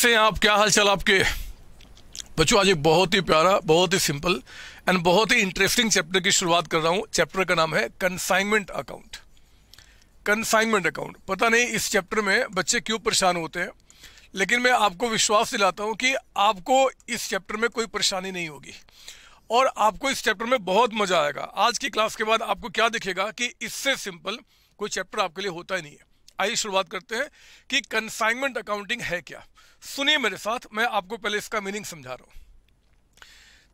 कैसे हैं आप क्या हाल चाल आपके बच्चों आज एक बहुत ही प्यारा बहुत ही सिंपल एंड बहुत ही इंटरेस्टिंग चैप्टर की शुरुआत कर रहा हूँ चैप्टर का नाम है कंसाइनमेंट अकाउंट कंसाइनमेंट अकाउंट पता नहीं इस चैप्टर में बच्चे क्यों परेशान होते हैं लेकिन मैं आपको विश्वास दिलाता हूँ कि आपको इस चैप्टर में कोई परेशानी नहीं होगी और आपको इस चैप्टर में बहुत मज़ा आएगा आज की क्लास के बाद आपको क्या दिखेगा कि इससे सिंपल कोई चैप्टर आपके लिए होता ही नहीं है आइए शुरुआत करते हैं कि कंसाइनमेंट अकाउंटिंग है क्या सुनिए मेरे साथ मैं आपको पहले इसका मीनिंग समझा रहा हूं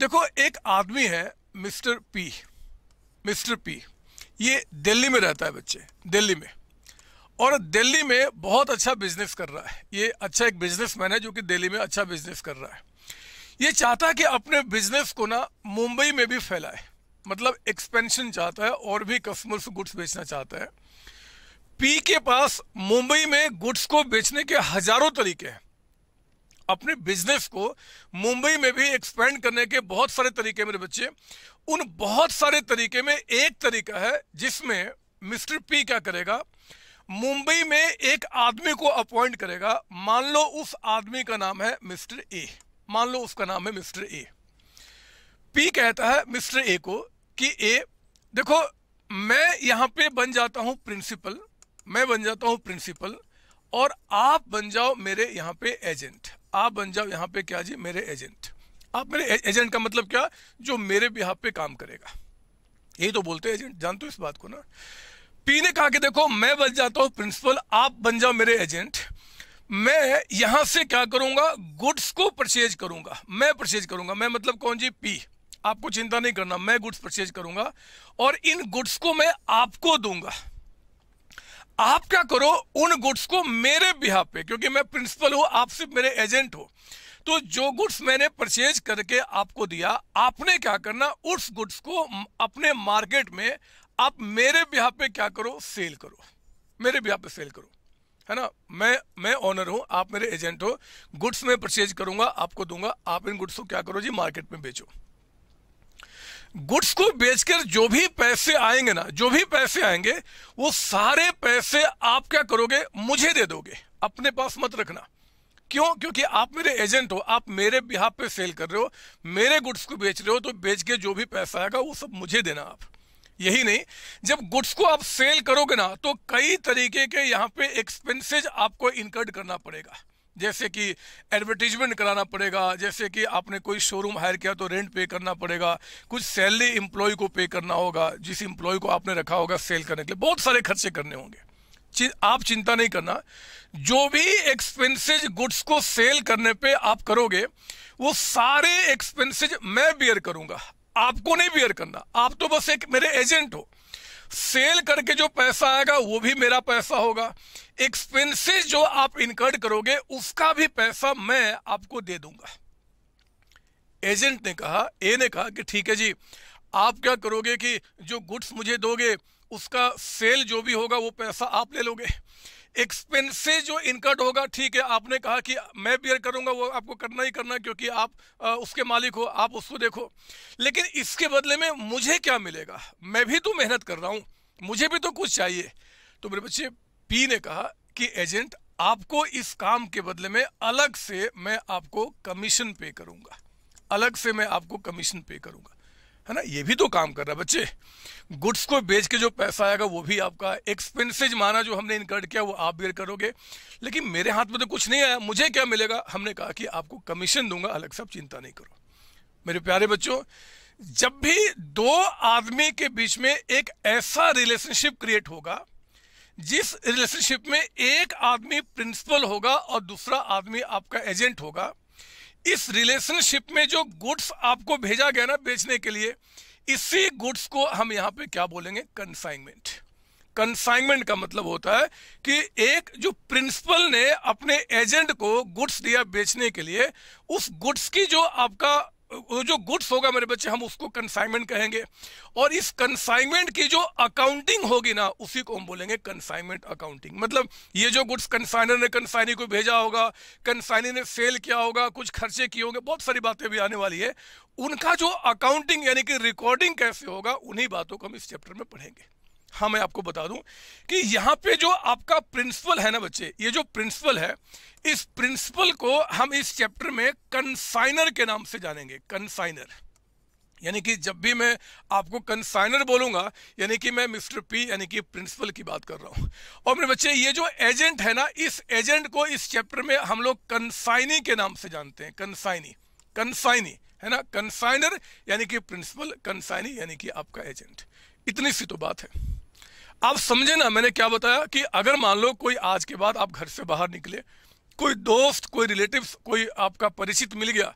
देखो एक आदमी है मिस्टर पी मिस्टर पी ये दिल्ली में रहता है बच्चे दिल्ली में और दिल्ली में बहुत अच्छा बिजनेस कर रहा है ये अच्छा एक बिजनेसमैन है जो कि दिल्ली में अच्छा बिजनेस कर रहा है ये चाहता है कि अपने बिजनेस को ना मुंबई में भी फैलाए मतलब एक्सपेंशन चाहता है और भी कस्टमर्स गुड्स बेचना चाहता है पी के पास मुंबई में गुड्स को बेचने के हजारों तरीके हैं अपने बिजनेस को मुंबई में भी एक्सपेंड करने के बहुत सारे तरीके मेरे बच्चे उन बहुत सारे तरीके में एक तरीका है जिसमें मिस्टर पी क्या करेगा मुंबई में एक आदमी को अपॉइंट करेगा मान लो उस आदमी का नाम है मिस्टर ए मान लो उसका नाम है मिस्टर ए पी कहता है मिस्टर ए को कि ए देखो मैं यहां पे बन जाता हूँ प्रिंसिपल मैं बन जाता हूँ प्रिंसिपल और आप बन जाओ मेरे यहां पे एजेंट आप बन जाओ यहाँ पे क्या जी मेरे एजेंट आप मेरे एजेंट का मतलब क्या जो मेरे बिहार पे काम करेगा यही तो बोलते हैं एजेंट जानते हो इस बात को ना पी ने कहा कि देखो मैं बन जाता हूँ प्रिंसिपल आप बन जाओ मेरे एजेंट मैं यहां से क्या करूंगा गुड्स को परचेज करूंगा मैं परचेज करूंगा मैं मतलब कौन जी पी आपको चिंता नहीं करना मैं गुड्स परचेज करूंगा और इन गुड्स को मैं आपको दूंगा आप क्या करो उन गुड्स को मेरे बिहार पे क्योंकि मैं प्रिंसिपल हूं आप सिर्फ मेरे एजेंट हो तो जो गुड्स मैंने परचेज करके आपको दिया आपने क्या करना उस गुड्स को अपने मार्केट में आप मेरे बिहार पे क्या करो सेल करो मेरे बिहार पे सेल करो है ना मैं मैं ऑनर हूं आप मेरे एजेंट हो गुड्स में परचेज करूंगा आपको दूंगा आप इन गुड्स को क्या करो जी मार्केट में बेचो गुड्स को बेचकर जो भी पैसे आएंगे ना जो भी पैसे आएंगे वो सारे पैसे आप क्या करोगे मुझे दे दोगे अपने पास मत रखना क्यों क्योंकि आप मेरे एजेंट हो आप मेरे बिहार पे सेल कर रहे हो मेरे गुड्स को बेच रहे हो तो बेच के जो भी पैसा आएगा वो सब मुझे देना आप यही नहीं जब गुड्स को आप सेल करोगे ना तो कई तरीके के यहाँ पे एक्सपेंसेज आपको इनकर्ड करना पड़ेगा जैसे कि एडवर्टीजमेंट कराना पड़ेगा जैसे कि आपने कोई शोरूम हायर किया तो रेंट पे करना पड़ेगा कुछ सैलरी इम्प्लॉय को पे करना होगा जिस इम्प्लॉय को आपने रखा होगा सेल करने के लिए बहुत सारे खर्चे करने होंगे आप चिंता नहीं करना जो भी एक्सपेंसिज गुड्स को सेल करने पे आप करोगे वो सारे एक्सपेंसिज मैं बियर करूंगा आपको नहीं बियर करना आप तो बस एक मेरे एजेंट हो सेल करके जो पैसा आएगा वो भी मेरा पैसा होगा एक्सपेंसेस जो आप इनकर्ड करोगे उसका भी पैसा मैं आपको दे दूंगा एजेंट ने कहा ए ने कहा कि ठीक है जी आप क्या करोगे कि जो गुड्स मुझे दोगे उसका सेल जो भी होगा वो पैसा आप ले लोगे एक्सपेंसेस जो इनकट होगा ठीक है आपने कहा कि मैं बियर करूंगा वो आपको करना ही करना क्योंकि आप आ, उसके मालिक हो आप उसको देखो लेकिन इसके बदले में मुझे क्या मिलेगा मैं भी तो मेहनत कर रहा हूं मुझे भी तो कुछ चाहिए तो मेरे बच्चे पी ने कहा कि एजेंट आपको इस काम के बदले में अलग से मैं आपको कमीशन पे करूंगा अलग से मैं आपको कमीशन पे करूंगा है ना ये भी तो काम कर रहा है बच्चे गुड्स को बेच के जो पैसा आएगा वो भी आपका एक्सपेंसिज माना जो हमने इनकर्ड किया वो आप बेयर करोगे लेकिन मेरे हाथ में तो कुछ नहीं आया मुझे क्या मिलेगा हमने कहा कि आपको कमीशन दूंगा अलग से चिंता नहीं करो मेरे प्यारे बच्चों जब भी दो आदमी के बीच में एक ऐसा रिलेशनशिप क्रिएट होगा जिस रिलेशनशिप में एक आदमी प्रिंसिपल होगा और दूसरा आदमी आपका एजेंट होगा इस रिलेशनशिप में जो गुड्स आपको भेजा गया ना बेचने के लिए इसी गुड्स को हम यहाँ पे क्या बोलेंगे कंसाइनमेंट कंसाइनमेंट का मतलब होता है कि एक जो प्रिंसिपल ने अपने एजेंट को गुड्स दिया बेचने के लिए उस गुड्स की जो आपका वो जो गुड्स होगा मेरे बच्चे हम उसको कंसाइनमेंट कहेंगे और इस कंसाइनमेंट की जो अकाउंटिंग होगी ना उसी को हम बोलेंगे कंसाइनमेंट अकाउंटिंग मतलब ये जो गुड्स कंसाइनर ने कंसाइनी को भेजा होगा कंसाइनी ने सेल किया होगा कुछ खर्चे किए होंगे बहुत सारी बातें भी आने वाली है उनका जो अकाउंटिंग यानी कि रिकॉर्डिंग कैसे होगा उन्हीं बातों को हम इस चैप्टर में पढ़ेंगे हाँ मैं आपको बता दूं कि यहाँ पे जो आपका प्रिंसिपल है ना बच्चे ये जो प्रिंसिपल है इस प्रिंसिपल को हम इस चैप्टर में कंसाइनर के नाम से जानेंगे कंसाइनर यानी कि जब भी मैं आपको कंसाइनर बोलूंगा यानी कि मैं मिस्टर पी यानी कि प्रिंसिपल की बात कर रहा हूं और मेरे बच्चे ये जो एजेंट है ना इस एजेंट को इस चैप्टर में हम लोग कंसाइनी के नाम से जानते हैं कंसाइनी कंसाइनी है ना कंसाइनर यानी कि प्रिंसिपल कंसाइनी यानी कि आपका एजेंट इतनी सी तो बात है आप समझे ना मैंने क्या बताया कि अगर मान लो कोई आज के बाद आप घर से बाहर निकले कोई दोस्त कोई रिलेटिव कोई आपका परिचित मिल गया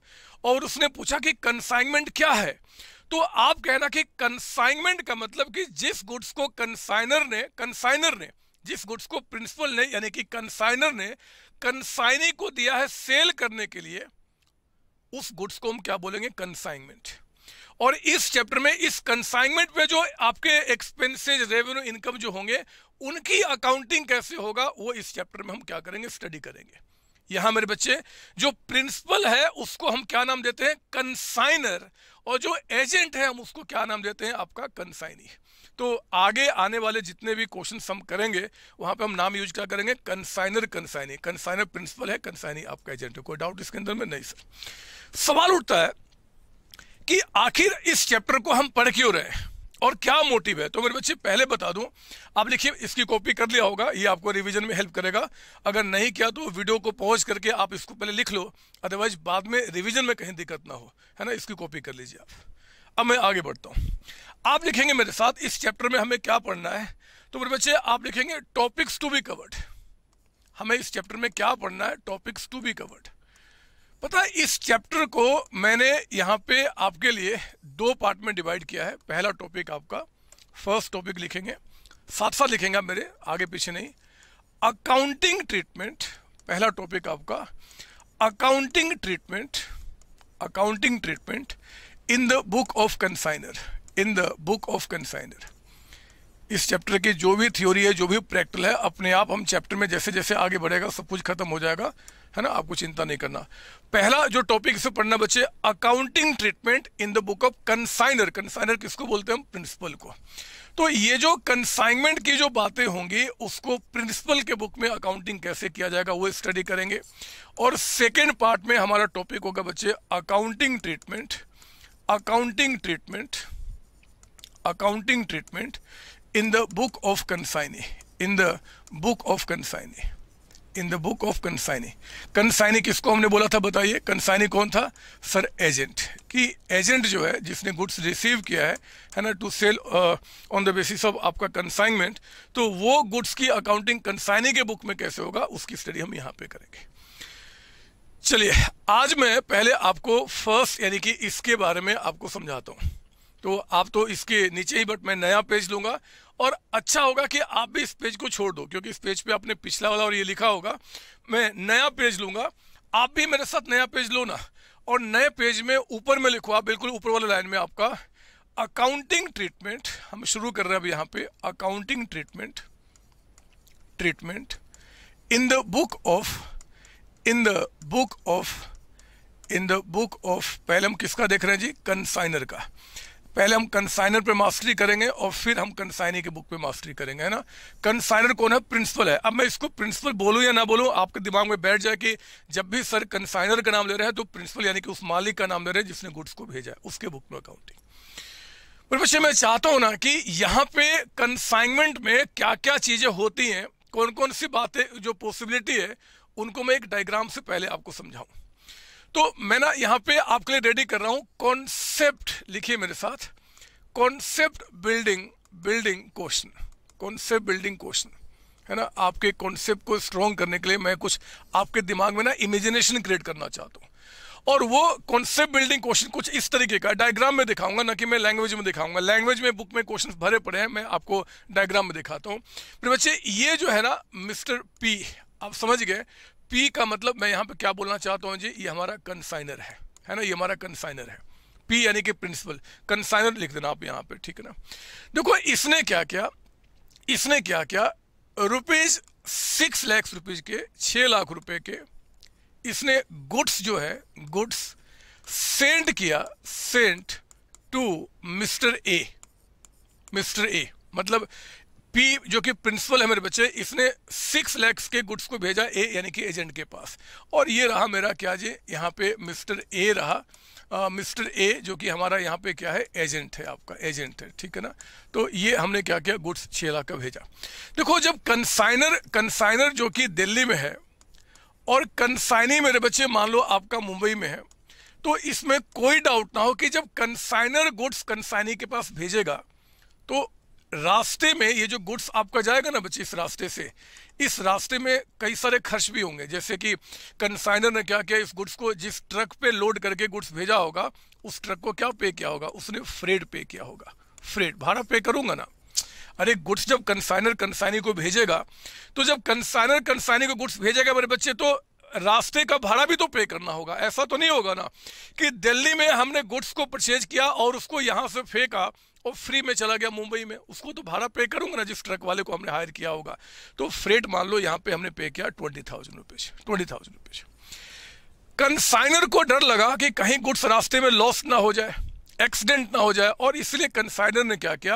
और उसने पूछा कि कंसाइनमेंट क्या है तो आप कहना कि कंसाइनमेंट का मतलब कि जिस गुड्स को कंसाइनर ने कंसाइनर ने जिस गुड्स को प्रिंसिपल ने यानी कि कंसाइनर ने कंसाइनी को दिया है सेल करने के लिए उस गुड्स को हम क्या बोलेंगे कंसाइनमेंट और इस चैप्टर में इस कंसाइनमेंट पे जो आपके एक्सपेंसेज रेवेन्यू इनकम जो होंगे उनकी अकाउंटिंग कैसे होगा वो इस चैप्टर में हम क्या करेंगे स्टडी करेंगे यहां मेरे बच्चे जो प्रिंसिपल है उसको हम क्या नाम देते हैं कंसाइनर और जो एजेंट है हम उसको क्या नाम देते हैं आपका कंसाइनी तो आगे आने वाले जितने भी क्वेश्चन हम करेंगे वहां पे हम नाम यूज क्या करेंगे कंसाइनर कंसाइनी कंसाइनर प्रिंसिपल है कंसाइनी आपका एजेंट है कोई डाउट इसके अंदर में नहीं सर सवाल उठता है कि आखिर इस चैप्टर को हम पढ़ क्यों रहे हैं और क्या मोटिव है तो मेरे बच्चे पहले बता दूं आप लिखिए इसकी कॉपी कर लिया होगा ये आपको रिवीजन में हेल्प करेगा अगर नहीं किया तो वीडियो को पॉज करके आप इसको पहले लिख लो अदरवाइज बाद में रिवीजन में कहीं दिक्कत ना हो है ना इसकी कॉपी कर लीजिए आप अब मैं आगे बढ़ता हूँ आप लिखेंगे मेरे साथ इस चैप्टर में हमें क्या पढ़ना है तो मेरे बच्चे आप लिखेंगे टॉपिक्स टू बी कवर्ड हमें इस चैप्टर में क्या पढ़ना है टॉपिक्स टू बी कवर्ड पता इस चैप्टर को मैंने यहाँ पे आपके लिए दो पार्ट में डिवाइड किया है पहला टॉपिक आपका फर्स्ट टॉपिक लिखेंगे साथ साथ लिखेंगे मेरे आगे पीछे नहीं अकाउंटिंग ट्रीटमेंट पहला टॉपिक आपका accounting treatment accounting treatment in the book of consignor in the book of consignor इस चैप्टर की जो भी थ्योरी है जो भी प्रैक्टिकल है अपने आप हम चैप्टर में जैसे जैसे आगे बढ़ेगा सब कुछ खत्म हो जाएगा है ना आपको चिंता नहीं करना पहला जो टॉपिक से पढ़ना बच्चे accounting treatment in the book of consignor consignor किसको बोलते हैं प्रिंसिपल को तो ये जो कंसाइनमेंट की जो बातें होंगी उसको प्रिंसिपल के बुक में अकाउंटिंग कैसे किया जाएगा वो स्टडी करेंगे और सेकेंड पार्ट में हमारा टॉपिक होगा बच्चे accounting treatment accounting treatment accounting treatment in the book of consignee in the book of consignee in the book of consignee consignee किसको हमने बोला था बताइए कंसाइनी कौन था सर एजेंट कि एजेंट जो है जिसने गुड्स रिसीव किया है है ना to sell on the basis of आपका कंसाइनमेंट तो वो गुड्स की अकाउंटिंग कंसाइनी के बुक में कैसे होगा उसकी स्टडी हम यहाँ पे करेंगे चलिए आज मैं पहले आपको फर्स्ट यानी कि इसके बारे में आपको समझाता हूँ तो आप तो इसके नीचे ही बट मैं नया पेज लूंगा और अच्छा होगा कि आप भी इस पेज को छोड़ दो क्योंकि इस पेज पे आपने पिछला वाला और ये लिखा होगा मैं नया पेज लूंगा आप भी मेरे साथ नया पेज लो ना और नए पेज में ऊपर में लिखो आप बिल्कुल ऊपर वाले लाइन में आपका अकाउंटिंग ट्रीटमेंट हम शुरू कर रहे हैं अब यहाँ पे accounting treatment treatment in the book of in the book of in the book of पहले हम किसका देख रहे हैं जी कंसाइनर का पहले हम कंसाइनर पे मास्टरी करेंगे और फिर हम कंसाइनी की बुक पे मास्टरी करेंगे है ना कंसाइनर कौन है प्रिंसिपल है अब मैं इसको प्रिंसिपल बोलूं या ना बोलूं आपके दिमाग में बैठ जाए कि जब भी सर कंसाइनर का नाम ले रहे हैं तो प्रिंसिपल यानी कि उस मालिक का नाम ले रहे हैं जिसने गुड्स को भेजा है उसके बुक में अकाउंटिंग पर बच्चे मैं चाहता हूँ ना कि यहाँ पे कंसाइनमेंट में क्या क्या चीज़ें होती हैं कौन कौन सी बातें जो पॉसिबिलिटी है उनको मैं एक डायग्राम से पहले आपको समझाऊँ तो मैं ना यहाँ पे आपके लिए रेडी कर रहा हूँ कॉन्सेप्ट लिखिए मेरे साथ concept building building question concept building question है ना आपके कॉन्सेप्ट को स्ट्रॉन्ग करने के लिए मैं कुछ आपके दिमाग में ना इमेजिनेशन क्रिएट करना चाहता हूँ और वो कॉन्सेप्ट बिल्डिंग क्वेश्चन कुछ इस तरीके का डायग्राम में दिखाऊंगा ना कि मैं लैंग्वेज में दिखाऊंगा लैंग्वेज में बुक में क्वेश्चन भरे पड़े हैं मैं आपको डायग्राम में दिखाता हूँ फिर बच्चे ये जो है ना मिस्टर पी आप समझ गए पी का मतलब मैं यहाँ पे क्या बोलना चाहता हूँ जी ये हमारा कंसाइनर है है ना ये हमारा कंसाइनर है पी यानी कि प्रिंसिपल कंसाइनर लिख देना आप यहाँ पे ठीक है ना देखो इसने क्या क्या इसने क्या क्या रुपीज सिक्स लैक्स रुपीज के छः लाख रुपए के इसने गुड्स जो है गुड्स सेंड किया sent to mister A mister A मतलब पी जो कि प्रिंसिपल है मेरे बच्चे इसने सिक्स लैक्स के गुड्स को भेजा ए यानी कि एजेंट के पास और ये रहा मेरा क्या जी यहाँ पे मिस्टर ए रहा मिस्टर ए जो कि हमारा यहाँ पे क्या है एजेंट है आपका एजेंट है ठीक है ना तो ये हमने क्या किया गुड्स छः लाख का भेजा देखो जब कंसाइनर कंसाइनर जो कि दिल्ली में है और कंसाइनी मेरे बच्चे मान लो आपका मुंबई में है तो इसमें कोई डाउट ना हो कि जब कंसाइनर गुड्स कंसाइनी के पास भेजेगा तो रास्ते में ये जो गुड्स आपका जाएगा ना बच्चे इस रास्ते से इस रास्ते में कई सारे खर्च भी होंगे जैसे कि कंसाइनर ने क्या किया इस गुड्स को जिस ट्रक पे लोड करके गुड्स भेजा होगा उस ट्रक को क्या पे किया होगा उसने फ्रेड पे किया होगा फ्रेड भाड़ा पे करूंगा ना अरे गुड्स जब कंसाइनर कंसाइनी को भेजेगा तो जब कंसाइनर कंसाइनी को गुड्स भेजेगा मेरे बच्चे तो रास्ते का भाड़ा भी तो पे करना होगा ऐसा तो नहीं होगा ना कि दिल्ली में हमने गुड्स को परचेज किया और उसको यहाँ से फेंका और फ्री में चला गया मुंबई में उसको तो भाड़ा पे करूंगा ना जिस ट्रक वाले को हमने हायर किया होगा तो फ्रेट मान लो यहाँ पे हमने पे किया twenty thousand rupees twenty thousand rupees consignor को डर लगा कि कहीं गुड्स रास्ते में लॉस ना हो जाए एक्सीडेंट ना हो जाए और इसलिए कंसाइनर ने क्या किया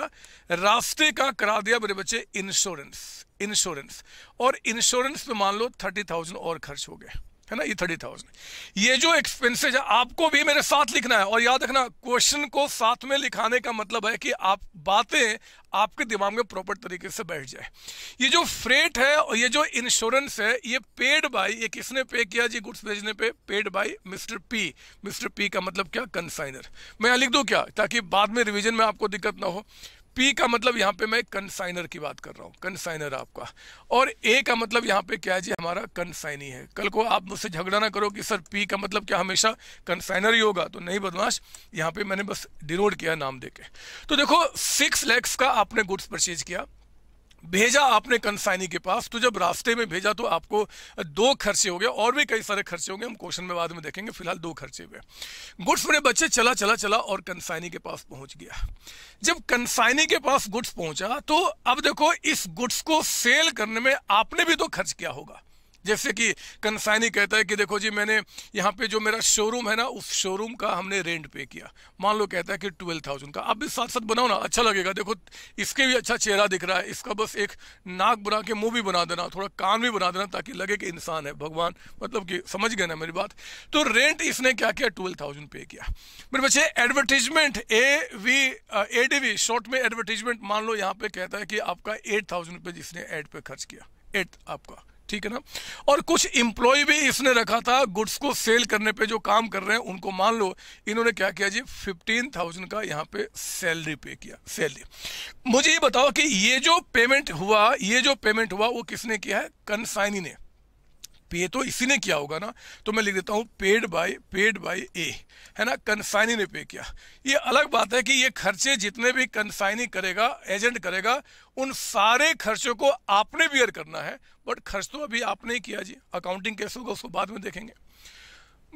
रास्ते का करा दिया मेरे बच्चे इंश्योरेंस इंश्योरेंस और इंश्योरेंस पे मान लो थर्टी थाउजेंड और खर्च हो गए है ना ये थर्टी थाउजेंड ये जो एक्सपेंसेज है आपको भी मेरे साथ लिखना है और याद रखना क्वेश्चन को साथ में लिखाने का मतलब है कि आप बातें आपके दिमाग में प्रॉपर तरीके से बैठ जाए ये जो फ्रेट है और ये जो इंश्योरेंस है ये पेड बाई ये किसने पे किया जी गुड्स भेजने पे paid by mister P mister P का मतलब क्या कंसाइनर मैं यहाँ लिख दूँ क्या ताकि बाद में रिविजन में आपको दिक्कत ना हो पी का मतलब यहाँ पे मैं कंसाइनर की बात कर रहा हूँ कंसाइनर आपका और ए का मतलब यहाँ पे क्या है जी हमारा कंसाइनी है कल को आप मुझसे झगड़ा ना करो कि सर पी का मतलब क्या हमेशा कंसाइनर ही होगा तो नहीं बदमाश यहाँ पे मैंने बस डिनोट किया नाम देके तो देखो सिक्स लैक्स का आपने गुड्स परचेज किया भेजा आपने कंसाइनी के पास तो जब रास्ते में भेजा तो आपको दो खर्चे हो गए और भी कई सारे खर्चे होंगे हम क्वेश्चन में बाद में देखेंगे फिलहाल दो खर्चे हुए गुड्स मेरे बच्चे चला चला चला और कंसाइनी के पास पहुंच गया जब कंसाइनी के पास गुड्स पहुंचा तो अब देखो इस गुड्स को सेल करने में आपने भी तो खर्च किया होगा जैसे कि कंसाइनी कहता है कि देखो जी मैंने यहाँ पे जो मेरा शोरूम है ना उस शोरूम का हमने रेंट पे किया मान लो कहता है कि ट्वेल्व थाउजेंड का आप भी साथ साथ बनाओ ना अच्छा लगेगा देखो इसके भी अच्छा चेहरा दिख रहा है इसका बस एक नाक बना के मुंह भी बना देना थोड़ा कान भी बना देना ताकि लगे कि इंसान है भगवान मतलब कि समझ गए ना मेरी बात तो रेंट इसने क्या किया ट्वेल्व थाउजेंड पे किया मेरे बच्चे advertisement A V A D V short में एडवर्टीजमेंट मान लो यहाँ पे कहता है कि आपका एट थाउजेंड जिसने एड पे खर्च किया एट आपका ठीक है ना और कुछ इम्प्लॉय भी इसने रखा था गुड्स को सेल करने पे जो काम कर रहे हैं उनको मान लो इन्होंने क्या किया जी फिफ्टीन थाउजेंड का यहाँ पे सैलरी पे किया सैलरी मुझे ये बताओ कि ये जो पेमेंट हुआ ये जो पेमेंट हुआ वो किसने किया है कंसाइनी ने पे तो इसी ने किया होगा ना तो मैं लिख देता हूँ paid by paid by A है ना कंसाइनी ने पे किया ये अलग बात है कि ये खर्चे जितने भी कंसाइनी करेगा एजेंट करेगा उन सारे खर्चों को आपने बियर करना है बट खर्च तो अभी आपने ही किया जी अकाउंटिंग कैसे होगा उसको बाद में देखेंगे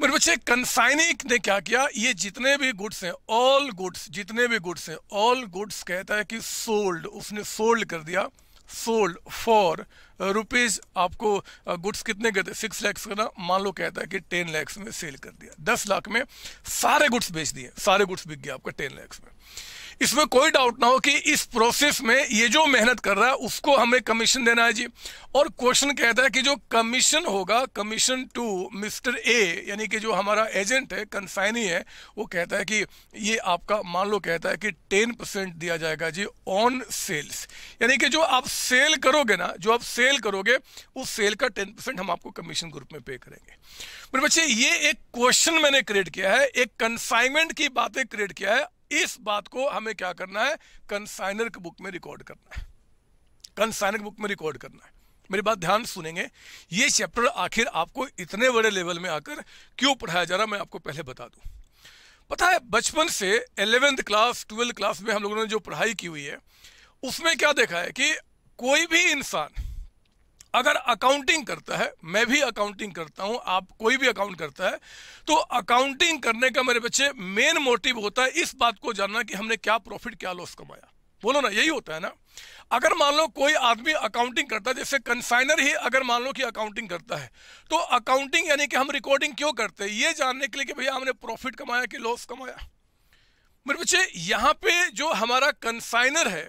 मेरे बच्चे कंसाइनिक ने क्या किया ये जितने भी गुड्स हैं ऑल गुड्स जितने भी गुड्स हैं ऑल गुड्स कहता है कि सोल्ड उसने सोल्ड कर दिया सोल्ड फॉर रुपीज आपको गुड्स कितने कहते थे सिक्स लैक्स का ना मान लो कहता है कि टेन लैक्स में सेल कर दिया दस लाख में सारे गुड्स बेच दिए सारे गुड्स बिक गए आपका टेन लैक्स में इसमें कोई डाउट ना हो कि इस प्रोसेस में ये जो मेहनत कर रहा है उसको हमें कमीशन देना है जी और क्वेश्चन कहता है कि जो कमीशन होगा कमीशन टू मिस्टर ए यानी कि जो हमारा एजेंट है कंसाइनी है वो कहता है कि ये आपका मान लो कहता है कि टेन परसेंट दिया जाएगा जी ऑन सेल्स यानी कि जो आप सेल करोगे ना जो आप सेल करोगे उस सेल का टेन परसेंट हम आपको कमीशन ग्रुप में पे करेंगे मेरे बच्चे ये एक क्वेश्चन मैंने क्रिएट किया है एक कंसाइनमेंट की बातें क्रिएट किया है इस बात को हमें क्या करना है कंसाइनर के बुक में रिकॉर्ड करना है कंसाइनर बुक में रिकॉर्ड करना है मेरी बात ध्यान सुनेंगे ये चैप्टर आखिर आपको इतने बड़े लेवल में आकर क्यों पढ़ाया जा रहा मैं आपको पहले बता दूं पता है बचपन से एलेवेंथ क्लास ट्वेल्थ क्लास में हम लोगों ने जो पढ़ाई की हुई है उसमें क्या देखा है कि कोई भी इंसान अगर अकाउंटिंग करता है मैं भी अकाउंटिंग करता हूं आप कोई भी अकाउंट करता है तो अकाउंटिंग करने का मेरे बच्चे मेन मोटिव होता है इस बात को जानना कि हमने क्या प्रॉफिट क्या लॉस कमाया बोलो ना यही होता है ना अगर मान लो कोई आदमी अकाउंटिंग करता है जैसे कंसाइनर ही अगर मान लो कि अकाउंटिंग करता है तो अकाउंटिंग यानी कि हम रिकॉर्डिंग क्यों करते हैं ये जानने के लिए कि भैया हमने प्रॉफिट कमाया कि लॉस कमाया मेरे बच्चे यहाँ पे जो हमारा कंसाइनर है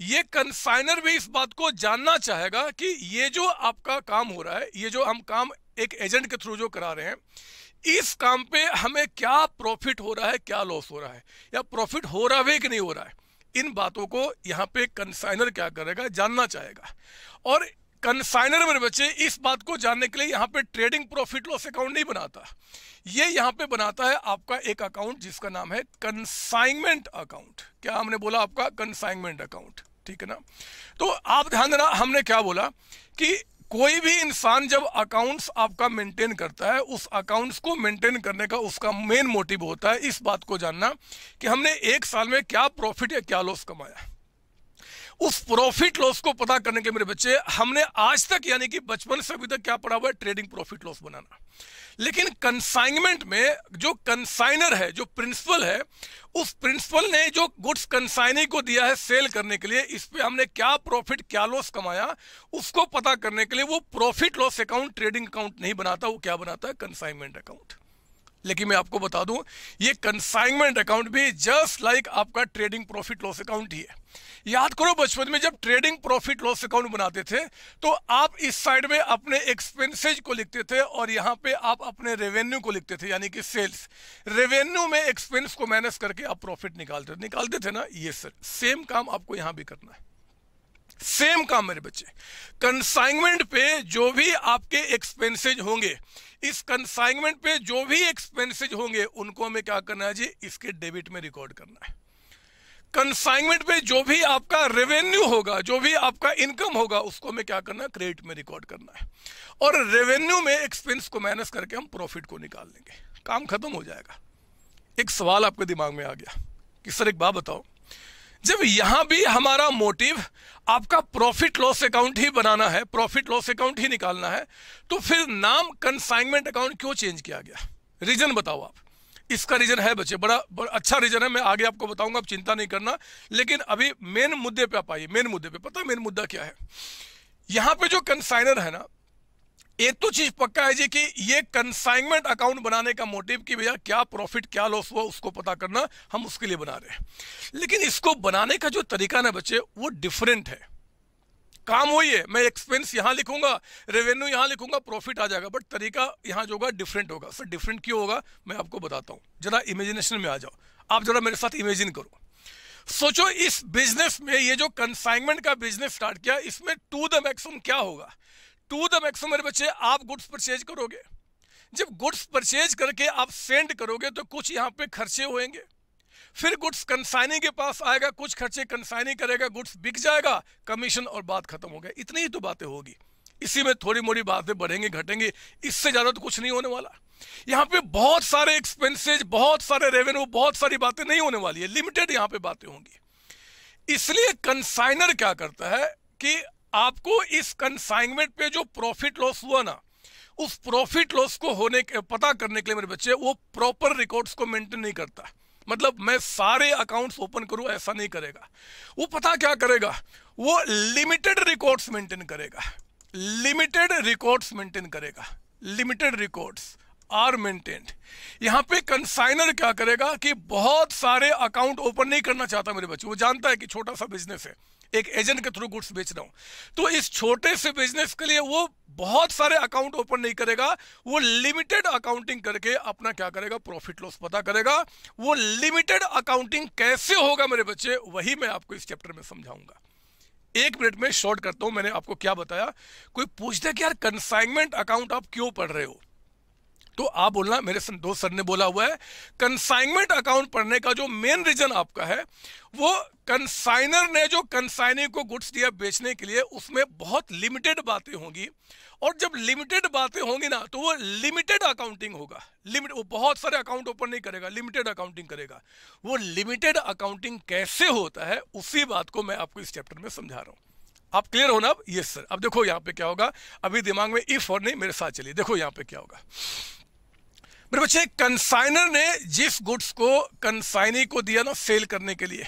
ये कंसाइनर भी इस बात को जानना चाहेगा कि ये जो आपका काम हो रहा है ये जो हम काम एक एजेंट के थ्रू जो करा रहे हैं इस काम पे हमें क्या प्रॉफिट हो रहा है क्या लॉस हो रहा है या प्रॉफिट हो रहा है कि नहीं हो रहा है इन बातों को यहाँ पे कंसाइनर क्या करेगा जानना चाहेगा और कंसाइनर मेरे बच्चे इस बात को जानने के लिए यहाँ पे ट्रेडिंग प्रॉफिट लॉस अकाउंट नहीं बनाता ये यहाँ पे बनाता है आपका एक अकाउंट जिसका नाम है कंसाइनमेंट अकाउंट क्या हमने बोला आपका कंसाइनमेंट अकाउंट ठीक है ना तो आप ध्यान देना हमने क्या बोला कि कोई भी इंसान जब अकाउंट्स आपका मेंटेन करता है उस अकाउंट्स को मेंटेन करने का उसका मेन मोटिव होता है इस बात को जानना कि हमने एक साल में क्या प्रॉफिट या क्या लॉस कमाया है उस प्रॉफिट लॉस को पता करने के मेरे बच्चे हमने आज तक यानी कि बचपन से अभी तक क्या पढ़ा हुआ है ट्रेडिंग प्रॉफिट लॉस बनाना लेकिन कंसाइनमेंट में जो कंसाइनर है जो प्रिंसिपल है उस प्रिंसिपल ने जो गुड्स कंसाइनी को दिया है सेल करने के लिए इस पर हमने क्या प्रॉफिट क्या लॉस कमाया उसको पता करने के लिए वो profit loss account trading account नहीं बनाता वो क्या बनाता है कंसाइनमेंट अकाउंट लेकिन मैं आपको बता दूं ये कंसाइनमेंट अकाउंट भी जस्ट लाइक आपका ट्रेडिंग प्रॉफिट लॉस अकाउंट ही है याद करो बचपन में जब ट्रेडिंग प्रॉफिट लॉस अकाउंट बनाते थे तो आप इस साइड में अपने एक्सपेंसेज को लिखते थे और यहाँ पे आप अपने रेवेन्यू को लिखते थे यानी कि सेल्स रेवेन्यू में एक्सपेंस को माइनस करके आप प्रॉफिट निकालते थे निकालते थे ना ये सर सेम काम आपको यहाँ भी करना है सेम काम मेरे बच्चे कंसाइनमेंट पे जो भी आपके एक्सपेंसेज होंगे इस कंसाइनमेंट पे जो भी एक्सपेंसेज होंगे उनको हमें क्या करना है जी इसके डेबिट में रिकॉर्ड करना है कंसाइनमेंट पे जो भी आपका रेवेन्यू होगा जो भी आपका इनकम होगा उसको हमें क्या करना है क्रेडिट में रिकॉर्ड करना है और रेवेन्यू में एक्सपेंस को माइनस करके हम प्रॉफिट को निकाल लेंगे काम खत्म हो जाएगा एक सवाल आपके दिमाग में आ गया कि सर एक बात बताओ जब यहां भी हमारा मोटिव आपका प्रॉफिट लॉस अकाउंट ही बनाना है प्रॉफिट लॉस अकाउंट ही निकालना है तो फिर नाम कंसाइनमेंट अकाउंट क्यों चेंज किया गया रीजन बताओ आप इसका रीजन है बच्चे बड़ा बड़ा अच्छा रीजन है मैं आगे आपको बताऊंगा आप चिंता नहीं करना लेकिन अभी मेन मुद्दे पे आप आइए मेन मुद्दे पे पता है मेन मुद्दा क्या है यहाँ पे जो कंसाइनर है ना एक तो चीज पक्का है जी कि ये कंसाइनमेंट अकाउंट बनाने का मोटिव कि भैया क्या प्रॉफिट क्या लॉस हुआ उसको पता करना हम उसके लिए बना रहे हैं लेकिन इसको बनाने का जो तरीका ना बच्चे वो डिफरेंट है काम वही है मैं एक्सपेंस यहाँ लिखूंगा रेवेन्यू यहाँ लिखूंगा प्रॉफिट आ जाएगा बट तरीका यहाँ जो होगा डिफरेंट होगा सर डिफरेंट क्यों होगा मैं आपको बताता हूँ जरा इमेजिनेशन में आ जाओ आप जरा मेरे साथ इमेजिन करो सोचो इस बिजनेस में ये जो कंसाइनमेंट का बिजनेस स्टार्ट किया इसमें टू द मैक्सिमम क्या होगा टू द मैक्सिमम मेरे बच्चे आप गुड्स परचेज करोगे जब गुड्स परचेज करके आप सेंड करोगे तो कुछ यहाँ पे खर्चे होंगे फिर गुड्स कंसाइनी के पास आएगा कुछ खर्चे कंसाइनी करेगा गुड्स बिक जाएगा कमीशन और बात खत्म हो गया इतनी ही तो बातें होगी इसी में थोड़ी मोड़ी बातें बढ़ेंगी घटेंगी इससे ज़्यादा तो कुछ नहीं होने वाला यहाँ पे बहुत सारे एक्सपेंसेज बहुत सारे रेवेन्यू बहुत सारी बातें नहीं होने वाली है लिमिटेड यहाँ पे बातें होंगी इसलिए कंसाइनर क्या करता है कि आपको इस कंसाइनमेंट पे जो प्रॉफिट लॉस हुआ ना उस प्रॉफिट लॉस को होने के पता करने के लिए मेरे बच्चे वो प्रॉपर रिकॉर्ड्स को मेंटेन नहीं करता मतलब मैं सारे अकाउंट्स ओपन करूं ऐसा नहीं करेगा वो पता क्या करेगा वो लिमिटेड रिकॉर्ड्स मेंटेन करेगा लिमिटेड रिकॉर्ड्स मेंटेन करेगा लिमिटेड रिकॉर्ड्स आर मेंटेन्ड यहां पे कंसाइनर क्या करेगा कि बहुत सारे अकाउंट ओपन नहीं करना चाहता मेरे बच्चे वो जानता है कि छोटा सा बिजनेस है एक एजेंट के थ्रू गुड्स बेच रहा हूं तो इस छोटे से बिजनेस के लिए वो बहुत सारे अकाउंट ओपन नहीं करेगा वो लिमिटेड अकाउंटिंग करके अपना क्या करेगा प्रॉफिट लॉस पता करेगा वो लिमिटेड अकाउंटिंग कैसे होगा मेरे बच्चे वही मैं आपको इस चैप्टर में समझाऊंगा एक मिनट में शॉर्ट करता हूं मैंने आपको क्या बताया कोई पूछ दे कि यार कंसाइनमेंट अकाउंट आप क्यों पढ़ रहे हो तो आप बोलना मेरे दोस्त सर ने बोला हुआ है कंसाइनमेंट अकाउंट पढ़ने का जो मेन रीजन आपका है वो कंसाइनर ने जो कंसाइनी को गुड्स दिया बेचने के लिए उसमें बहुत लिमिटेड बातें होंगी और जब लिमिटेड बातें होंगी ना तो वो लिमिटेड अकाउंटिंग होगा लिमिट वो बहुत सारे अकाउंट ओपन नहीं करेगा लिमिटेड अकाउंटिंग करेगा वो लिमिटेड अकाउंटिंग कैसे होता है उसी बात को मैं आपको इस चैप्टर में समझा रहा हूँ आप क्लियर हो ना अब यस सर अब देखो यहाँ पे क्या होगा अभी दिमाग में इफ और नहीं मेरे साथ चलिए देखो यहाँ पे क्या होगा मेरे बच्चे कंसाइनर ने जिस गुड्स को कंसाइनी को दिया ना सेल करने के लिए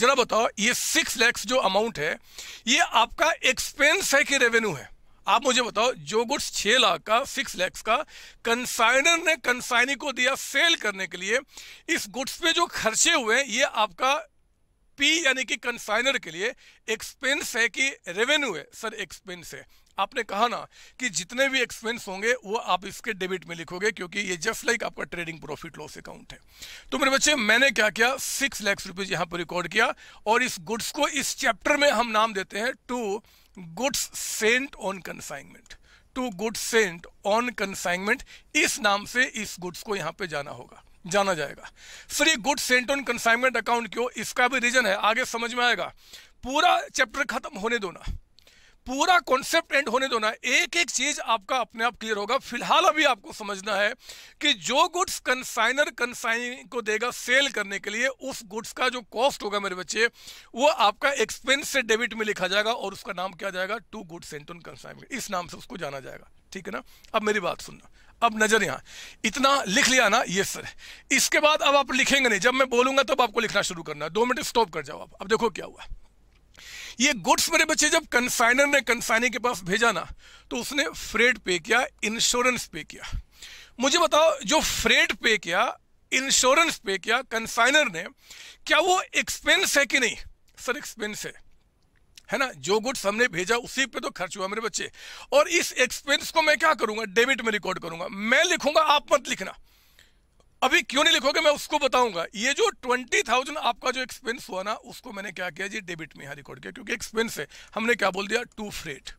जरा बताओ ये सिक्स लैक्स जो अमाउंट है ये आपका एक्सपेंस है कि रेवेन्यू है आप मुझे बताओ जो गुड्स छह लाख का सिक्स लैक्स का कंसाइनर ने कंसाइनी को दिया सेल करने के लिए इस गुड्स पे जो खर्चे हुए ये आपका पी यानी कि कंसाइनर के लिए एक्सपेंस है कि रेवेन्यू है सर एक्सपेंस है आपने कहा ना कि जितने भी एक्सपेंस होंगे वो आप इसके डेबिट में लिखोगे क्योंकि ये जस्ट लाइक आपका ट्रेडिंग प्रॉफिट लॉस अकाउंट है तो मेरे बच्चे मैंने क्या किया सिक्स लैक्स रुपीज यहाँ पर रिकॉर्ड किया और इस गुड्स को इस चैप्टर में हम नाम देते हैं to goods sent on consignment to goods sent on consignment इस नाम से इस गुड्स को यहाँ पे जाना होगा जाना जाएगा सर ये good sent on consignment account क्यों इसका भी रीजन है आगे समझ में आएगा पूरा चैप्टर खत्म होने दो ना पूरा कॉन्सेप्ट एंड होने दो ना एक एक चीज आपका अपने आप क्लियर होगा फिलहाल अभी आपको समझना है कि जो गुड्स कंसाइनर कंसाइन को देगा सेल करने के लिए उस गुड्स का जो कॉस्ट होगा मेरे बच्चे वो आपका एक्सपेंस से डेबिट में लिखा जाएगा और उसका नाम क्या जाएगा to goods and to consignment इस नाम से उसको जाना जाएगा ठीक है ना अब मेरी बात सुनना अब नजर यहां इतना लिख लिया ना ये सर इसके बाद अब आप लिखेंगे नहीं जब मैं बोलूंगा तब तो आपको लिखना शुरू करना दो मिनट स्टॉप कर जाओ आप अब देखो क्या हुआ ये गुड्स मेरे बच्चे जब कंसाइनर ने कन्साइनी के पास भेजा ना तो उसने फ्रेड पे किया इंश्योरेंस पे किया मुझे बताओ जो फ्रेड पे किया इंश्योरेंस पे किया कंसाइनर ने क्या वो एक्सपेंस है कि नहीं सर एक्सपेंस है है ना जो गुड्स हमने भेजा उसी पे तो खर्च हुआ मेरे बच्चे और इस एक्सपेंस को मैं क्या करूंगा डेबिट में रिकॉर्ड करूंगा मैं लिखूंगा आप मत लिखना अभी क्यों नहीं लिखोगे मैं उसको बताऊंगा ये जो ट्वेंटी थाउजेंड आपका जो एक्सपेंस हुआ ना उसको मैंने क्या किया जी डेबिट में यहाँ रिकॉर्ड किया क्योंकि एक्सपेंस है हमने क्या बोल दिया टू फ्रेट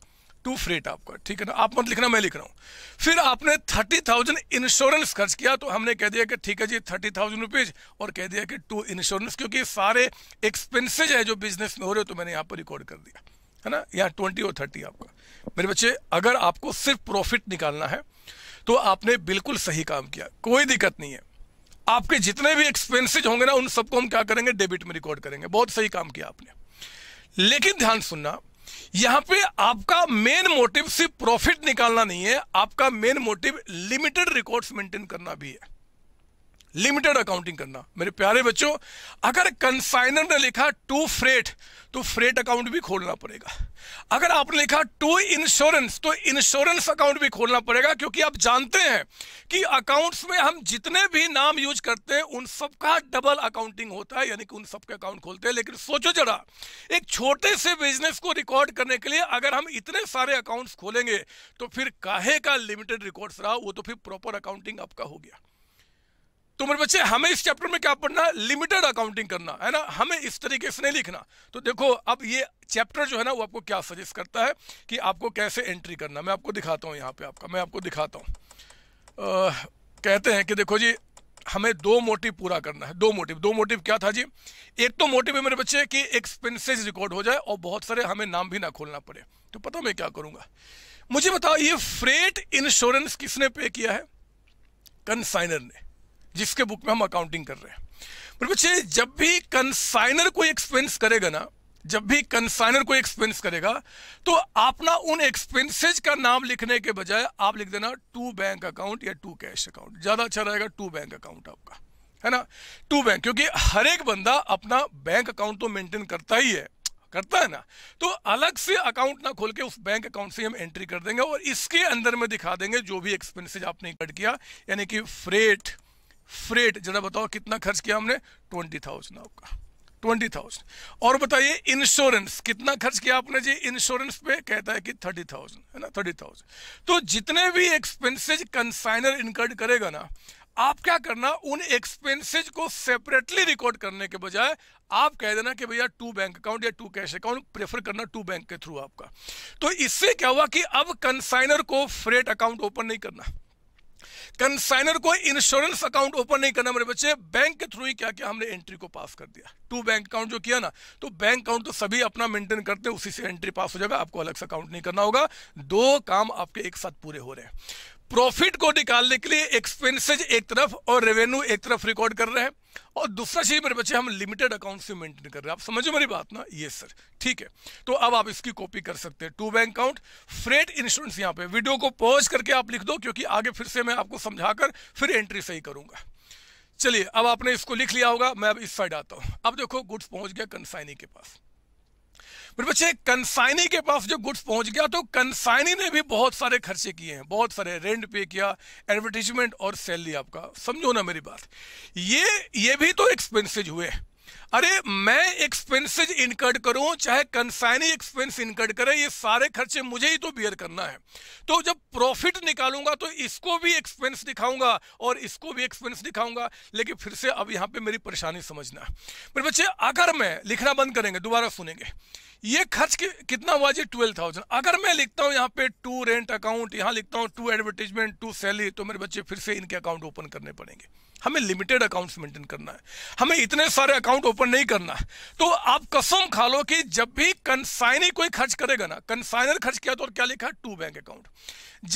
टू फ्रेट आपका ठीक है ना आप मत लिखना मैं लिख रहा हूँ फिर आपने थर्टी थाउजेंड इंश्योरेंस खर्च किया तो हमने कह दिया कि ठीक है जी थर्टी थाउजेंड रुपीज और कह दिया कि टू इंश्योरेंस क्योंकि सारे एक्सपेंसेज है जो बिजनेस में हो रहे हो तो मैंने यहाँ पर रिकॉर्ड कर दिया है ना यहाँ ट्वेंटी और थर्टी आपका मेरे बच्चे अगर आपको सिर्फ प्रॉफिट निकालना है तो आपने बिल्कुल सही काम किया कोई दिक्कत नहीं है आपके जितने भी एक्सपेंसिज होंगे ना उन सबको हम क्या करेंगे डेबिट में रिकॉर्ड करेंगे बहुत सही काम किया आपने लेकिन ध्यान सुनना यहां पे आपका मेन मोटिव सिर्फ प्रॉफिट निकालना नहीं है आपका main motive limited records maintain करना भी है लिमिटेड अकाउंटिंग करना मेरे प्यारे बच्चों अगर कंसाइनर ने लिखा टू फ्रेट तो फ्रेट अकाउंट भी खोलना पड़ेगा अगर आपने लिखा टू इंश्योरेंस तो इंश्योरेंस अकाउंट भी खोलना पड़ेगा क्योंकि आप जानते हैं कि अकाउंट्स में हम जितने भी नाम यूज करते हैं उन सबका डबल अकाउंटिंग होता है यानी कि उन सबके अकाउंट खोलते हैं लेकिन सोचो जरा एक छोटे से बिजनेस को रिकॉर्ड करने के लिए अगर हम इतने सारे अकाउंट्स खोलेंगे तो फिर काहे का लिमिटेड रिकॉर्ड रहा वो तो फिर प्रॉपर अकाउंटिंग आपका हो गया तो मेरे बच्चे हमें इस चैप्टर में क्या पढ़ना है लिमिटेड अकाउंटिंग करना है ना हमें इस तरीके से नहीं लिखना तो देखो अब ये चैप्टर जो है ना वो आपको क्या सजेस्ट करता है कि आपको कैसे एंट्री करना मैं आपको दिखाता हूँ यहाँ पे आपका मैं आपको दिखाता हूँ कहते हैं कि देखो जी हमें दो मोटिव पूरा करना है दो मोटिव दो मोटिव क्या था जी एक तो मोटिव है मेरे बच्चे कि एक्सपेंसिस रिकॉर्ड हो जाए और बहुत सारे हमें नाम भी ना खोलना पड़े तो पता मैं क्या करूँगा मुझे बताओ ये फ्रेट इंश्योरेंस किसने पे किया है कंसाइनर ने जिसके बुक में हम अकाउंटिंग कर रहे हैं बिल्कुल चलिए जब भी कंसाइनर कोई एक्सपेंस करेगा ना जब भी कंसाइनर कोई एक्सपेंस करेगा तो आप ना उन एक्सपेंसेज का नाम लिखने के बजाय आप लिख देना टू बैंक अकाउंट या टू कैश अकाउंट ज़्यादा अच्छा रहेगा टू बैंक अकाउंट आपका है ना टू बैंक क्योंकि हर एक बंदा अपना बैंक अकाउंट तो मेंटेन करता ही है करता है ना तो अलग से अकाउंट ना खोल के उस बैंक अकाउंट से हम एंट्री कर देंगे और इसके अंदर में दिखा देंगे जो भी एक्सपेंसेज आपने कट किया यानी कि फ्रेट फ्रेट जरा बताओ कितना खर्च किया हमने ट्वेंटी थाउजेंड आपका ट्वेंटी थाउजेंड और बताइए इंश्योरेंस कितना खर्च किया आपने जी इंश्योरेंस पे कहता है कि थर्टी थाउजेंड है ना थर्टी थाउजेंड तो जितने भी एक्सपेंसेज कंसाइनर इनकर्ड करेगा ना आप क्या करना उन एक्सपेंसेज को सेपरेटली रिकॉर्ड करने के बजाय आप कह देना कि भैया टू बैंक अकाउंट या टू कैश अकाउंट प्रेफर करना टू बैंक के थ्रू आपका तो इससे क्या हुआ कि अब कंसाइनर को फ्रेट अकाउंट ओपन नहीं करना कंसाइनर को इंश्योरेंस अकाउंट ओपन नहीं करना मेरे बच्चे बैंक के थ्रू ही क्या क्या हमने एंट्री को पास कर दिया टू बैंक अकाउंट जो किया ना तो बैंक अकाउंट तो सभी अपना मेंटेन करते उसी से एंट्री पास हो जाएगा आपको अलग से अकाउंट नहीं करना होगा दो काम आपके एक साथ पूरे हो रहे हैं प्रॉफिट को निकालने के लिए एक्सपेंसेज एक तरफ और रेवेन्यू एक तरफ रिकॉर्ड कर रहे हैं और दूसरा चीज मेरे बच्चे हम लिमिटेड अकाउंट से मेंटेन कर रहे हैं आप समझो मेरी बात ना ये सर ठीक है तो अब आप इसकी कॉपी कर सकते हैं to bank account freight insurance यहाँ पे वीडियो को पॉज करके आप लिख दो क्योंकि आगे फिर से मैं आपको समझाकर फिर एंट्री सही करूंगा चलिए अब आपने इसको लिख लिया होगा मैं अब इस साइड आता हूँ अब देखो गुड्स पहुंच गया कंसाइनी के पास मेरे बच्चे कंसाइनी के पास जो गुड्स पहुंच गया तो कंसाइनी ने भी बहुत सारे खर्चे किए हैं बहुत सारे रेंट पे किया एडवर्टीजमेंट और सैलरी आपका समझो ना मेरी बात ये ये भी तो एक्सपेंसिव हुए हैं अरे मैं एक्सपेंसेज इनकर्ड करूं चाहे कंसाइनी एक्सपेंस इनकर्ड करे ये सारे खर्चे मुझे ही तो बियर करना है तो जब प्रॉफिट निकालूंगा तो इसको भी एक्सपेंस दिखाऊंगा और इसको भी एक्सपेंस दिखाऊंगा लेकिन फिर से अब यहाँ पे मेरी परेशानी समझना मेरे बच्चे अगर मैं लिखना बंद करेंगे दोबारा सुनेंगे ये खर्च कितना हुआ जी ट्वेल्व थाउजेंड अगर मैं लिखता हूँ यहाँ पे टू रेंट अकाउंट यहाँ लिखता हूँ टू एडवर्टीजमेंट टू सैलरी तो मेरे बच्चे फिर से इनके अकाउंट ओपन करने पड़ेंगे हमें लिमिटेड अकाउंट्स मेंटेन करना है हमें इतने सारे अकाउंट ओपन नहीं करना तो आप कसम खा लो कि जब भी कंसाइनी कोई खर्च करेगा ना कंसाइनर खर्च किया तो और क्या लिखा है टू बैंक अकाउंट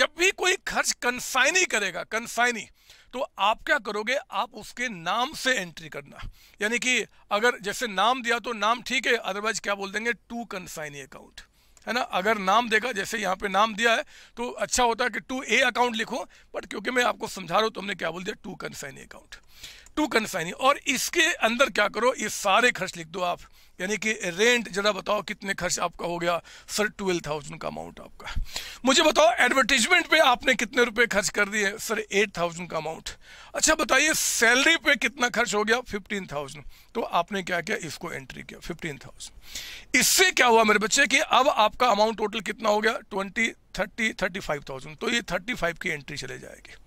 जब भी कोई खर्च कंसाइनी करेगा कंसाइनी तो आप क्या करोगे आप उसके नाम से एंट्री करना यानी कि अगर जैसे नाम दिया तो नाम ठीक है अदरवाइज क्या बोल देंगे टू कंसाइनी अकाउंट है ना अगर नाम देगा जैसे यहाँ पे नाम दिया है तो अच्छा होता है कि टू ए अकाउंट लिखो बट क्योंकि मैं आपको समझा रहा हूँ तो हमने क्या बोल दिया to consign account to consignee और इसके अंदर क्या करो ये सारे खर्च लिख दो आप यानी कि रेंट जरा बताओ कितने खर्च आपका हो गया सर ट्वेल्व थाउजेंड का अमाउंट आपका मुझे बताओ एडवर्टीजमेंट पे आपने कितने रुपए खर्च कर दिए सर एट थाउजेंड का अमाउंट अच्छा बताइए सैलरी पे कितना खर्च हो गया फिफ्टीन थाउजेंड तो आपने क्या किया इसको एंट्री किया फिफ्टीन थाउजेंड इससे क्या हुआ मेरे बच्चे कि अब आपका अमाउंट टोटल कितना हो गया twenty thirty thirty five thousand तो ये थर्टी फाइव की एंट्री चले जाएगी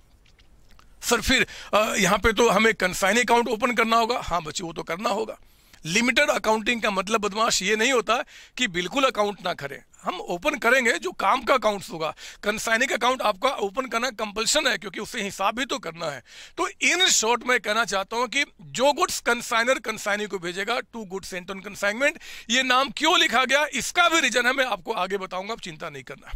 सर फिर यहाँ पे तो हमें कंसाइन अकाउंट ओपन करना होगा हाँ बच्चे वो तो करना होगा लिमिटेड अकाउंटिंग का मतलब बदमाश ये नहीं होता कि बिल्कुल अकाउंट ना करें हम ओपन करेंगे जो काम का अकाउंट्स होगा कंसाइनिंग अकाउंट आपका ओपन करना कंपल्सन है क्योंकि उसे हिसाब भी तो करना है तो इन शॉर्ट मैं कहना चाहता हूं कि जो गुड्स कंसाइनर कंसाइनी को भेजेगा to goods and on consignment ये नाम क्यों लिखा गया इसका भी रीजन है मैं आपको आगे बताऊंगा आप चिंता नहीं करना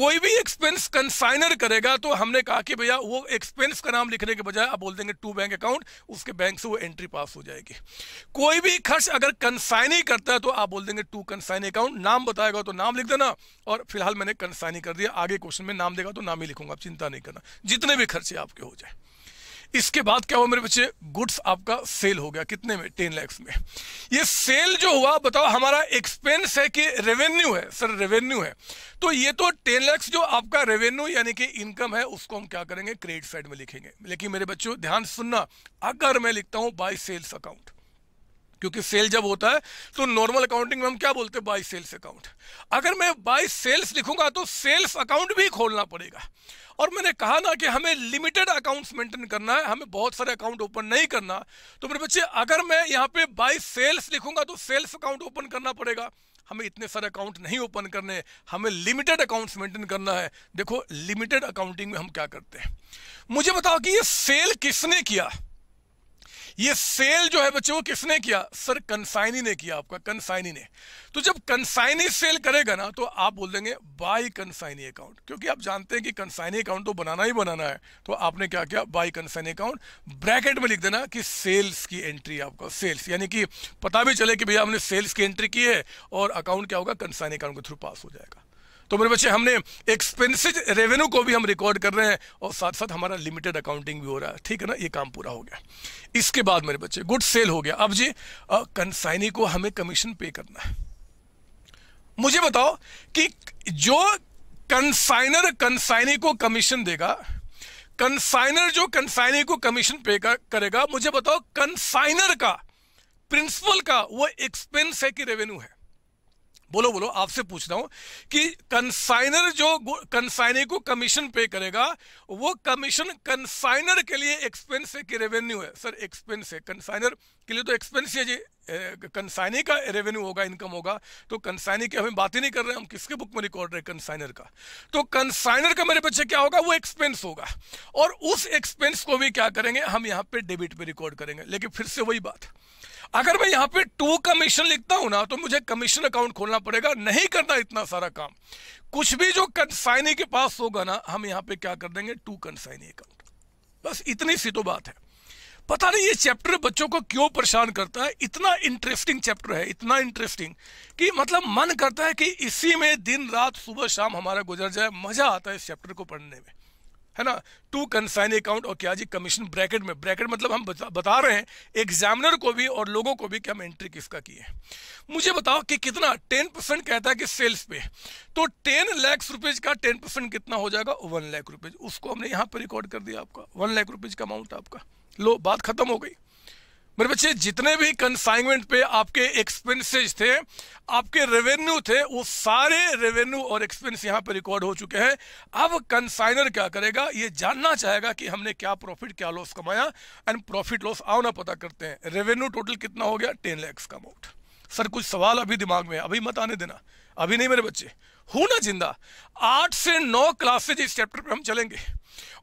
कोई भी एक्सपेंस कंसाइनर करेगा तो हमने कहा कि भैया वो एक्सपेंस का नाम लिखने के बजाय आप बोल देंगे टू बैंक अकाउंट उसके बैंक से वो एंट्री पास हो जाएगी कोई भी खर्च अगर कंसाइनी करता है तो आप बोल देंगे टू कंसाइनी अकाउंट नाम बताएगा तो नाम लिख देना और फिलहाल मैंने साइन कर दिया आगे क्वेश्चन में नाम देगा तो नाम ही लिखूंगा आप चिंता नहीं करना जितने भी खर्चे आपके हो जाए इसके बाद क्या हुआ मेरे बच्चे गुड्स आपका सेल हो गया कितने में टेन लैक्स में ये सेल जो हुआ बताओ हमारा एक्सपेंस है कि रेवेन्यू है सर रेवेन्यू है तो ये तो टेन लैक्स जो आपका रेवेन्यू यानी कि इनकम है उसको हम क्या करेंगे क्रेडिट साइड में लिखेंगे लेकिन मेरे बच्चों ध्यान सुनना अगर मैं लिखता हूं बाई सेल्स अकाउंट क्योंकि सेल जब होता है तो नॉर्मल अकाउंटिंग में हम क्या बोलते हैं बाई सेल्स अकाउंट अगर मैं बाई सेल्स लिखूंगा तो सेल्स अकाउंट भी खोलना पड़ेगा और मैंने कहा ना कि हमें लिमिटेड अकाउंट्स मेंटेन करना है हमें बहुत सारे अकाउंट ओपन नहीं करना तो मेरे बच्चे अगर मैं यहाँ पे बाई सेल्स लिखूंगा तो सेल्स अकाउंट ओपन करना पड़ेगा हमें इतने सारे अकाउंट नहीं ओपन करने हमें लिमिटेड अकाउंट्स मेंटेन करना है देखो लिमिटेड अकाउंटिंग में हम क्या करते हैं मुझे बताओ कि ये सेल किसने किया ये सेल जो है बच्चे वो किसने किया सर कंसाइनी ने किया आपका कंसाइनी ने तो जब कंसाइनी सेल करेगा ना तो आप बोल देंगे बाई कंसाइनी अकाउंट क्योंकि आप जानते हैं कि कंसाइनी अकाउंट तो बनाना ही बनाना है तो आपने क्या किया बाई कंसाइनी अकाउंट ब्रैकेट में लिख देना कि सेल्स की एंट्री आपका सेल्स यानी कि पता भी चले कि भैया हमने सेल्स की एंट्री की है और अकाउंट क्या होगा कंसाइनी अकाउंट के थ्रू पास हो जाएगा तो मेरे बच्चे हमने एक्सपेंसिज रेवेन्यू को भी हम रिकॉर्ड कर रहे हैं और साथ साथ हमारा लिमिटेड अकाउंटिंग भी हो रहा है ठीक है ना ये काम पूरा हो गया इसके बाद मेरे बच्चे गुड सेल हो गया अब जी कंसाइनी को हमें कमीशन पे करना है मुझे बताओ कि जो कंसाइनर कंसाइनी को कमीशन देगा कंसाइनर जो कंसाइनी को कमीशन पे करेगा मुझे बताओ कंसाइनर का प्रिंसिपल का वो एक्सपेंस है कि रेवेन्यू है बोलो बोलो आपसे पूछ रहा हूं कि कंसाइनर जो कंसाइनर को कमीशन पे करेगा वो कमीशन कंसाइनर के लिए एक्सपेंस है कि रेवेन्यू है सर एक्सपेंस है कंसाइनर के लिए तो एक्सपेंस है जी कंसाइनी का रेवेन्यू होगा इनकम होगा तो कंसाइनी की हमें बात ही नहीं कर रहे हम किसके बुक में रिकॉर्ड रहे कंसाइनर का तो कंसाइनर का मेरे बच्चे क्या होगा वो एक्सपेंस होगा और उस एक्सपेंस को भी क्या करेंगे हम यहाँ पे डेबिट पे रिकॉर्ड करेंगे लेकिन फिर से वही बात अगर मैं यहाँ पे टू कमीशन लिखता हूँ ना तो मुझे कमीशन अकाउंट खोलना पड़ेगा नहीं करना इतना सारा काम कुछ भी जो कंसाइनी के पास होगा ना हम यहाँ पे क्या कर देंगे टू कंसाइनी अकाउंट बस इतनी सी तो बात है पता नहीं ये चैप्टर बच्चों को क्यों परेशान करता है इतना इंटरेस्टिंग चैप्टर है इतना इंटरेस्टिंग कि मतलब मन करता है कि इसी में दिन रात सुबह शाम हमारा गुजर जाए मजा आता है इस चैप्टर को पढ़ने में है ना टू कंसाइन अकाउंट और क्या जी कमीशन ब्रैकेट में ब्रैकेट मतलब हम बता, बता रहे हैं एग्जामिनर को भी और लोगों को भी कि हम एंट्री किसका की है मुझे बताओ कि कितना टेन परसेंट कहता है कि सेल्स पे तो टेन लैक्स रुपीज का टेन परसेंट कितना हो जाएगा वन लाख रुपीज उसको हमने यहाँ पर रिकॉर्ड कर दिया आपका वन लाख रुपीज का अमाउंट आपका लो बात खत्म हो गई मेरे बच्चे जितने भी कंसाइनमेंट पे आपके एक्सपेंसेस थे आपके रेवेन्यू थे वो सारे रेवेन्यू और एक्सपेंस यहाँ पर रिकॉर्ड हो चुके हैं अब कंसाइनर क्या करेगा ये जानना चाहेगा कि हमने क्या प्रॉफिट क्या लॉस कमाया एंड प्रॉफिट लॉस आओ ना पता करते हैं रेवेन्यू टोटल कितना हो गया टेन लैक्स का अमाउंट सर कुछ सवाल अभी दिमाग में अभी मत आने देना अभी नहीं मेरे बच्चे हूं ना जिंदा आठ से नौ क्लासेज इस चैप्टर पर हम चलेंगे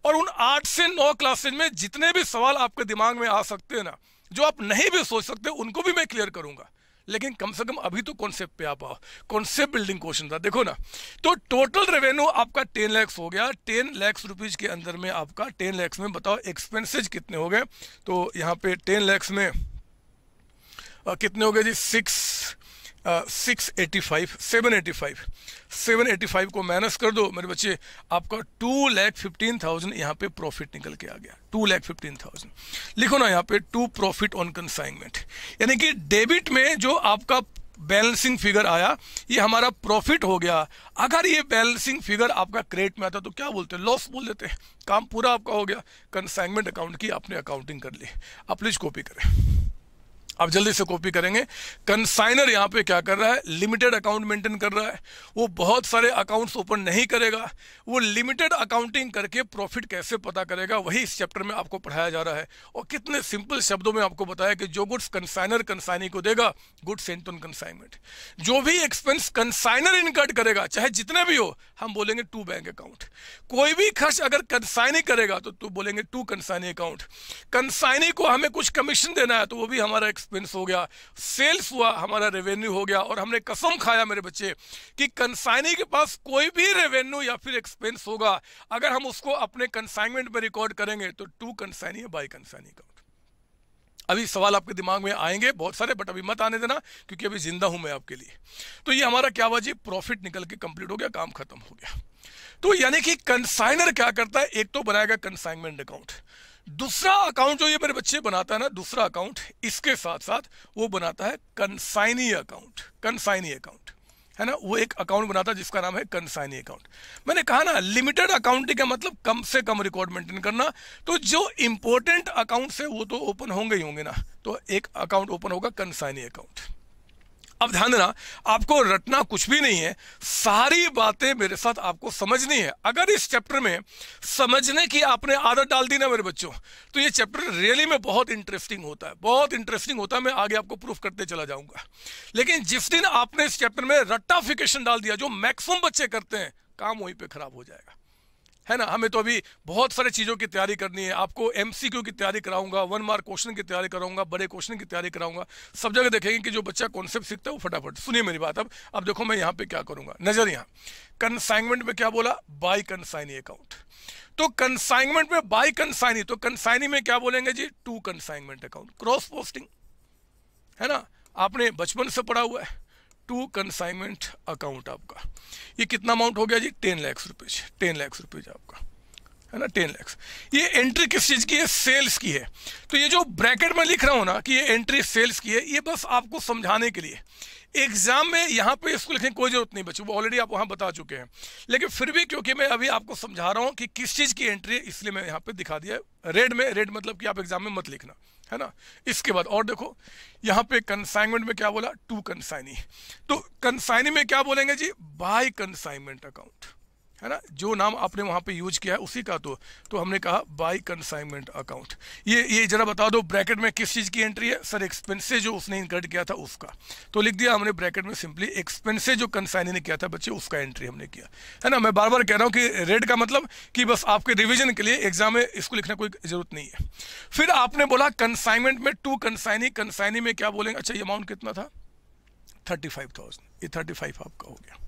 और उन आठ से नौ क्लासेज में जितने भी सवाल आपके दिमाग में आ सकते हैं ना जो आप नहीं भी सोच सकते उनको भी मैं क्लियर करूंगा लेकिन कम से कम अभी तो कॉन्सेप्ट पे आप आओ कॉन्सेप्ट बिल्डिंग क्वेश्चन था देखो ना तो टोटल रेवेन्यू आपका टेन लैक्स हो गया टेन लैक्स रुपीज के अंदर में आपका टेन लैक्स में बताओ एक्सपेंसेज कितने हो गए तो यहाँ पे टेन लैक्स में आ, कितने हो गए जी six six eighty five seven eighty five seven eighty five को माइनस कर दो मेरे बच्चे आपका टू लैख फिफ्टीन थाउजेंड यहाँ पे प्रॉफिट निकल के आ गया टू लैख फिफ्टीन थाउजेंड लिखो ना यहाँ पे टू प्रॉफिट ऑन कंसाइनमेंट यानी कि डेबिट में जो आपका बैलेंसिंग फिगर आया ये हमारा प्रॉफिट हो गया अगर ये बैलेंसिंग फिगर आपका क्रेडिट में आता तो क्या बोलते हैं लॉस बोल देते हैं काम पूरा आपका हो गया कंसाइनमेंट अकाउंट की आपने अकाउंटिंग कर ली आप प्लीज कॉपी करें अब जल्दी से कॉपी करेंगे कंसाइनर यहाँ पे क्या कर रहा है लिमिटेड अकाउंट मेंटेन कर रहा है वो बहुत सारे अकाउंट्स ओपन नहीं करेगा वो लिमिटेड अकाउंटिंग करके प्रॉफिट कैसे पता करेगा वही इस चैप्टर में आपको पढ़ाया जा रहा है और कितने सिंपल शब्दों में आपको बताया कि जो गुड्स कंसाइनर कंसाइनी को देगा गुड्स सेंट ऑन कंसाइनमेंट जो भी एक्सपेंस कंसाइनर इनकट करेगा चाहे जितने भी हो हम बोलेंगे टू बैंक अकाउंट कोई भी खर्च अगर कंसाइनी करेगा तो तू बोलेंगे टू कंसाइनी अकाउंट कंसाइनी को हमें कुछ कमीशन देना है तो वो भी हमारा एक्सपेंस हो गया सेल्स हुआ हमारा रेवेन्यू हो गया और हमने कसम खाया मेरे बच्चे कि कंसाइनी के पास कोई भी रेवेन्यू या फिर एक्सपेंस होगा अगर हम उसको अपने कंसाइनमेंट में रिकॉर्ड करेंगे तो टू कंसाइनी या बाई कंसाइनी अकाउंट अभी सवाल आपके दिमाग में आएंगे बहुत सारे बट अभी मत आने देना क्योंकि अभी जिंदा हूं मैं आपके लिए तो ये हमारा क्या हुआ जी प्रॉफिट निकल के कंप्लीट हो गया काम खत्म हो गया तो यानी कि कंसाइनर क्या करता है एक तो बनाएगा कंसाइनमेंट अकाउंट दूसरा अकाउंट जो ये मेरे बच्चे बनाता है ना दूसरा अकाउंट इसके साथ साथ वो बनाता है कंसाइनी अकाउंट कंसाइनी अकाउंट है ना वो एक अकाउंट बनाता जिसका नाम है कंसाइनी अकाउंट मैंने कहा ना लिमिटेड अकाउंटिंग का मतलब कम से कम रिकॉर्ड मेंटेन करना तो जो इंपॉर्टेंट अकाउंट है वो तो ओपन होंगे ही होंगे ना तो एक अकाउंट ओपन होगा कंसाइनी अकाउंट अब ध्यान देना आपको रटना कुछ भी नहीं है सारी बातें मेरे साथ आपको समझनी है अगर इस चैप्टर में समझने की आपने आदत डाल दी ना मेरे बच्चों तो ये चैप्टर रियली में बहुत इंटरेस्टिंग होता है बहुत इंटरेस्टिंग होता है मैं आगे आपको प्रूफ करते चला जाऊंगा लेकिन जिस दिन आपने इस चैप्टर में रट्टाफिकेशन डाल दिया जो मैक्सिमम बच्चे करते हैं काम वहीं पर खराब हो जाएगा है ना हमें तो अभी बहुत सारी चीज़ों की तैयारी करनी है आपको एम की तैयारी कराऊंगा वन मार्क क्वेश्चन की तैयारी कराऊंगा बड़े क्वेश्चन की तैयारी कराऊंगा सब जगह देखेंगे कि जो बच्चा कॉन्सेप्ट सीखता है वो फटाफट सुनिए मेरी बात अब अब देखो मैं यहाँ पे क्या करूंगा नजर यहाँ कंसाइनमेंट में क्या बोला बाई कंसाइनी अकाउंट तो कंसाइनमेंट में बाई कंसाइनी तो कंसाइनी में क्या बोलेंगे जी to consignment account cross posting है ना आपने बचपन से पढ़ा हुआ है टू कंसाइनमेंट अकाउंट आपका ये कितना अमाउंट हो गया जी ten lakhs rupees ten lakhs rupees आपका है ना टेन लैक्स ये एंट्री किस चीज़ की है सेल्स की है तो ये जो ब्रैकेट में लिख रहा हूँ ना कि ये एंट्री सेल्स की है ये बस आपको समझाने के लिए एग्जाम में यहाँ पे इसको लिखने कोई जरूरत नहीं बची वो ऑलरेडी आप वहाँ बता चुके हैं लेकिन फिर भी क्योंकि मैं अभी आपको समझा रहा हूँ कि किस चीज़ की एंट्री है इसलिए मैं यहाँ पे दिखा दिया रेड में रेड मतलब कि आप एग्जाम में मत लिखना है ना इसके बाद और देखो यहाँ पे कंसाइनमेंट में क्या बोला टू कंसाइनी तो कंसाइनी में क्या बोलेंगे जी बाय कंसाइनमेंट अकाउंट है ना जो नाम आपने वहाँ पे यूज किया है उसी का तो तो हमने कहा बाय कंसाइनमेंट अकाउंट ये ये जरा बता दो ब्रैकेट में किस चीज़ की एंट्री है सर एक्सपेंसेस जो उसने इनकर्ड किया था उसका तो लिख दिया हमने ब्रैकेट में सिंपली एक्सपेंसेस जो कंसाइन ने किया था बच्चे उसका एंट्री हमने किया है ना मैं बार बार कह रहा हूँ कि रेड का मतलब कि बस आपके रिविजन के लिए एग्जाम में इसको लिखना कोई जरूरत नहीं है फिर आपने बोला कंसाइनमेंट में टू कंसाइनी कंसाइनी में क्या बोलेंगे अच्छा ये अमाउंट कितना था थर्टी फाइव थाउजेंड ये थर्टी फाइव आपका हो गया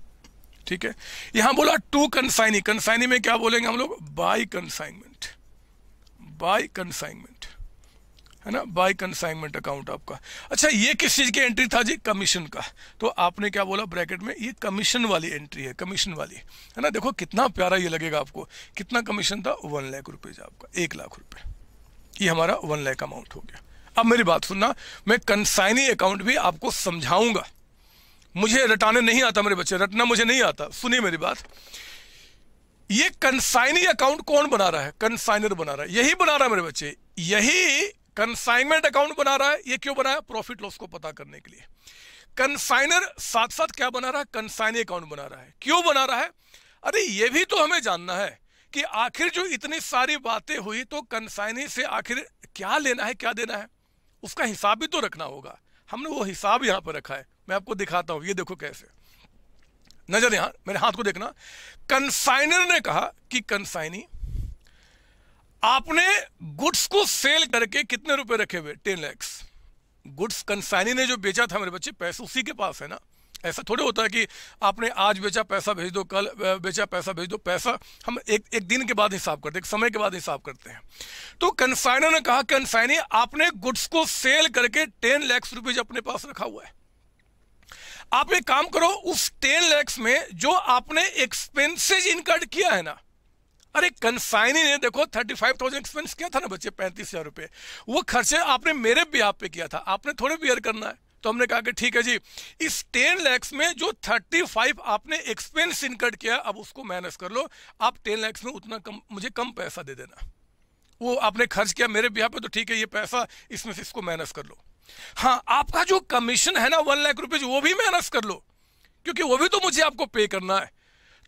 ठीक है यहां बोला टू कंसाइनी कंसाइनी में क्या बोलेंगे हम लोग बाय कंसाइनमेंट बाय कंसाइनमेंट है ना बाय कंसाइनमेंट अकाउंट आपका अच्छा ये किस चीज की एंट्री था जी कमीशन का तो आपने क्या बोला ब्रैकेट में ये कमीशन वाली एंट्री है कमीशन वाली है ना देखो कितना प्यारा ये लगेगा आपको कितना कमीशन था वन लाख रुपीज आपका एक लाख रुपए ये हमारा वन लाख अमाउंट हो गया अब मेरी बात सुनना मैं कंसाइनी अकाउंट भी आपको समझाऊंगा मुझे रटाने नहीं आता मेरे बच्चे रटना मुझे नहीं आता सुनिए मेरी बात ये कंसाइनी अकाउंट कौन बना रहा है कंसाइनर बना रहा है यही बना रहा है मेरे बच्चे यही कंसाइनमेंट अकाउंट बना रहा है ये क्यों बनाया प्रॉफिट लॉस को पता करने के लिए कंसाइनर साथ साथ क्या बना रहा है कंसाइनी अकाउंट बना रहा है क्यों बना रहा है अरे ये भी तो हमें जानना है कि आखिर जो इतनी सारी बातें हुई तो कंसाइनी से आखिर क्या लेना है क्या देना है उसका हिसाब भी तो रखना होगा हमने वो हिसाब यहाँ पर रखा है मैं आपको दिखाता हूं ये देखो कैसे नजर यहां मेरे हाथ को देखना कंसाइनर ने कहा कि कंसाइनी आपने गुड्स को सेल करके कितने रुपए रखे हुए टेन लैक्स गुड्स कंसाइनी ने जो बेचा था मेरे बच्चे पैसे उसी के पास है ना ऐसा थोड़े होता है कि आपने आज बेचा पैसा भेज दो कल बेचा पैसा भेज दो पैसा हम एक एक दिन के बाद हिसाब करते हैं समय के बाद हिसाब करते हैं तो कंसाइनर ने कहा कंसाइनी आपने गुड्स को सेल करके टेन लैक्स रुपीज अपने पास रखा हुआ है आप एक काम करो उस टेन लैक्स में जो आपने एक्सपेंसिज इनकर्ड किया है ना अरे कंसाइनी ने देखो थर्टी फाइव थाउजेंड एक्सपेंस किया था ना बच्चे पैंतीस हजार रुपये वो खर्चे आपने मेरे ब्याह पे किया था आपने थोड़े बियर करना है तो हमने कहा कि ठीक है जी इस टेन लैक्स में जो थर्टी फाइव आपने एक्सपेंस इनकर्ड किया अब उसको माइनस कर लो आप टेन लैक्स में उतना कम मुझे कम पैसा दे देना वो आपने खर्च किया मेरे ब्याह पे तो ठीक है ये पैसा इसमें से इसको माइनस कर लो हाँ आपका जो कमीशन है ना वन लाख रुपीज वो भी माइनस कर लो क्योंकि वो भी तो मुझे आपको पे करना है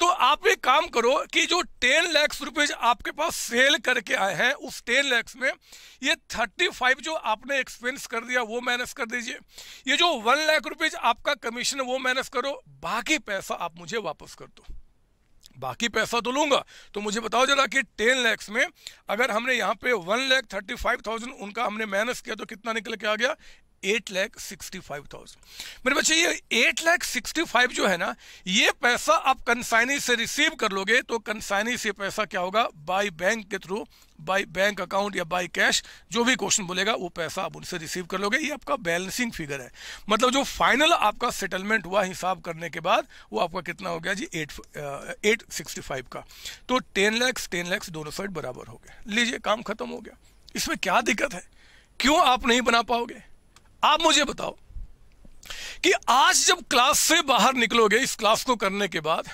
तो आप एक काम करो कि जो टेन लैक्स रुपीज आपके पास सेल करके आए हैं उस टेन लैक्स में ये थर्टी फाइव जो आपने एक्सपेंस कर दिया वो माइनस कर दीजिए ये जो वन लाख रुपीज आपका कमीशन वो माइनस करो बाकी पैसा आप मुझे वापस कर दो बाकी पैसा तो लूँगा तो मुझे बताओ जरा कि टेन लैक्स में अगर हमने यहाँ पे one lakh thirty five thousand उनका हमने माइनस किया तो कितना निकल के आ गया eight lakh sixty five thousand मेरे बच्चे ये एट लैख सिक्सटी फाइव जो है ना ये पैसा आप कंसाइनी से रिसीव कर लोगे तो कंसाइनी से पैसा क्या होगा बाय बैंक के थ्रू बाय बैंक अकाउंट या बाय कैश जो भी क्वेश्चन बोलेगा वो पैसा आप उनसे रिसीव कर लोगे ये आपका बैलेंसिंग फिगर है मतलब जो फाइनल आपका सेटलमेंट हुआ हिसाब करने के बाद वो आपका कितना हो गया जी एट एट सिक्सटी फाइव का तो टेन लैक्स टेन लैक्स दोनों साइड बराबर हो गया लीजिए काम खत्म हो गया इसमें क्या दिक्कत है क्यों आप नहीं बना पाओगे आप मुझे बताओ कि आज जब क्लास से बाहर निकलोगे इस क्लास को करने के बाद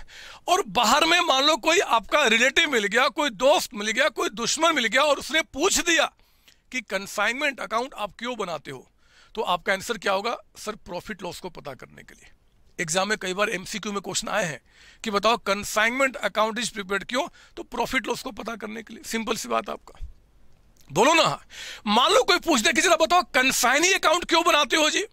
और बाहर में मान लो कोई आपका रिलेटिव मिल गया कोई दोस्त मिल गया कोई दुश्मन मिल गया और उसने पूछ दिया कि कंसाइनमेंट अकाउंट आप क्यों बनाते हो तो आपका आंसर क्या होगा सर प्रॉफिट लॉस को पता करने के लिए एग्जाम में कई बार एमसीक्यू में क्वेश्चन आए हैं कि बताओ कंसाइनमेंट अकाउंट इज प्रिपेयर क्यों तो प्रॉफिट लॉस को पता करने के लिए सिंपल सी बात आपका बोलो ना मान लो कोई पूछ दे कि जरा बताओ कंसाइनी अकाउंट क्यों बनाते हो जी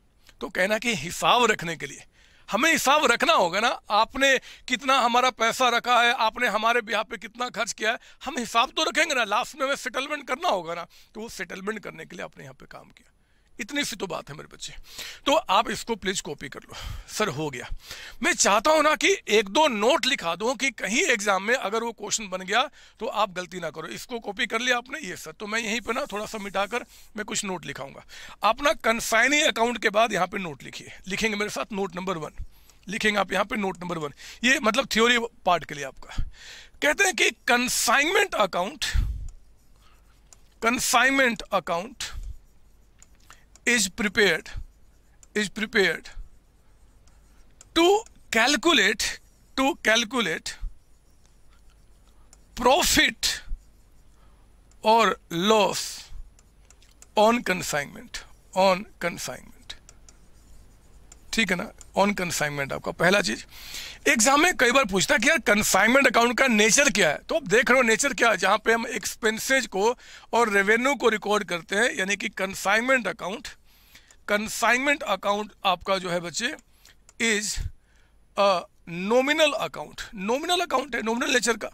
तो कहना कि हिसाब रखने के लिए हमें हिसाब रखना होगा ना आपने कितना हमारा पैसा रखा है आपने हमारे ब्याह पे कितना खर्च किया है हम हिसाब तो रखेंगे ना लास्ट में हमें सेटलमेंट करना होगा ना तो वो सेटलमेंट करने के लिए आपने यहाँ पे काम किया इतनी सी तो बात है मेरे बच्चे तो आप इसको प्लीज कॉपी कर लो सर हो गया मैं चाहता हूं ना कि एक दो नोट लिखा दो कि कहीं एग्जाम में अगर वो क्वेश्चन बन गया तो आप गलती ना करो इसको कॉपी कर लिया आपने ये सर तो मैं यहीं पर ना थोड़ा सा मिटाकर मैं कुछ नोट लिखाऊंगा आप ना कंसाइनी अकाउंट के बाद यहाँ पे नोट लिखिए लिखेंगे मेरे साथ नोट नंबर वन लिखेंगे आप यहाँ पे नोट नंबर वन ये मतलब थ्योरी पार्ट के लिए आपका कहते हैं कि consignment account consignment account is prepared is prepared to calculate to calculate profit or loss on consignment on consignment ठीक है ना ऑन कंसाइनमेंट आपका पहला चीज एग्जाम में कई बार पूछता है कि यार कंसाइनमेंट अकाउंट का नेचर क्या है तो आप देख रहे हो नेचर क्या है जहां पे हम एक्सपेंसेज को और रेवेन्यू को रिकॉर्ड करते हैं यानी कि कंसाइनमेंट अकाउंट कंसाइनमेंट अकाउंट आपका जो है बच्चे is nominal account nominal account है नोमिनल नेचर का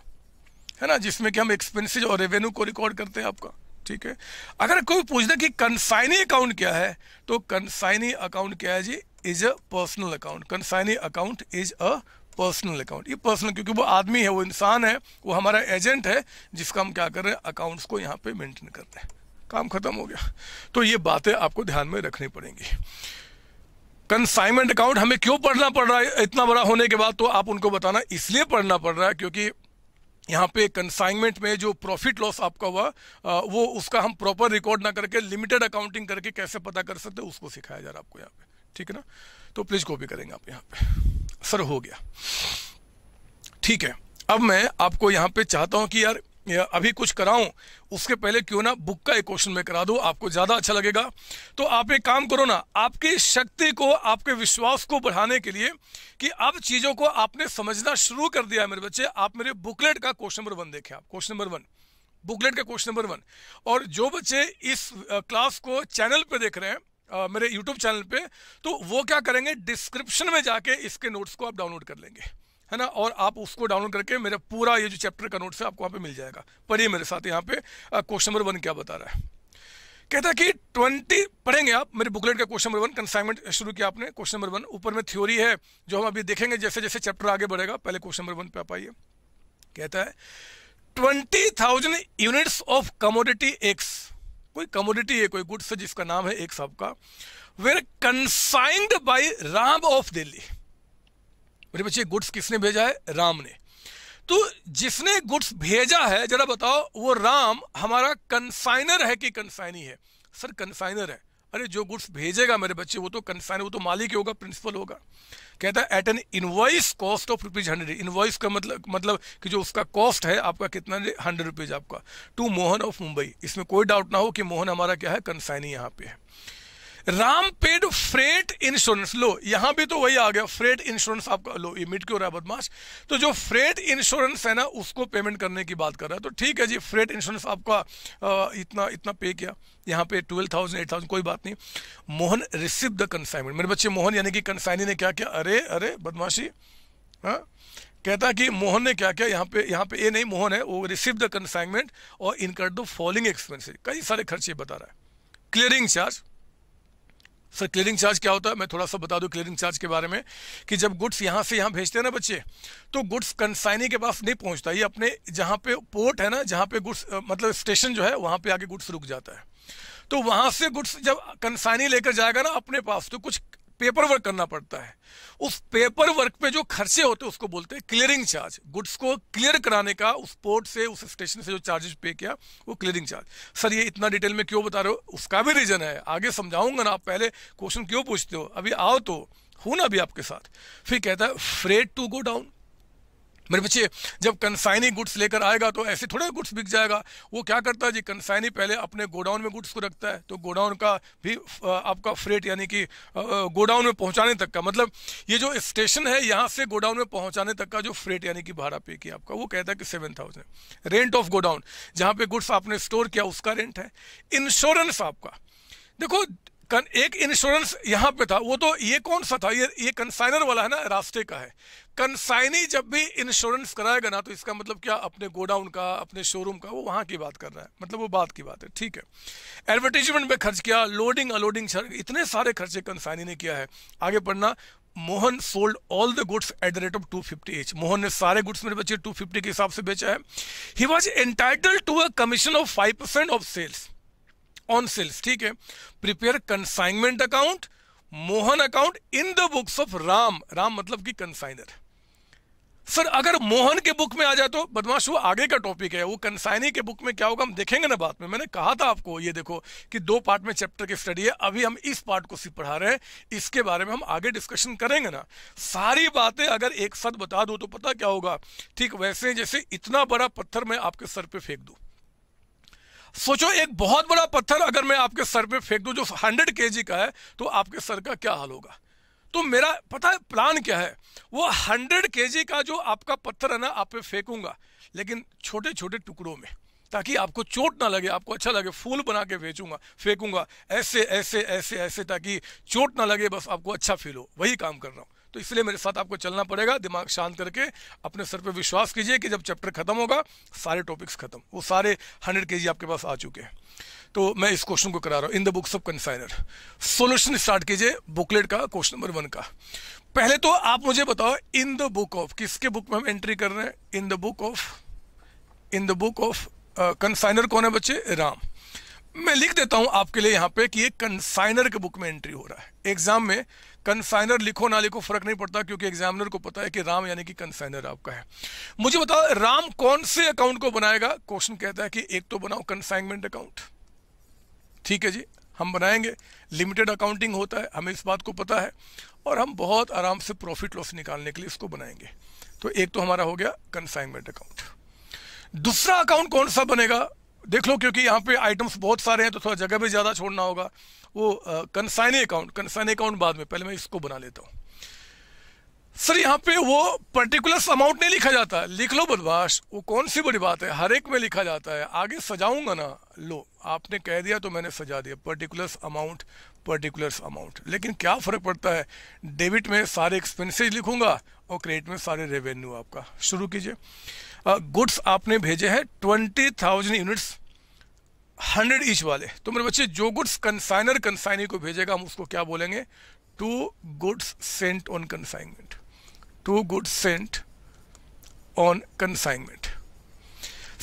है ना जिसमें कि हम एक्सपेंसिज और रेवेन्यू को रिकॉर्ड करते हैं आपका ठीक है अगर कोई पूछना कि कंसाइनी अकाउंट क्या है तो कंसाइनी अकाउंट क्या है जी is a personal account consignee account is a personal account ये पर्सनल क्योंकि वो आदमी है वो इंसान है वो हमारा एजेंट है जिसका हम क्या कर रहे हैं अकाउंट्स को यहाँ पे मेंटेन करते हैं काम खत्म हो गया तो ये बातें आपको ध्यान में रखनी पड़ेंगी कंसाइनमेंट अकाउंट हमें क्यों पढ़ना पड़ रहा है इतना बड़ा होने के बाद तो आप उनको बताना इसलिए पढ़ना पड़ रहा है क्योंकि यहाँ पे कंसाइनमेंट में जो प्रॉफिट लॉस आपका हुआ वो उसका हम प्रॉपर रिकॉर्ड ना करके लिमिटेड अकाउंटिंग करके कैसे पता कर सकते उसको सिखाया जा रहा है आपको यहाँ पे ठीक है ना तो प्लीज़ कॉपी करेंगे आप यहाँ पे सर हो गया ठीक है अब मैं आपको यहाँ पे चाहता हूँ कि यार या अभी कुछ कराऊं उसके पहले क्यों ना बुक का एक क्वेश्चन में करा दूं आपको ज़्यादा अच्छा लगेगा तो आप एक काम करो ना आपकी शक्ति को आपके विश्वास को बढ़ाने के लिए कि अब चीज़ों को आपने समझना शुरू कर दिया है मेरे बच्चे आप मेरे बुकलेट का क्वेश्चन नंबर वन देखें आप क्वेश्चन नंबर वन बुकलेट का क्वेश्चन नंबर वन और जो बच्चे इस क्लास को चैनल पर देख रहे हैं आ, मेरे यूट्यूब चैनल पे तो वो क्या करेंगे डिस्क्रिप्शन में जाके इसके नोट्स को आप डाउनलोड कर लेंगे है ना और आप उसको डाउनलोड करके मेरा पूरा ये जो चैप्टर का नोट्स है आपको वहाँ पे मिल जाएगा पढ़िए मेरे साथ यहाँ पे क्वेश्चन नंबर वन क्या बता रहा है कहता कि ट्वेंटी पढ़ेंगे आप मेरे बुकलेट का क्वेश्चन नंबर वन कंसाइनमेंट शुरू किया आपने क्वेश्चन नंबर वन ऊपर में थ्योरी है जो हम अभी देखेंगे जैसे जैसे चैप्टर आगे बढ़ेगा पहले क्वेश्चन नंबर वन पे आप आइए कहता है twenty thousand units of commodity X कोई कमोडिटी है कोई गुड्स है जिसका नाम है एक साहब का were consigned by Ram of Delhi मेरे बच्चे गुड्स किसने भेजा है राम ने तो जिसने गुड्स भेजा है जरा बताओ वो राम हमारा कंसाइनर है कि कंसाइनी है सर कंसाइनर है अरे जो गुड्स भेजेगा मेरे बच्चे वो तो कंसाइनर वो तो मालिक होगा प्रिंसिपल होगा कहता है at an invoice cost of rupees hundred invoice का मतलब मतलब कि जो उसका कॉस्ट है आपका कितना हंड्रेड रुपीज आपका टू मोहन ऑफ मुंबई इसमें कोई डाउट ना हो कि मोहन हमारा क्या है कंसाइनी यहाँ पे है राम पेड फ्रेट इंश्योरेंस लो यहां भी तो वही आ गया फ्रेट इंश्योरेंस आपका लो ये मिट क्यों रहा है बदमाश तो जो फ्रेट इंश्योरेंस है ना उसको पेमेंट करने की बात कर रहा है तो ठीक है जी फ्रेट इंश्योरेंस आपका इतना इतना पे किया यहाँ पे ट्वेल्व थाउजेंड एट थाउजेंड कोई बात नहीं मोहन रिसीव द कंसाइनमेंट मेरे बच्चे मोहन यानी कि कंसाइनी ने क्या किया अरे अरे बदमाशी हा? कहता कि मोहन ने क्या किया यहाँ पे यहाँ पे ये नहीं मोहन है वो रिसीव द कंसाइनमेंट और इनकर्ड द फॉलोइंग एक्सपेंसिस कई सारे खर्चे बता रहा है clearing charge sir clearing charge क्या होता है मैं थोड़ा सा बता दूं क्लियरिंग चार्ज के बारे में कि जब गुड्स यहाँ से यहाँ भेजते हैं ना बच्चे तो गुड्स कंसाइनी के पास नहीं पहुँचता ये अपने जहाँ पे पोर्ट है ना जहाँ पे गुड्स मतलब स्टेशन जो है वहाँ पे आके गुड्स रुक जाता है तो वहाँ से गुड्स जब कंसाइनी लेकर जाएगा ना अपने पास तो कुछ पेपर वर्क करना पड़ता है उस पेपर वर्क पे जो खर्चे होते हैं उसको बोलते हैं क्लियरिंग चार्ज गुड्स को क्लियर कराने का उस पोर्ट से उस स्टेशन से जो चार्जेस पे किया वो क्लियरिंग चार्ज सर ये इतना डिटेल में क्यों बता रहे हो उसका भी रीजन है आगे समझाऊंगा ना आप पहले क्वेश्चन क्यों पूछते हो अभी आओ तो हूं ना अभी आपके साथ फिर कहता है फ्रेड टू गो डाउन मेरे बच्चे जब कंसाइनी गुड्स लेकर आएगा तो ऐसे थोड़ा गुड्स बिक जाएगा वो क्या करता है जी कंसाइनी पहले अपने गोडाउन में गुड्स को रखता है तो गोडाउन का भी आपका फ्रेट यानी कि गोडाउन में पहुंचाने तक का मतलब ये जो स्टेशन है यहाँ से गोडाउन में पहुंचाने तक का जो फ्रेट यानी कि भाड़ा पे किया आपका वो कहता है कि seven thousand rent of godown जहाँ पे गुड्स आपने स्टोर किया उसका रेंट है इंश्योरेंस आपका देखो एक इंश्योरेंस यहाँ पे था वो तो ये कौन सा था ये ये कंसाइनर वाला है ना रास्ते का है कंसाइनी जब भी इंश्योरेंस कराएगा ना तो इसका मतलब क्या अपने गोडाउन का अपने शोरूम का वो वहाँ की बात कर रहा है मतलब वो बात की बात है ठीक है एडवर्टीजमेंट में खर्च किया लोडिंग अलोडिंग इतने सारे खर्चे कंसाइनी ने किया है आगे पढ़ना Mohan sold all the goods at the rate of two fifty each Mohan ने सारे गुड्स मेरे बच्चे फिफ्टी के हिसाब से बेचा है ही was entitle to a commission of percent of sales on sales ठीक है prepare consignment account Mohan account in the books of Ram Ram मतलब कि कंसाइनर सर अगर मोहन के बुक में आ जाए तो बदमाश वो आगे का टॉपिक है वो कंसाइनी के बुक में क्या होगा हम देखेंगे ना बाद में मैंने कहा था आपको ये देखो कि दो पार्ट में चैप्टर की स्टडी है अभी हम इस पार्ट को सिर्फ पढ़ा रहे हैं इसके बारे में हम आगे डिस्कशन करेंगे ना सारी बातें अगर एक साथ बता दो तो पता क्या होगा ठीक वैसे जैसे इतना बड़ा पत्थर मैं आपके सर पर फेंक दूँ सोचो एक बहुत बड़ा पत्थर अगर मैं आपके सर पे फेंक दूं जो हंड्रेड के का है तो आपके सर का क्या हाल होगा तो मेरा पता है प्लान क्या है वो हंड्रेड के का जो आपका पत्थर है ना आप पे फेंकूंगा लेकिन छोटे छोटे टुकड़ों में ताकि आपको चोट ना लगे आपको अच्छा लगे फूल बना के बेचूंगा फेंकूंगा ऐसे ऐसे ऐसे ऐसे ताकि चोट ना लगे बस आपको अच्छा फील हो वही काम कर रहा हूँ तो इसलिए मेरे साथ आपको चलना पड़ेगा दिमाग शांत करके अपने सर पर विश्वास कीजिए कि जब चैप्टर खत्म होगा सारे टॉपिक्स खत्म वो सारे हंड्रेड के आपके पास आ चुके हैं तो मैं इस क्वेश्चन को करा रहा हूँ in the books of consignor solution start कीजिए बुकलेट का क्वेश्चन नंबर वन का पहले तो आप मुझे बताओ इन द बुक ऑफ किसके बुक में हम एंट्री कर रहे हैं in the book of in the book of consignor कौन है बच्चे राम मैं लिख देता हूं आपके लिए यहां पे कि ये कंसाइनर के बुक में एंट्री हो रहा है एग्जाम में कन्फाइनर लिखो ना लिखो फर्क नहीं पड़ता क्योंकि एग्जामिनर को पता है कि राम यानी कि कन्फाइनर आपका है मुझे बताओ राम कौन से अकाउंट को बनाएगा क्वेश्चन कहता है कि एक तो बनाओ कन्फाइनमेंट अकाउंट ठीक है जी हम बनाएंगे लिमिटेड अकाउंटिंग होता है हमें इस बात को पता है और हम बहुत आराम से प्रॉफिट लॉस निकालने के लिए इसको बनाएंगे तो एक तो हमारा हो गया कंसाइनमेंट अकाउंट दूसरा अकाउंट कौन सा बनेगा देख लो क्योंकि यहाँ पे आइटम्स बहुत सारे हैं तो थोड़ा जगह भी ज़्यादा छोड़ना होगा वो कंसाइनी अकाउंट कंसाइनी अकाउंट बाद में पहले मैं इसको बना लेता हूँ सर यहाँ पे वो पर्टिकुलर अमाउंट नहीं लिखा जाता लिख लो बदमाश वो कौन सी बड़ी बात है हर एक में लिखा जाता है आगे सजाऊंगा ना लो आपने कह दिया तो मैंने सजा दिया पर्टिकुलर अमाउंट पर्टिकुलर अमाउंट लेकिन क्या फ़र्क पड़ता है डेबिट में सारे एक्सपेंसिज लिखूंगा और क्रेडिट में सारे रेवेन्यू आपका शुरू कीजिए गुड्स आपने भेजे हैं twenty thousand units hundred each वाले तो मेरे बच्चे जो गुड्स कंसाइनर कंसाइनी को भेजेगा हम उसको क्या बोलेंगे to goods sent on consignment to goods sent on consignment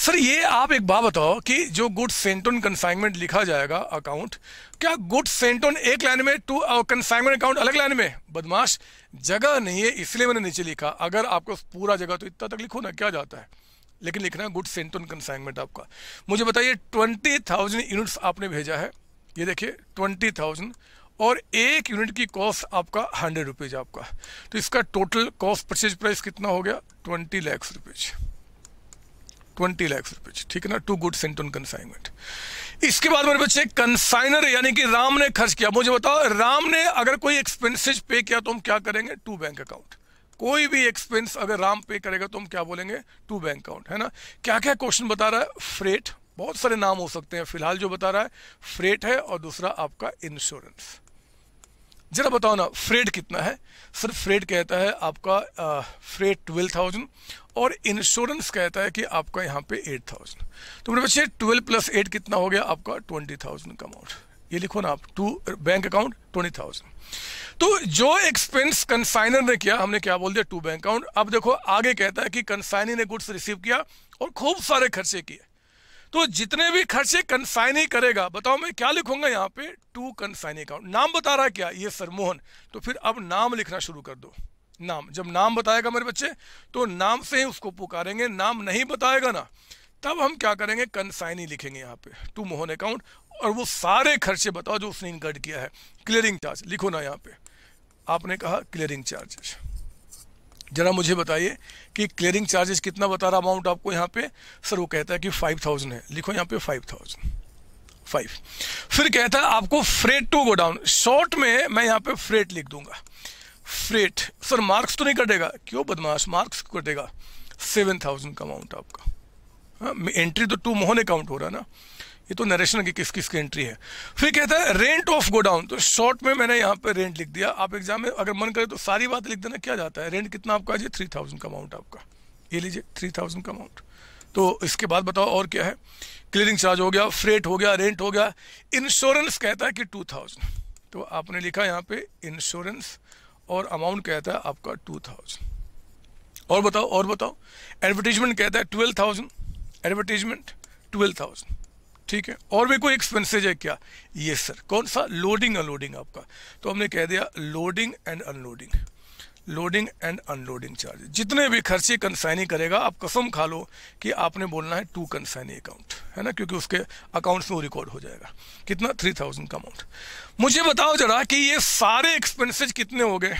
sir ये आप एक बात बताओ कि जो गुड सेंट ऑन कंसाइनमेंट लिखा जाएगा अकाउंट क्या गुड सेंट ऑन एक लाइन में टू कंसाइनमेंट अकाउंट अलग लाइन में बदमाश जगह नहीं है इसलिए मैंने नीचे लिखा अगर आपको पूरा जगह तो इतना तक लिखो ना क्या जाता है लेकिन लिखना गुड सेंट ऑन कंसाइनमेंट आपका मुझे बताइए ट्वेंटी थाउजेंड यूनिट्स आपने भेजा है ये देखिए ट्वेंटी थाउजेंड और एक यूनिट की कॉस्ट आपका हंड्रेड रुपीज आपका तो इसका टोटल कॉस्ट परचेज प्राइस कितना हो गया twenty lakhs rupees twenty lakhs rupees ठीक है ना to good sent on consignment इसके बाद मेरे बच्चे कंसाइनर यानी कि राम ने खर्च किया मुझे बताओ राम ने अगर कोई एक्सपेंसिज पे किया तो हम क्या करेंगे टू बैंक अकाउंट कोई भी एक्सपेंस अगर राम पे करेगा तो हम क्या बोलेंगे टू बैंक अकाउंट है ना क्या क्या क्वेश्चन बता रहा है फ्रेट बहुत सारे नाम हो सकते हैं फिलहाल जो बता रहा है फ्रेट है और दूसरा आपका इंश्योरेंस जरा बताओ ना फ्रेड कितना है सर फ्रेड कहता है आपका आ, फ्रेड ट्वेल्व थाउजेंड और इंश्योरेंस कहता है कि आपका यहाँ पे एट थाउजेंड तो मेरे बच्चे ट्वेल्व प्लस एट कितना हो गया आपका ट्वेंटी थाउजेंड का अमाउंट ये लिखो ना आप to bank account twenty thousand तो जो एक्सपेंस कंसाइनर ने किया हमने क्या बोल दिया टू बैंक अकाउंट अब देखो आगे कहता है कि कंसाइनी ने गुड्स रिसीव किया और खूब सारे खर्चे किए तो जितने भी खर्चे कंसाइनी करेगा बताओ मैं क्या लिखूंगा यहाँ पे टू कंसाइनी अकाउंट नाम बता रहा है क्या ये सर मोहन तो फिर अब नाम लिखना शुरू कर दो नाम जब नाम बताएगा मेरे बच्चे तो नाम से ही उसको पुकारेंगे नाम नहीं बताएगा ना तब हम क्या करेंगे कंसाइनी लिखेंगे यहाँ पे टू मोहन अकाउंट और वो सारे खर्चे बताओ जो उसने इनकर्ड किया है क्लियरिंग चार्ज लिखो ना यहाँ पे आपने कहा क्लियरिंग चार्जेस जरा मुझे बताइए कि क्लियरिंग चार्जेस कितना बता रहा अमाउंट आपको यहाँ पे सर वो कहता है कि फाइव थाउजेंड है लिखो यहाँ पे फाइव थाउजेंड फाइव फिर कहता है आपको फ्रेट टू गोडाउन शॉर्ट में मैं यहाँ पे फ्रेट लिख दूंगा फ्रेट सर मार्क्स तो नहीं कटेगा क्यों बदमाश मार्क्स कटेगा सेवन थाउजेंड का अमाउंट आपका एंट्री हाँ, तो टू मोहन अकाउंट हो रहा है ना ये तो नरेशन की किस किस की एंट्री है फिर कहता है रेंट ऑफ गोडाउन तो शॉर्ट में मैंने यहाँ पे रेंट लिख दिया आप एग्जाम में अगर मन करे तो सारी बात लिख देना क्या जाता है रेंट कितना आपका आ थ्री थाउजेंड का अमाउंट आपका ये लीजिए थ्री थाउजेंड का अमाउंट तो इसके बाद बताओ और क्या है क्लियरिंग चार्ज हो गया फ्रेट हो गया रेंट हो गया इंश्योरेंस कहता है कि टू थाउजेंड तो आपने लिखा यहाँ पे इंश्योरेंस और अमाउंट कहता है आपका टू थाउजेंड और बताओ और बताओ एडवर्टीजमेंट कहता है twelve thousand advertisement twelve thousand ठीक है और भी कोई एक्सपेंसेज है क्या ये सर कौन सा लोडिंग अनलोडिंग आपका तो हमने कह दिया loading and unloading loading and unloading charge जितने भी खर्चे कंसाइनी करेगा आप कसम खा लो कि आपने बोलना है टू कंसाइनी अकाउंट है ना क्योंकि उसके अकाउंट्स में रिकॉर्ड हो जाएगा कितना थ्री थाउजेंड का अमाउंट मुझे बताओ जरा कि ये सारे एक्सपेंसिज कितने हो गए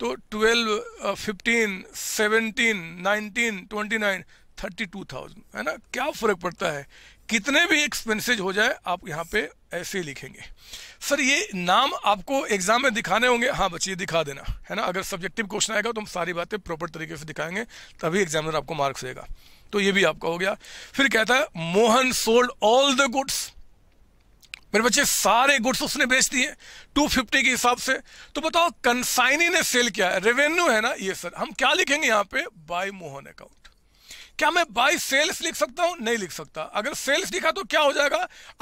तो twelve fifteen seventeen nineteen twenty nine thirty two thousand है ना क्या फ़र्क पड़ता है कितने भी एक्सपेंसिव हो जाए आप यहाँ पे ऐसे लिखेंगे सर ये नाम आपको एग्जाम में दिखाने होंगे हाँ बच्चे दिखा देना है ना अगर सब्जेक्टिव क्वेश्चन आएगा तो हम सारी बातें प्रॉपर तरीके से दिखाएंगे तभी एग्जामिनर आपको मार्क्स देगा तो ये भी आपका हो गया फिर कहता है Mohan sold all the goods मेरे बच्चे सारे गुड्स उसने बेच दिए 250 के हिसाब से तो बताओ कंसाइनी ने सेल किया है रेवेन्यू है ना ये सर हम क्या लिखेंगे यहाँ पे बाय मोहन अकाउंट क्या मैं बाय सेल्स लिख सकता हूं नहीं लिख सकता अगर सेल्स लिखा तो क्या हो जाएगा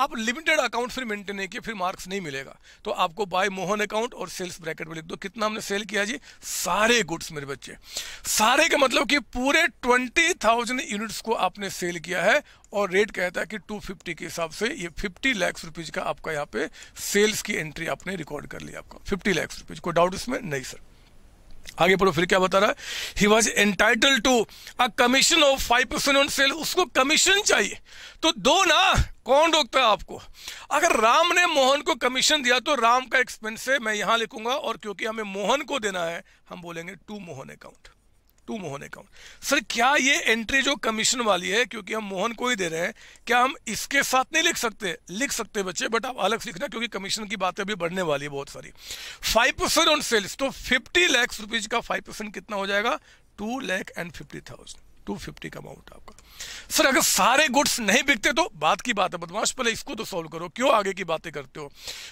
आप लिमिटेड अकाउंट फिर मेंटेन किए फिर मार्क्स नहीं मिलेगा तो आपको बाय मोहन अकाउंट और सेल्स ब्रैकेट में लिख दो कितना हमने सेल किया जी सारे गुड्स मेरे बच्चे सारे का मतलब कि पूरे ट्वेंटी थाउजेंड यूनिट्स को आपने सेल किया है और रेट कहता है कि टू के हिसाब से ये फिफ्टी लैक्स रुपीज का आपका यहाँ पे सेल्स की एंट्री आपने रिकॉर्ड कर लिया आपका फिफ्टी लैक्स रुपीज कोई डाउट इसमें नहीं सर आगे पढ़ो फिर क्या बता रहा है ही was entitle to a commission of five percent on sale उसको कमीशन चाहिए तो दो ना कौन रोकता है आपको अगर राम ने मोहन को कमीशन दिया तो राम का एक्सपेंस है मैं यहां लिखूंगा और क्योंकि हमें मोहन को देना है हम बोलेंगे to Mohan account to Mohan account sir क्या ये एंट्री जो कमीशन वाली है क्योंकि हम मोहन को ही दे रहे हैं क्या हम इसके साथ नहीं लिख सकते लिख सकते बच्चे बट आप अलग सीखना क्योंकि कमीशन की बातें भी बढ़ने वाली है बहुत सारी फाइव परसेंट ऑन सेल्स तो फिफ्टी लैक्स रुपीज का फाइव परसेंट कितना हो जाएगा two lakh and fifty thousand 250 का अमाउंट आपका सर अगर सारे गुड्स नहीं बिकते तो बात की बात है बदमाश पहले इसको तो सॉल्व करो क्यों आगे की बातें करते हो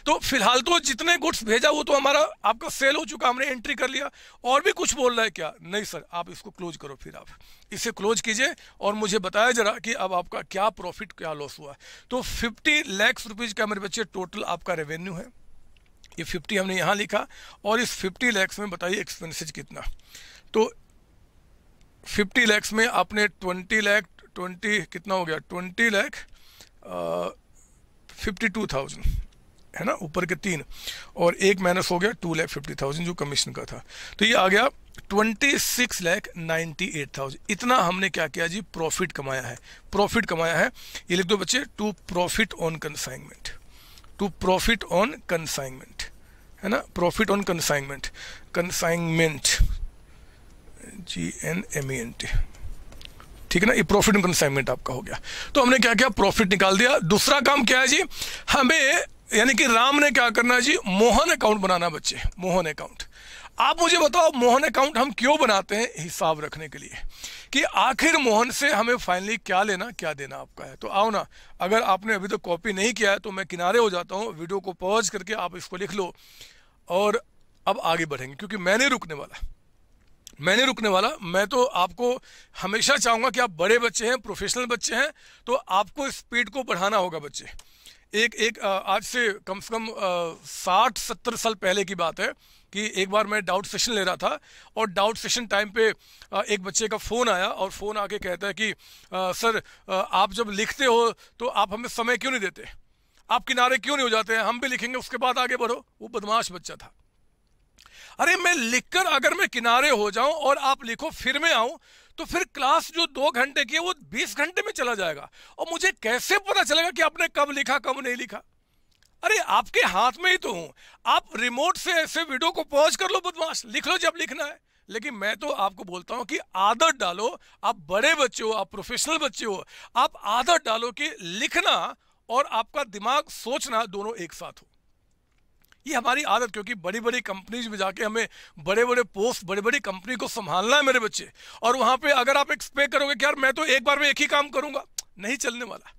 तो फिलहाल तो जितने गुड्स भेजा वो तो हमारा आपका सेल हो चुका हमने एंट्री कर लिया और भी कुछ बोल रहा है क्या नहीं सर आप इसको क्लोज करो फिर आप इसे क्लोज कीजिए और मुझे बताया जरा कि अब आपका क्या प्रॉफिट क्या लॉस हुआ है तो फिफ्टी लैक्स रुपीज़ का मेरे बच्चे टोटल आपका रेवेन्यू है ये फिफ्टी हमने यहाँ लिखा और इस फिफ्टी लैक्स में बताइए एक्सपेंसेज कितना तो फिफ्टी लैक्स में आपने ट्वेंटी लैख ट्वेंटी कितना हो गया twenty lakh fifty two thousand है ना ऊपर के तीन और एक माइनस हो गया टू लैख फिफ्टी थाउजेंड जो कमीशन का था तो ये आ गया twenty six lakh ninety eight thousand इतना हमने क्या किया जी प्रॉफिट कमाया है प्रॉफिट कमाया है ये लिख दो बच्चे to profit on consignment to profit on consignment है ना profit on consignment consignment G N M E N T ठीक है ना ये प्रॉफिट कंसाइनमेंट आपका हो गया तो हमने क्या किया प्रॉफिट निकाल दिया दूसरा काम क्या है जी हमें यानी कि राम ने क्या करना है जी मोहन अकाउंट बनाना बच्चे मोहन अकाउंट आप मुझे बताओ मोहन अकाउंट हम क्यों बनाते हैं हिसाब रखने के लिए कि आखिर मोहन से हमें फाइनली क्या लेना क्या देना आपका है तो आओ ना अगर आपने अभी तो कॉपी नहीं किया है तो मैं किनारे हो जाता हूँ वीडियो को पॉज करके आप इसको लिख लो और अब आगे बढ़ेंगे क्योंकि मैं नहीं रुकने वाला मैं नहीं रुकने वाला मैं तो आपको हमेशा चाहूँगा कि आप बड़े बच्चे हैं प्रोफेशनल बच्चे हैं तो आपको स्पीड को बढ़ाना होगा बच्चे एक एक आज से कम से कम साठ सत्तर साल पहले की बात है कि एक बार मैं डाउट सेशन ले रहा था और डाउट सेशन टाइम पे एक बच्चे का फ़ोन आया और फ़ोन आके कहता है कि सर आप जब लिखते हो तो आप हमें समय क्यों नहीं देते आप किनारे क्यों नहीं हो जाते हैं हम भी लिखेंगे उसके बाद आगे बढ़ो वो बदमाश बच्चा था अरे मैं लिखकर अगर मैं किनारे हो जाऊं और आप लिखो फिर मैं आऊं तो फिर क्लास जो दो घंटे की है वो बीस घंटे में चला जाएगा और मुझे कैसे पता चलेगा कि आपने कब लिखा कब नहीं लिखा अरे आपके हाथ में ही तो हूं आप रिमोट से ऐसे वीडियो को पॉज कर लो बदमाश लिख लो जब लिखना है लेकिन मैं तो आपको बोलता हूं कि आदत डालो आप बड़े बच्चे हो आप प्रोफेशनल बच्चे हो आप आदत डालो कि लिखना और आपका दिमाग सोचना दोनों एक साथ हो ये हमारी आदत क्योंकि बड़ी बड़ी कंपनीज में जाके हमें बड़े बड़े पोस्ट बड़ी बड़ी कंपनी को संभालना है मेरे बच्चे और वहां पे अगर आप एक्सपेक्ट करोगे कि यार मैं तो एक बार में एक ही काम करूंगा नहीं चलने वाला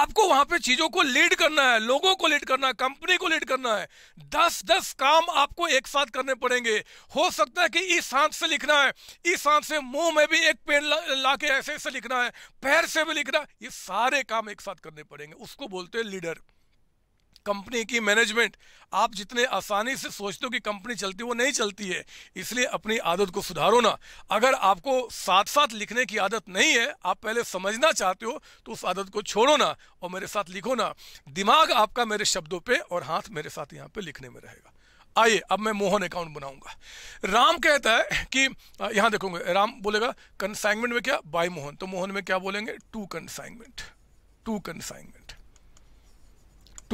आपको वहां पे चीजों को लीड करना है लोगों को लीड करना है कंपनी को लीड करना है दस दस काम आपको एक साथ करने पड़ेंगे हो सकता है कि इस हाथ से लिखना है इस हाथ से मुंह में भी एक पेन ला, ला के ऐसे ऐसे लिखना है पैर से भी लिखना है ये सारे काम एक साथ करने पड़ेंगे उसको बोलते हैं लीडर कंपनी की मैनेजमेंट आप जितने आसानी से सोचते हो कि कंपनी चलती है वो नहीं चलती है इसलिए अपनी आदत को सुधारो ना अगर आपको साथ साथ लिखने की आदत नहीं है आप पहले समझना चाहते हो तो उस आदत को छोड़ो ना और मेरे साथ लिखो ना दिमाग आपका मेरे शब्दों पे और हाथ मेरे साथ यहाँ पे लिखने में रहेगा आइए अब मैं मोहन अकाउंट बनाऊंगा राम कहता है कि यहाँ देखोगे राम बोलेगा कंसाइनमेंट में क्या बाय मोहन तो मोहन में क्या बोलेंगे to consignment to consignment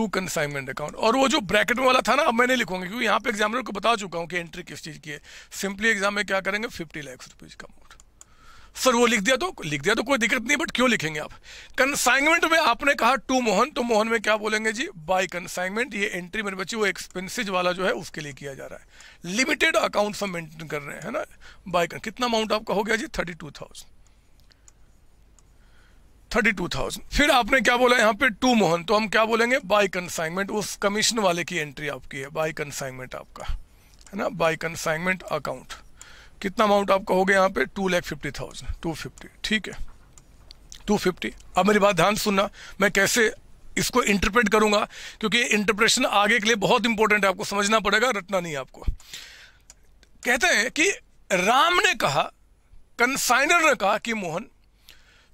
to consignment account और वो जो ब्रैकेट में वाला था ना अब मैं नहीं लिखूंगा क्योंकि यहाँ पे एग्जामिनर को बता चुका हूँ कि एंट्री किस चीज़ की है सिंपली एग्जाम में क्या करेंगे फिफ्टी लैक्स रुपीज़ का अमाउंट सर वो लिख दिया तो लिख दिया तो कोई दिक्कत नहीं बट क्यों लिखेंगे आप कंसाइनमेंट में आपने कहा टू मोहन तो मोहन में क्या बोलेंगे जी बाय कंसाइनमेंट ये एंट्री मेरे बच्चे वो एक्सपेंसिज वाला जो है उसके लिए किया जा रहा है लिमिटेड अकाउंट हम मेंटेन कर रहे हैं है ना बाय कितना अमाउंट आपका हो गया जी thirty two thousand thirty two thousand फिर आपने क्या बोला यहाँ पे टू मोहन तो हम क्या बोलेंगे बाय कंसाइनमेंट उस कमीशन वाले की एंट्री आपकी है बाय कंसाइनमेंट आपका है ना बाय कंसाइनमेंट अकाउंट कितना अमाउंट आपका हो गया यहाँ पे two lakh fifty thousand two fifty ठीक है टू फिफ्टी अब मेरी बात ध्यान सुनना मैं कैसे इसको इंटरप्रेट करूंगा क्योंकि इंटरप्रेशन आगे के लिए बहुत इंपॉर्टेंट है आपको समझना पड़ेगा रटना नहीं आपको कहते हैं कि राम ने कहा कंसाइनर ने कहा कि मोहन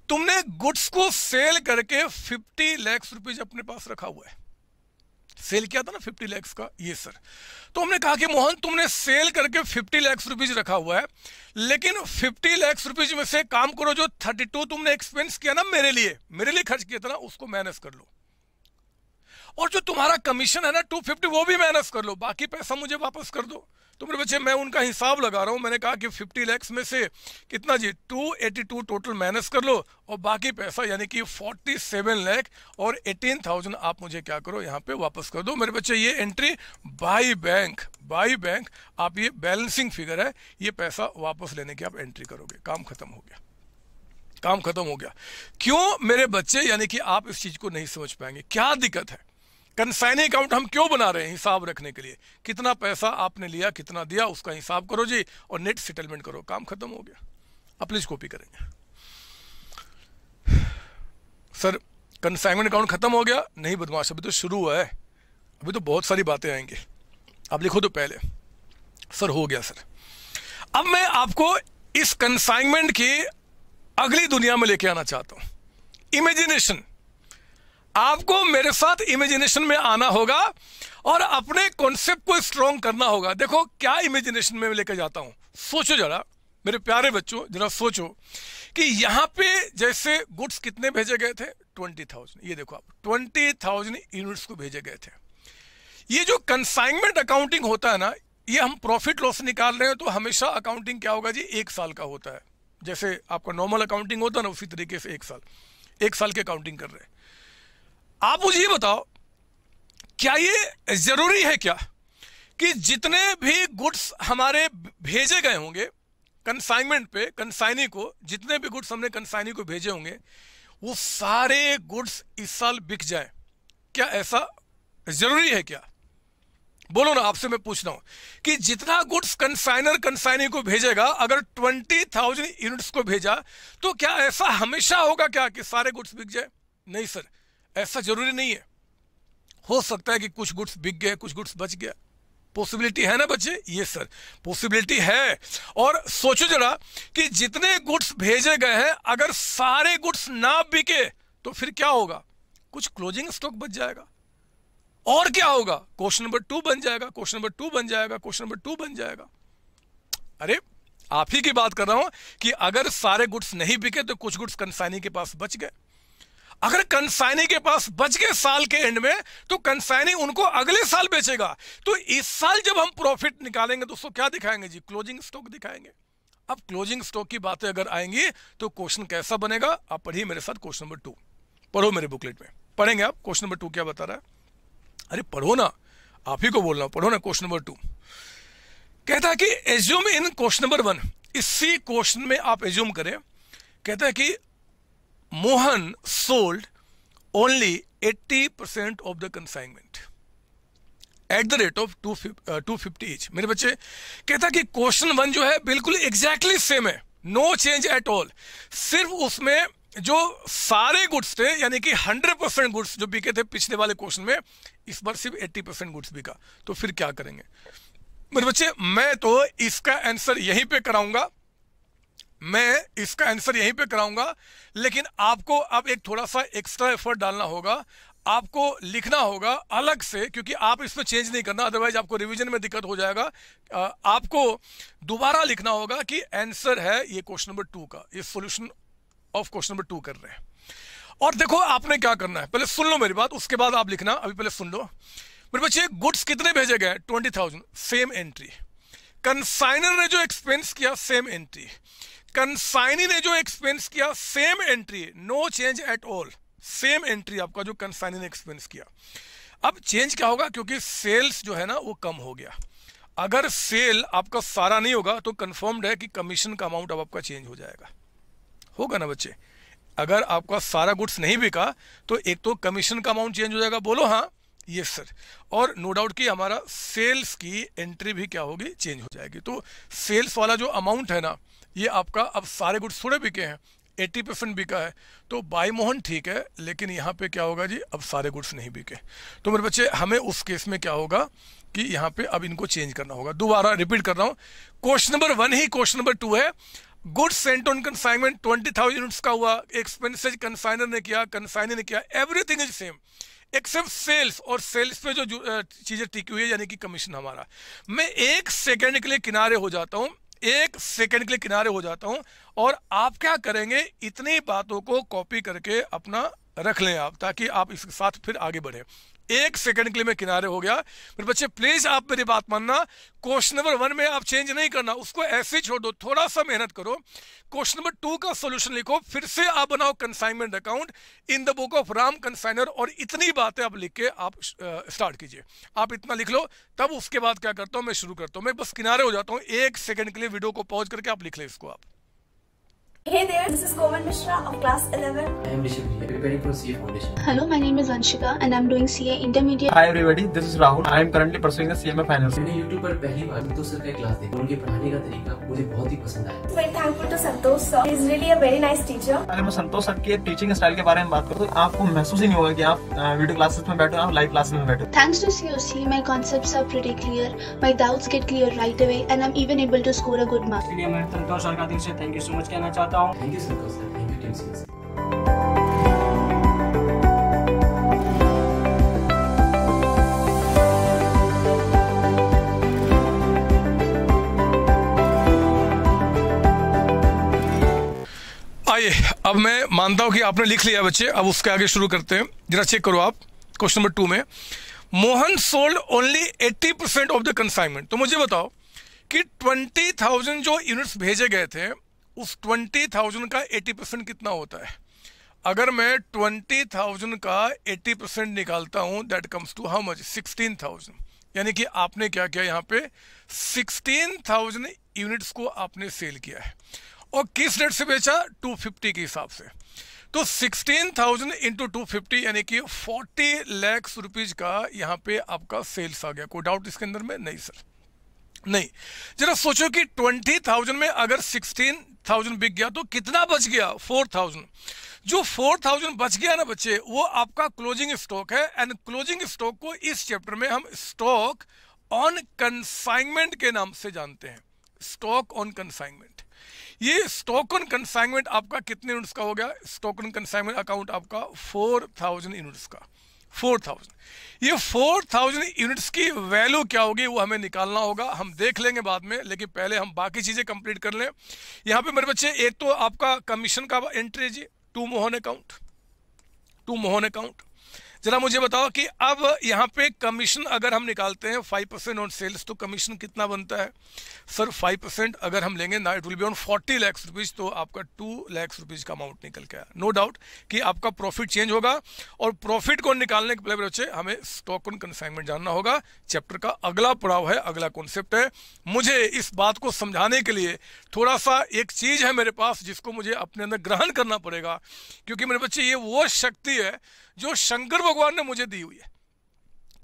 तुमने गुड्स को सेल करके 50 लैक्स रुपीज अपने पास रखा हुआ है सेल किया था ना 50 लैक्स का ये सर तो हमने कहा कि मोहन तुमने सेल करके 50 लैक्स रुपीज रखा हुआ है लेकिन 50 लैक्स रुपीज में से काम करो जो 32 तुमने एक्सपेंस किया ना मेरे लिए मेरे लिए खर्च किया था ना उसको मैनेज कर लो और जो तुम्हारा कमीशन है ना टू फिफ्टी वो भी माइनस कर लो बाकी पैसा मुझे वापस कर दो तो मेरे बच्चे मैं उनका हिसाब लगा रहा हूँ मैंने कहा कि फिफ्टी लैक्स में से कितना जी two eighty two total minus कर लो और बाकी पैसा यानी कि फोर्टी सेवन लैख और एटीन थाउजेंड आप मुझे क्या करो यहाँ पे वापस कर दो मेरे बच्चे ये entry by bank by bank आप ये बैलेंसिंग फिगर है ये पैसा वापस लेने की आप एंट्री करोगे काम खत्म हो गया काम खत्म हो गया क्यों मेरे बच्चे यानी कि आप इस चीज को नहीं समझ पाएंगे क्या दिक्कत है कंसाइनिंग अकाउंट हम क्यों बना रहे हैं हिसाब रखने के लिए कितना पैसा आपने लिया कितना दिया उसका हिसाब करो जी और नेट सेटलमेंट करो काम खत्म हो गया आप प्लीज कॉपी करेंगे सर कंसाइनमेंट अकाउंट खत्म हो गया नहीं बदमाश अभी तो शुरू हुआ है अभी तो बहुत सारी बातें आएंगी आप लिखो तो पहले सर हो गया सर अब मैं आपको इस कंसाइनमेंट की अगली दुनिया में लेके आना चाहता हूं इमेजिनेशन आपको मेरे साथ इमेजिनेशन में आना होगा और अपने कॉन्सेप्ट को स्ट्रॉन्ग करना होगा देखो क्या इमेजिनेशन में लेकर जाता हूँ सोचो जरा मेरे प्यारे बच्चों जरा सोचो कि यहाँ पे जैसे गुड्स कितने भेजे गए थे ट्वेंटी थाउजेंड ये देखो आप ट्वेंटी थाउजेंड यूनिट्स को भेजे गए थे ये जो कंसाइनमेंट अकाउंटिंग होता है ना ये हम प्रॉफिट लॉस निकाल रहे हैं तो हमेशा अकाउंटिंग क्या होगा जी एक साल का होता है जैसे आपका नॉर्मल अकाउंटिंग होता है ना उसी तरीके से एक साल एक साल की अकाउंटिंग कर रहे हैं आप मुझे ये बताओ क्या ये ज़रूरी है क्या कि जितने भी गुड्स हमारे भेजे गए होंगे कंसाइनमेंट पे कंसाइनी को जितने भी गुड्स हमने कंसाइनी को भेजे होंगे वो सारे गुड्स इस साल बिक जाए क्या ऐसा ज़रूरी है क्या बोलो ना आपसे मैं पूछ रहा हूं कि जितना गुड्स कंसाइनर कंसाइनी को भेजेगा अगर ट्वेंटी थाउजेंड यूनिट्स को भेजा तो क्या ऐसा हमेशा होगा क्या कि सारे गुड्स बिक जाए नहीं सर ऐसा जरूरी नहीं है हो सकता है कि कुछ गुड्स बिक गए कुछ गुड्स बच गया पॉसिबिलिटी है ना बच्चे ये सर पॉसिबिलिटी है और सोचो जरा कि जितने गुड्स भेजे गए हैं अगर सारे गुड्स ना बिके तो फिर क्या होगा कुछ क्लोजिंग स्टॉक बच जाएगा और क्या होगा क्वेश्चन नंबर टू बन जाएगा क्वेश्चन नंबर टू बन जाएगा क्वेश्चन नंबर टू बन जाएगा अरे आप ही की बात कर रहा हूं कि अगर सारे गुड्स नहीं बिके तो कुछ गुड्स कंसाइनी के पास बच गए अगर कंसाइनी के पास बच गए साल के एंड में तो कंसाइनी उनको अगले साल बेचेगा तो इस साल जब हम प्रॉफिट निकालेंगे तो उसको क्या दिखाएंगे जी क्लोजिंग स्टॉक दिखाएंगे अब क्लोजिंग स्टॉक की बातें अगर आएंगी तो क्वेश्चन कैसा बनेगा आप पढ़िए मेरे साथ क्वेश्चन नंबर टू पढ़ो मेरे बुकलेट में पढ़ेंगे आप क्वेश्चन नंबर टू क्या बता रहा है अरे पढ़ो ना आप ही को बोल रहा हूं पढ़ो ना क्वेश्चन नंबर टू कहता है कि assume in question number one इसी क्वेश्चन में आप एज्यूम करें कहता है कि Mohan sold only 80% of the consignment at the rate of two two fifty each मेरे बच्चे कहता कि क्वेश्चन वन जो है बिल्कुल एग्जैक्टली exactly सेम है नो चेंज एट ऑल सिर्फ उसमें जो सारे गुड्स थे यानी कि 100 परसेंट गुड्स जो बिके थे पिछले वाले क्वेश्चन में इस बार सिर्फ 80 परसेंट गुड्स बिका तो फिर क्या करेंगे मेरे बच्चे मैं तो इसका आंसर यहीं पे कराऊंगा मैं इसका आंसर यहीं पे कराऊंगा लेकिन आपको अब एक थोड़ा सा एक्स्ट्रा एफर्ट डालना होगा आपको लिखना होगा अलग से क्योंकि आप इसमें चेंज नहीं करना अदरवाइज आपको रिवीजन में दिक्कत हो जाएगा आपको दोबारा लिखना होगा कि आंसर है ये क्वेश्चन नंबर टू का ये solution of question number two कर रहे हैं और देखो आपने क्या करना है पहले सुन लो मेरी बात उसके बाद आप लिखना अभी पहले सुन लो मेरे बच्चे गुड्स कितने भेजे गए twenty thousand same entry consigner ने जो एक्सपेंस किया सेम एंट्री कंसाइनी ने जो एक्सपेंस किया same entry no change at all same entry आपका जो कंसाइनी ने एक्सपेंस किया अब चेंज क्या होगा क्योंकि सेल्स जो है ना वो कम हो गया अगर सेल आपका सारा नहीं होगा तो कंफर्म्ड है कि कमीशन का अमाउंट अब आपका चेंज हो जाएगा होगा ना बच्चे अगर आपका सारा गुड्स नहीं बिका तो एक तो कमीशन का अमाउंट चेंज हो जाएगा बोलो हाँ यस सर और नो डाउट कि हमारा सेल्स की एंट्री भी क्या होगी चेंज हो जाएगी तो सेल्स वाला जो अमाउंट है ना ये आपका अब सारे गुड्स थोड़े बिके हैं एट्टी परसेंट बिका है तो बाई मोहन ठीक है लेकिन यहाँ पे क्या होगा जी अब सारे गुड्स नहीं बिके तो मेरे बच्चे हमें उस केस में क्या होगा कि यहाँ पे अब इनको चेंज करना होगा दोबारा रिपीट कर रहा हूँ क्वेश्चन नंबर वन ही क्वेश्चन नंबर टू है goods sent on consignment twenty thousand units का हुआ एक्सपेंसिज कंसाइनर ने किया कंसाइनर ने किया everything is same except sales और सेल्स पे जो चीजें टिकी हुई है यानी कि कमीशन हमारा मैं एक सेकेंड के लिए किनारे हो जाता हूँ एक सेकंड के लिए किनारे हो जाता हूं और आप क्या करेंगे इतनी बातों को कॉपी करके अपना रख लें आप ताकि आप इसके साथ फिर आगे बढ़े एक सेकंड के लिए मैं किनारे हो गया मेरे बच्चे प्लीज आप मेरी बात मानना क्वेश्चन नंबर वन में आप चेंज नहीं करना उसको ऐसे ही छोड़ दो थोड़ा सा मेहनत करो क्वेश्चन नंबर टू का सोल्यूशन लिखो फिर से आप बनाओ consignment account in the book of Ram consigner और इतनी बातें आप लिख के आप स्टार्ट कीजिए आप इतना लिख लो तब उसके बाद क्या करता हूँ मैं शुरू करता हूँ मैं बस किनारे हो जाता हूँ एक सेकंड के लिए वीडियो को पॉज करके आप लिख लें इसको आप Hey there, this is Komal Mishra of class 11. I am Rishabh preparing for CA Foundation. Hello, my name is Anshika and I'm doing CA Intermediate. Hi everybody, this is Rahul. I am currently pursuing the CMA Finals. I YouTube पर पहली बार संतोष sir का class देखा उनके पढ़ाने का तरीका मुझे बहुत ही पसंद आया Very thankful to Santosh sir is really a very nice teacher अगर मैं संतोष सर के टीचिंग स्टाइल के बारे में बात करूँ तो आपको महसूस ही नहीं होगा कि आप वीडियो क्लासेस में बैठो आप लाइव क्लासेस में बैठो thanks to COC my concepts are pretty clear my doubts get clear right away and I am even able to score a good marks इसलिए मैं संतोष सर का दिल से थैंक यू सो मच कहना चाहता करता हूँ thank you sir thank you team आइए अब मैं मानता हूं कि आपने लिख लिया बच्चे अब उसके आगे शुरू करते हैं जरा चेक करो आप क्वेश्चन नंबर टू में Mohan sold only 80 percent of the consignment तो मुझे बताओ कि 20,000 जो यूनिट्स भेजे गए थे उस ट्वेंटी थाउजेंड का एटी परसेंट कितना होता है अगर मैं ट्वेंटी थाउजेंड का एटी परसेंट निकालता हूँ that comes to how much sixteen thousand यानी कि आपने क्या किया यहाँ पे सिक्सटीन थाउजेंड यूनिट्स को आपने सेल किया है और किस रेट से बेचा टू फिफ्टी के हिसाब से तो sixteen thousand into two fifty यानी कि फोर्टी लैक्स रुपीज का यहाँ पे आपका सेल्स आ गया कोई डाउट इसके अंदर में नहीं सर नहीं जरा सोचो कि ट्वेंटी थाउजेंड में अगर सिक्सटीन थाउजेंड बिक गया तो कितना बच गया फोर थाउजेंड जो फोर थाउजेंड बच गया ना बच्चे वो आपका क्लोजिंग स्टॉक है एंड क्लोजिंग स्टॉक को इस चैप्टर में हम स्टॉक ऑन कंसाइनमेंट के नाम से जानते हैं स्टॉक ऑन कंसाइनमेंट ये स्टॉक ऑन कंसाइनमेंट आपका कितने यूनिट्स का हो गया स्टॉक ऑन कंसाइनमेंट अकाउंट आपका फोर थाउजेंड यूनिट्स का फोर थाउजेंड ये फोर थाउजेंड यूनिट्स की वैल्यू क्या होगी वो हमें निकालना होगा हम देख लेंगे बाद में लेकिन पहले हम बाकी चीज़ें कंप्लीट कर लें यहाँ पे मेरे बच्चे एक तो आपका कमीशन का एंट्री जी to Mohan account to Mohan account जरा मुझे बताओ कि अब यहाँ पे कमीशन अगर हम निकालते हैं फाइव परसेंट ऑन सेल्स तो कमीशन कितना बनता है सर फाइव परसेंट अगर हम लेंगे ना it will be on forty lakhs rupees तो आपका टू लैक्स रुपीज का अमाउंट निकल गया नो डाउट कि आपका प्रॉफिट चेंज होगा और प्रॉफिट को निकालने के पहले बच्चे हमें स्टॉक ऑन कंसाइनमेंट जानना होगा चैप्टर का अगला पड़ाव है अगला कॉन्सेप्ट है मुझे इस बात को समझाने के लिए थोड़ा सा एक चीज है मेरे पास जिसको मुझे अपने अंदर ग्रहण करना पड़ेगा क्योंकि मेरे बच्चे ये वो शक्ति है जो शंकर भगवान भगवान ने मुझे दी हुई है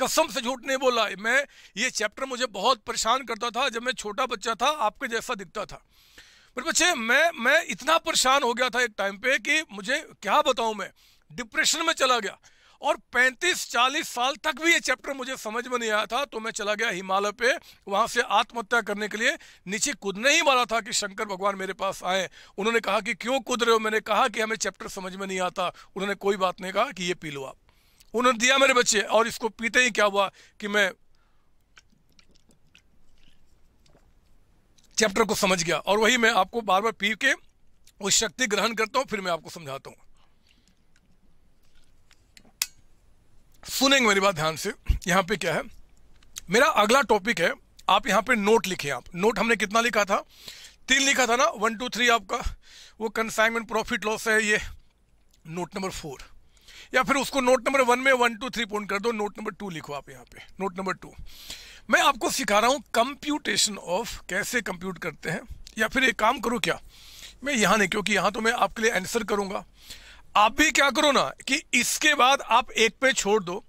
कसम से झूठ नहीं बोला मैं ये चैप्टर मुझे बहुत परेशान करता था जब मैं छोटा बच्चा था आपके जैसा दिखता था मेरे बच्चे मैं मैं इतना परेशान हो गया था एक टाइम पे कि मुझे क्या बताऊं मैं डिप्रेशन में चला गया और 35-40 साल तक भी ये चैप्टर मुझे समझ में नहीं आया था तो मैं चला गया हिमालय पे वहाँ से आत्महत्या करने के लिए नीचे कूदने ही वाला था कि शंकर भगवान मेरे पास आए उन्होंने कहा कि क्यों कूद रहे हो मैंने कहा कि हमें चैप्टर समझ में नहीं आता उन्होंने कोई बात नहीं कहा कि ये पी लो आप उन्होंने दिया मेरे बच्चे और इसको पीते ही क्या हुआ कि मैं चैप्टर को समझ गया और वही मैं आपको बार बार पी के वो शक्ति ग्रहण करता हूं फिर मैं आपको समझाता हूं सुनेंगे मेरी बात ध्यान से यहां पे क्या है मेरा अगला टॉपिक है आप यहां पे नोट लिखे आप नोट हमने कितना लिखा था तीन लिखा था ना वन टू थ्री आपका वो कंसाइनमेंट प्रॉफिट लॉस है ये नोट नंबर फोर या फिर उसको नोट नंबर वन में वन टू थ्री पॉइंट कर दो नोट नंबर टू लिखो आप यहाँ पे नोट नंबर टू मैं आपको सिखा रहा हूँ कंप्यूटेशन ऑफ कैसे कंप्यूट करते हैं या फिर एक काम करो क्या मैं यहाँ नहीं क्योंकि यहाँ तो मैं आपके लिए आंसर करूँगा आप भी क्या करो ना कि इसके बाद आप एक पे छोड़ दो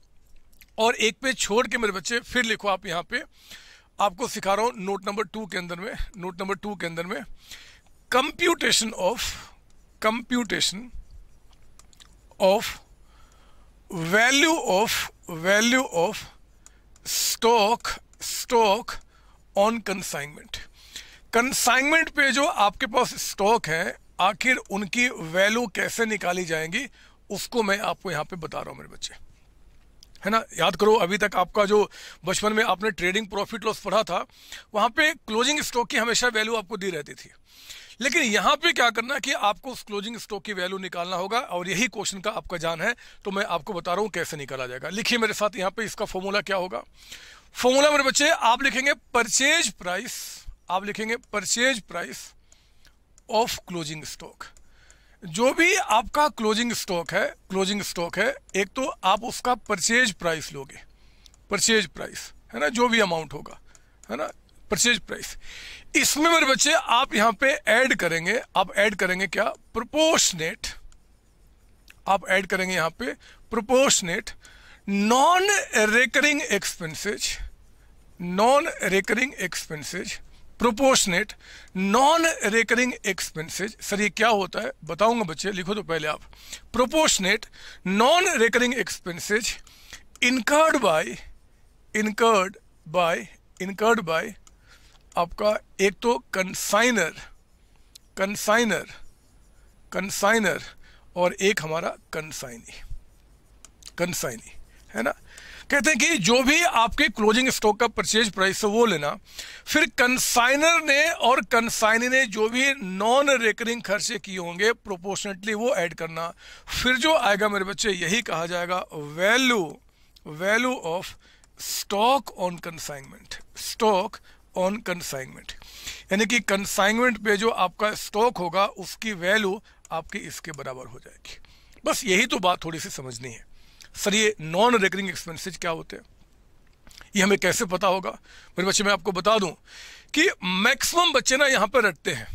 और एक पे छोड़ के मेरे बच्चे फिर लिखो आप यहाँ पे आपको सिखा रहा हूँ नोट नंबर टू के अंदर में नोट नंबर टू के अंदर में computation of computation of value of value of stock stock on consignment consignment पे जो आपके पास stock है आखिर उनकी वैल्यू कैसे निकाली जाएंगी उसको मैं आपको यहाँ पे बता रहा हूँ मेरे बच्चे है ना याद करो अभी तक आपका जो बचपन में आपने ट्रेडिंग प्रॉफिट लॉस पढ़ा था वहाँ पे क्लोजिंग स्टॉक की हमेशा वैल्यू आपको दी रहती थी लेकिन यहां पे क्या करना है कि आपको उस क्लोजिंग स्टॉक की वैल्यू निकालना होगा और यही क्वेश्चन का आपका जान है तो मैं आपको बता रहा हूं कैसे निकाला जाएगा लिखिए मेरे साथ यहां पे इसका फॉर्मूला क्या होगा फॉर्मूला मेरे बच्चे आप लिखेंगे परचेज प्राइस आप लिखेंगे purchase price of closing stock जो भी आपका क्लोजिंग स्टॉक है क्लोजिंग स्टॉक है एक तो आप उसका परचेज प्राइस लोगे परचेज प्राइस है ना जो भी अमाउंट होगा है ना परचेज प्राइस इसमें मेरे बच्चे आप यहां पे ऐड करेंगे आप ऐड करेंगे क्या प्रोपोर्शनेट आप ऐड करेंगे यहां पे proportionate non recurring expenses non recurring expenses proportionate non recurring expenses sir ये क्या होता है बताऊंगा बच्चे लिखो तो पहले आप proportionate non recurring expenses incurred by incurred by incurred by आपका एक तो कंसाइनर कंसाइनर कंसाइनर और एक हमारा कंसाइनी कंसाइनी है ना कहते हैं कि जो भी आपके क्लोजिंग स्टॉक का परचेज प्राइस है वो लेना फिर कंसाइनर ने और कंसाइनी ने जो भी नॉन रेकरिंग खर्चे किए होंगे प्रोपोर्शनेटली वो ऐड करना फिर जो आएगा मेरे बच्चे यही कहा जाएगा value value of stock on consignment stock on consignment यानी कि कंसाइनमेंट पे जो आपका स्टॉक होगा उसकी वैल्यू आपकी इसके बराबर हो जाएगी बस यही तो बात थोड़ी सी समझनी है सर ये नॉन रेकरिंग एक्सपेंसेज क्या होते हैं ये हमें कैसे पता होगा मेरे बच्चे मैं आपको बता दूं कि मैक्सिमम बच्चे ना यहाँ पर रटते हैं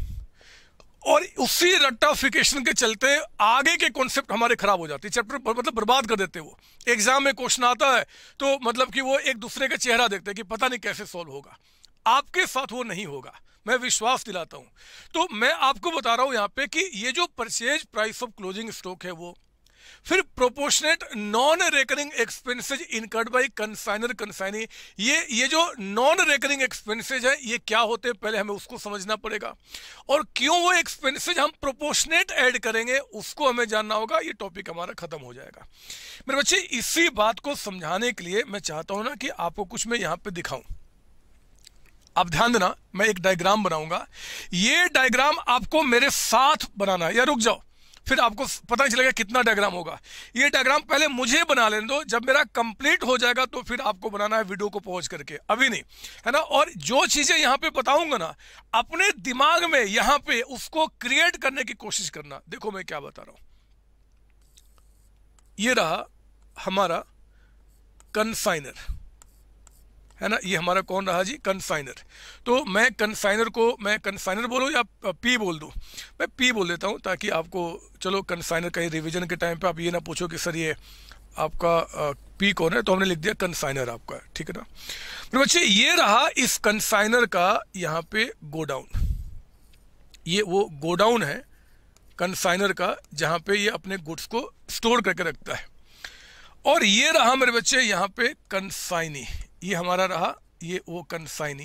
और उसी रट्टाफिकेशन के चलते आगे के कॉन्सेप्ट हमारे खराब हो जाते हैं चैप्टर मतलब बर्बाद कर देते हैं वो एग्जाम में क्वेश्चन आता है तो मतलब कि वो एक दूसरे का चेहरा देखते हैं कि पता नहीं कैसे सॉल्व होगा आपके साथ वो नहीं होगा मैं विश्वास दिलाता हूँ तो मैं आपको बता रहा हूँ यहाँ पे कि ये जो purchase price of closing stock है वो फिर proportionate non recurring expenses incurred by consigner consignee ये ये जो नॉन रेकरिंग एक्सपेंसेज है ये क्या होते हैं पहले हमें उसको समझना पड़ेगा और क्यों वो एक्सपेंसेज हम प्रोपोर्शनेट ऐड करेंगे उसको हमें जानना होगा ये टॉपिक हमारा खत्म हो जाएगा मेरे बच्चे इसी बात को समझाने के लिए मैं चाहता हूँ ना कि आपको कुछ मैं यहाँ पे दिखाऊं आप ध्यान देना मैं एक डायग्राम बनाऊंगा ये डायग्राम आपको मेरे साथ बनाना है या रुक जाओ फिर आपको पता नहीं चलेगा कितना डायग्राम होगा ये डायग्राम पहले मुझे बना लेने दो जब मेरा कंप्लीट हो जाएगा तो फिर आपको बनाना है वीडियो को पहुंच करके अभी नहीं है ना और जो चीजें यहां पे बताऊंगा ना अपने दिमाग में यहां पे उसको क्रिएट करने की कोशिश करना देखो मैं क्या बता रहा हूं ये रहा हमारा कंसाइनर है ना ये हमारा कौन रहा जी कंसाइनर तो मैं कंसाइनर को मैं कंसाइनर बोलूँ या पी बोल दूँ मैं पी बोल देता हूँ ताकि आपको चलो कंसाइनर कहीं रिविजन के टाइम पे आप ये ना पूछो कि सर ये आपका पी कौन है तो हमने लिख दिया कंसाइनर आपका ठीक है ना फिर तो बच्चे ये रहा इस कंसाइनर का यहाँ पे गोडाउन ये वो गोडाउन है कंसाइनर का जहाँ पे ये अपने गुड्स को स्टोर करके रखता है और ये रहा मेरे बच्चे यहाँ पे कंसाइनी ये हमारा रहा ये वो कनसाइनी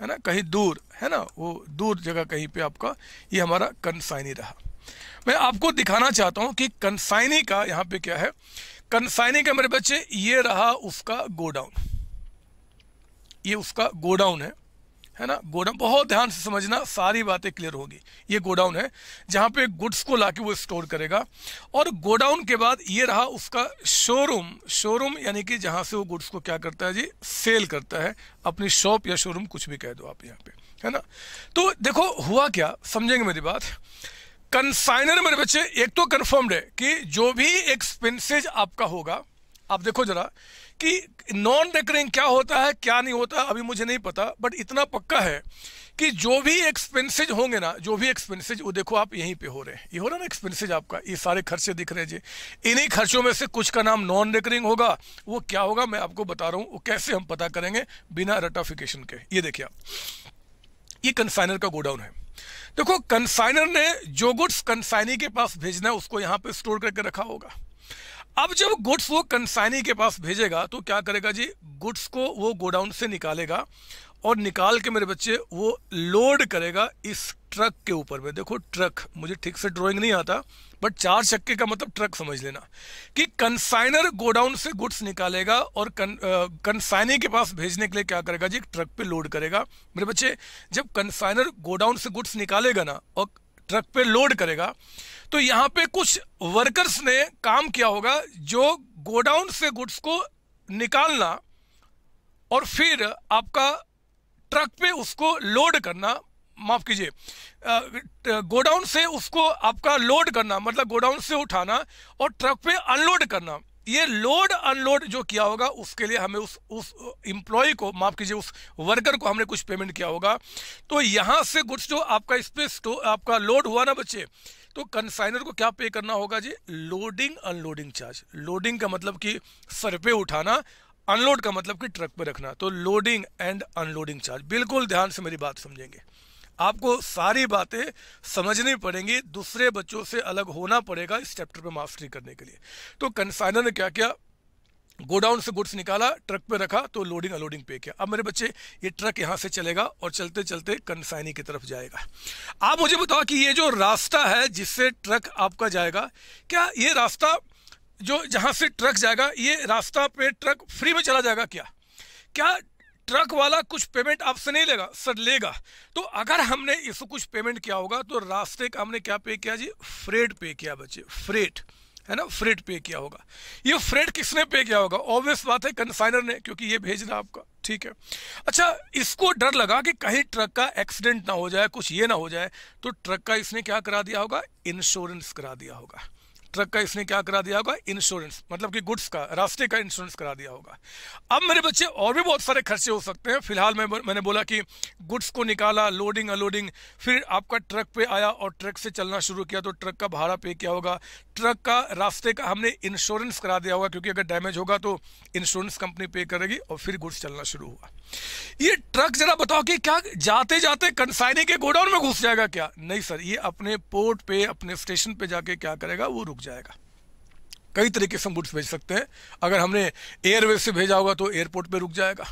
है ना कहीं दूर है ना वो दूर जगह कहीं पे आपका ये हमारा कनसाइनी रहा मैं आपको दिखाना चाहता हूँ कि कंसाइनी का यहाँ पे क्या है कंसाइनी का मेरे बच्चे ये रहा उसका गोडाउन ये उसका गोडाउन है है ना गोडाउन बहुत ध्यान से समझना सारी बातें क्लियर होगी ये गोडाउन है जहाँ पे गुड्स को लाके वो स्टोर करेगा और गोडाउन के बाद ये रहा उसका शोरूम शोरूम यानी कि जहाँ से वो गुड्स को क्या करता है जी सेल करता है अपनी शॉप या शोरूम कुछ भी कह दो आप यहाँ पे है ना तो देखो हुआ क्या समझेंगे मेरी बात कंसाइनर मेरे बच्चे एक तो कन्फर्म्ड है कि जो भी एक्सपेंसिज आपका होगा आप देखो जरा कि नॉन रिकरिंग क्या होता है क्या नहीं होता अभी मुझे नहीं पता बट इतना पक्का है कि जो भी एक्सपेंसेज होंगे ना जो भी एक्सपेंसेज वो देखो आप यहीं पे हो रहे हैं ये हो रहा ना एक्सपेंसेज आपका ये सारे खर्चे दिख रहे हैं जी इन्हीं खर्चों में से कुछ का नाम नॉन रिकरिंग होगा वो क्या होगा मैं आपको बता रहा हूँ वो कैसे हम पता करेंगे बिना रटाफिकेशन के ये देखिए आप ये कंसाइनर का गोडाउन है देखो कंसाइनर ने जो गुड्स कंसाइनी के पास भेजना है उसको यहाँ पे स्टोर करके रखा होगा अब जब गुड्स वो कंसाइनी के पास भेजेगा तो क्या करेगा जी गुड्स को वो गोडाउन से निकालेगा और निकाल के मेरे बच्चे वो लोड करेगा इस ट्रक के ऊपर में देखो ट्रक मुझे ठीक से ड्राइंग नहीं आता बट चार चक्के का मतलब ट्रक समझ लेना कि कंसाइनर गोडाउन से गुड्स निकालेगा और कंसाइनी के पास भेजने के लिए क्या करेगा जी ट्रक पे लोड करेगा मेरे बच्चे जब कंसाइनर गोडाउन से गुड्स निकालेगा ना और ट्रक पे लोड करेगा तो यहाँ पे कुछ वर्कर्स ने काम किया होगा जो गोडाउन से गुड्स को निकालना और फिर आपका ट्रक पे उसको लोड करना माफ कीजिए गोडाउन से उसको आपका लोड करना मतलब गोडाउन से उठाना और ट्रक पे अनलोड करना ये लोड अनलोड जो किया होगा उसके लिए हमें उस उस एम्प्लॉय को माफ कीजिए उस वर्कर को हमने कुछ पेमेंट किया होगा तो यहाँ से गुड्स जो आपका स्पेस आपका लोड हुआ ना बच्चे तो कंसाइनर को क्या पे करना होगा जी लोडिंग अनलोडिंग चार्ज लोडिंग का मतलब कि सर पे उठाना अनलोड का मतलब कि ट्रक पे रखना तो लोडिंग एंड अनलोडिंग चार्ज बिल्कुल ध्यान से मेरी बात समझेंगे आपको सारी बातें समझनी पड़ेंगी दूसरे बच्चों से अलग होना पड़ेगा इस चैप्टर पे मास्टरी करने के लिए तो कंसाइनर ने क्या किया गोडाउन से गुड्स निकाला ट्रक पे रखा तो लोडिंग अनलोडिंग पे किया अब मेरे बच्चे ये ट्रक यहाँ से चलेगा और चलते चलते कंसाइनी की तरफ जाएगा आप मुझे बताओ कि ये जो रास्ता है जिससे ट्रक आपका जाएगा क्या ये रास्ता जो जहाँ से ट्रक जाएगा ये रास्ता पे ट्रक फ्री में चला जाएगा क्या क्या ट्रक वाला कुछ पेमेंट आपसे नहीं लेगा सर लेगा तो अगर हमने इसको कुछ पेमेंट किया होगा तो रास्ते का हमने क्या पे किया जी फ्रेट पे किया बच्चे फ्रेट है ना फ्रेट पे किया होगा ये फ्रेट किसने पे किया होगा ऑब्वियस बात है कंसाइनर ने क्योंकि ये भेज रहा आपका ठीक है अच्छा इसको डर लगा कि कहीं ट्रक का एक्सीडेंट ना हो जाए कुछ ये ना हो जाए तो ट्रक का इसने क्या करा दिया होगा इंश्योरेंस करा दिया होगा ट्रक का इसने क्या करा दिया होगा इंश्योरेंस मतलब कि गुड्स का रास्ते का इंश्योरेंस करा दिया होगा अब मेरे बच्चे और भी बहुत सारे खर्चे हो सकते हैं फिलहाल मैं मैंने बोला कि गुड्स को निकाला लोडिंग अनलोडिंग फिर आपका ट्रक पे आया और ट्रक से चलना शुरू किया तो ट्रक का भाड़ा पे किया होगा ट्रक का रास्ते का हमने इंश्योरेंस करा दिया होगा क्योंकि अगर डैमेज होगा तो इंश्योरेंस कंपनी पे करेगी और फिर गुड्स चलना शुरू हुआ ये ट्रक जरा बताओ कि क्या जाते जाते कंसाइनिंग के गोडाउन में घुस जाएगा क्या नहीं सर ये अपने पोर्ट पे अपने स्टेशन पे जाके क्या करेगा वो रुक जाएगा कई तरीके से हम गुड्स भेज सकते हैं अगर हमने एयरवेव से भेजा होगा तो एयरपोर्ट पे रुक जाएगा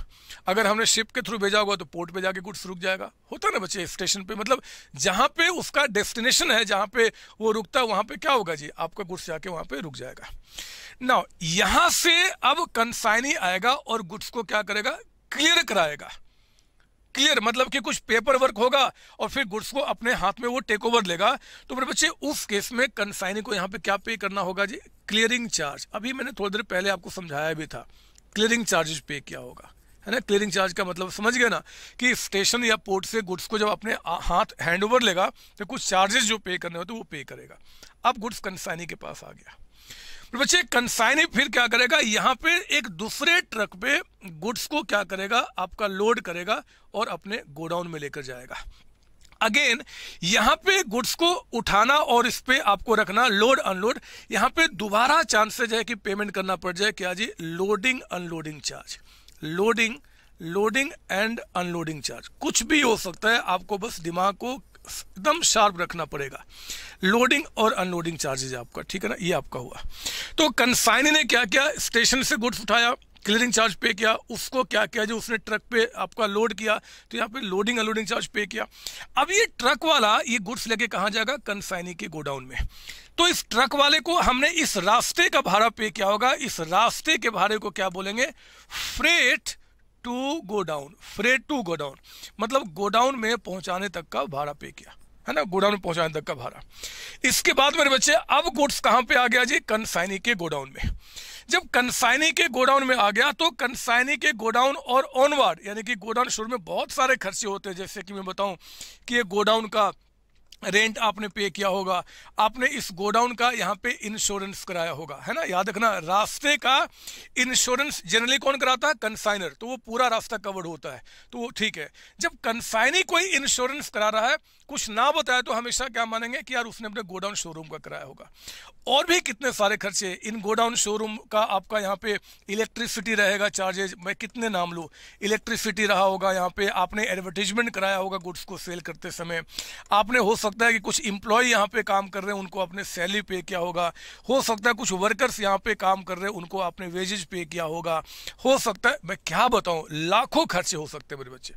अगर हमने शिप के थ्रू भेजा होगा तो पोर्ट पे जाके गुड्स रुक जाएगा होता ना बच्चे स्टेशन पे मतलब जहाँ पे उसका डेस्टिनेशन है जहाँ पे वो रुकता है वहाँ पे क्या होगा जी आपका गुड्स जाके वहाँ पे रुक जाएगा ना यहाँ से अब कंसाइनी आएगा और गुड्स को क्या करेगा क्लियर कराएगा क्लियर मतलब कि कुछ पेपर वर्क होगा और फिर गुड्स को अपने हाथ में वो टेक ओवर लेगा तो मेरे बच्चे उस केस में कंसाइनी को यहाँ पे क्या पे करना होगा जी क्लियरिंग चार्ज अभी मैंने थोड़ी देर पहले आपको समझाया भी था क्लियरिंग चार्जेस पे किया होगा है ना क्लियरिंग चार्ज का मतलब समझ गए ना कि स्टेशन या पोर्ट से गुड्स को जब अपने हाथ हैंड ओवर लेगा तो कुछ चार्जेस जो पे करने होते तो वो पे करेगा अब गुड्स कंसाइनी के पास आ गया बच्चे कंसाइनी फिर क्या करेगा यहाँ पे एक दूसरे ट्रक पे गुड्स को क्या करेगा आपका लोड करेगा और अपने गोडाउन में लेकर जाएगा अगेन यहाँ पे गुड्स को उठाना और इस पे आपको रखना लोड अनलोड यहाँ पे दोबारा चांसेज है कि पेमेंट करना पड़ जाए क्या जी loading unloading charge loading loading and unloading charge कुछ भी हो सकता है आपको बस दिमाग को एकदम शार्प रखना पड़ेगा लोडिंग और अनलोडिंग चार्जेज आपका ठीक है ना ये आपका हुआ तो कंसाइन ने क्या किया स्टेशन से गुड्स उठाया क्लियरिंग चार्ज पे किया उसको क्या किया जो उसने ट्रक पे आपका लोड किया तो यहाँ पे लोडिंग अनलोडिंग चार्ज पे किया अब ये ट्रक वाला ये गुड्स लेके कहा जाएगा कंसाइनी के गोडाउन में तो इस ट्रक वाले को हमने इस रास्ते का भाड़ा पे किया होगा इस रास्ते के भाड़े को क्या बोलेंगे freight to godown freight to godown मतलब गोडाउन में पहुंचाने तक का भाड़ा पे किया है ना गोडाउन में पहुंचाने तक का भाड़ा इसके बाद मेरे बच्चे अब गुड्स कहाँ पे आ गया जी कंसाइनी के गोडाउन में जब कंसाइनी के गोडाउन में आ गया तो कंसाइनी के गोडाउन और ऑनवर्ड यानी कि गोडाउन शुरू में बहुत सारे खर्चे होते हैं जैसे कि मैं बताऊं कि ये गोडाउन का रेंट आपने पे किया होगा आपने इस गोडाउन का यहाँ पे इंश्योरेंस कराया होगा है ना याद रखना रास्ते का इंश्योरेंस जनरली कौन कराता है कंसाइनर तो वो पूरा रास्ता कवर्ड होता है तो वो ठीक है जब कंसाइनी कोई इंश्योरेंस करा रहा है कुछ ना बताया तो हमेशा क्या मानेंगे कि यार उसने अपने गोडाउन शोरूम का कराया होगा और भी कितने सारे खर्चे इन गोडाउन शोरूम का आपका यहाँ पे इलेक्ट्रिसिटी रहेगा चार्जेज मैं कितने नाम लूँ इलेक्ट्रिसिटी रहा होगा यहाँ पे आपने एडवर्टीजमेंट कराया होगा गुड्स को सेल करते समय आपने हो सकता है कि कुछ इंप्लॉय यहाँ पे काम कर रहे हैं उनको आपने सैलरी पे किया होगा हो सकता है कुछ वर्कर्स यहाँ पे काम कर रहे हैं उनको आपने वेजेज पे किया होगा हो सकता है मैं क्या बताऊँ लाखों खर्चे हो सकते हैं मेरे बच्चे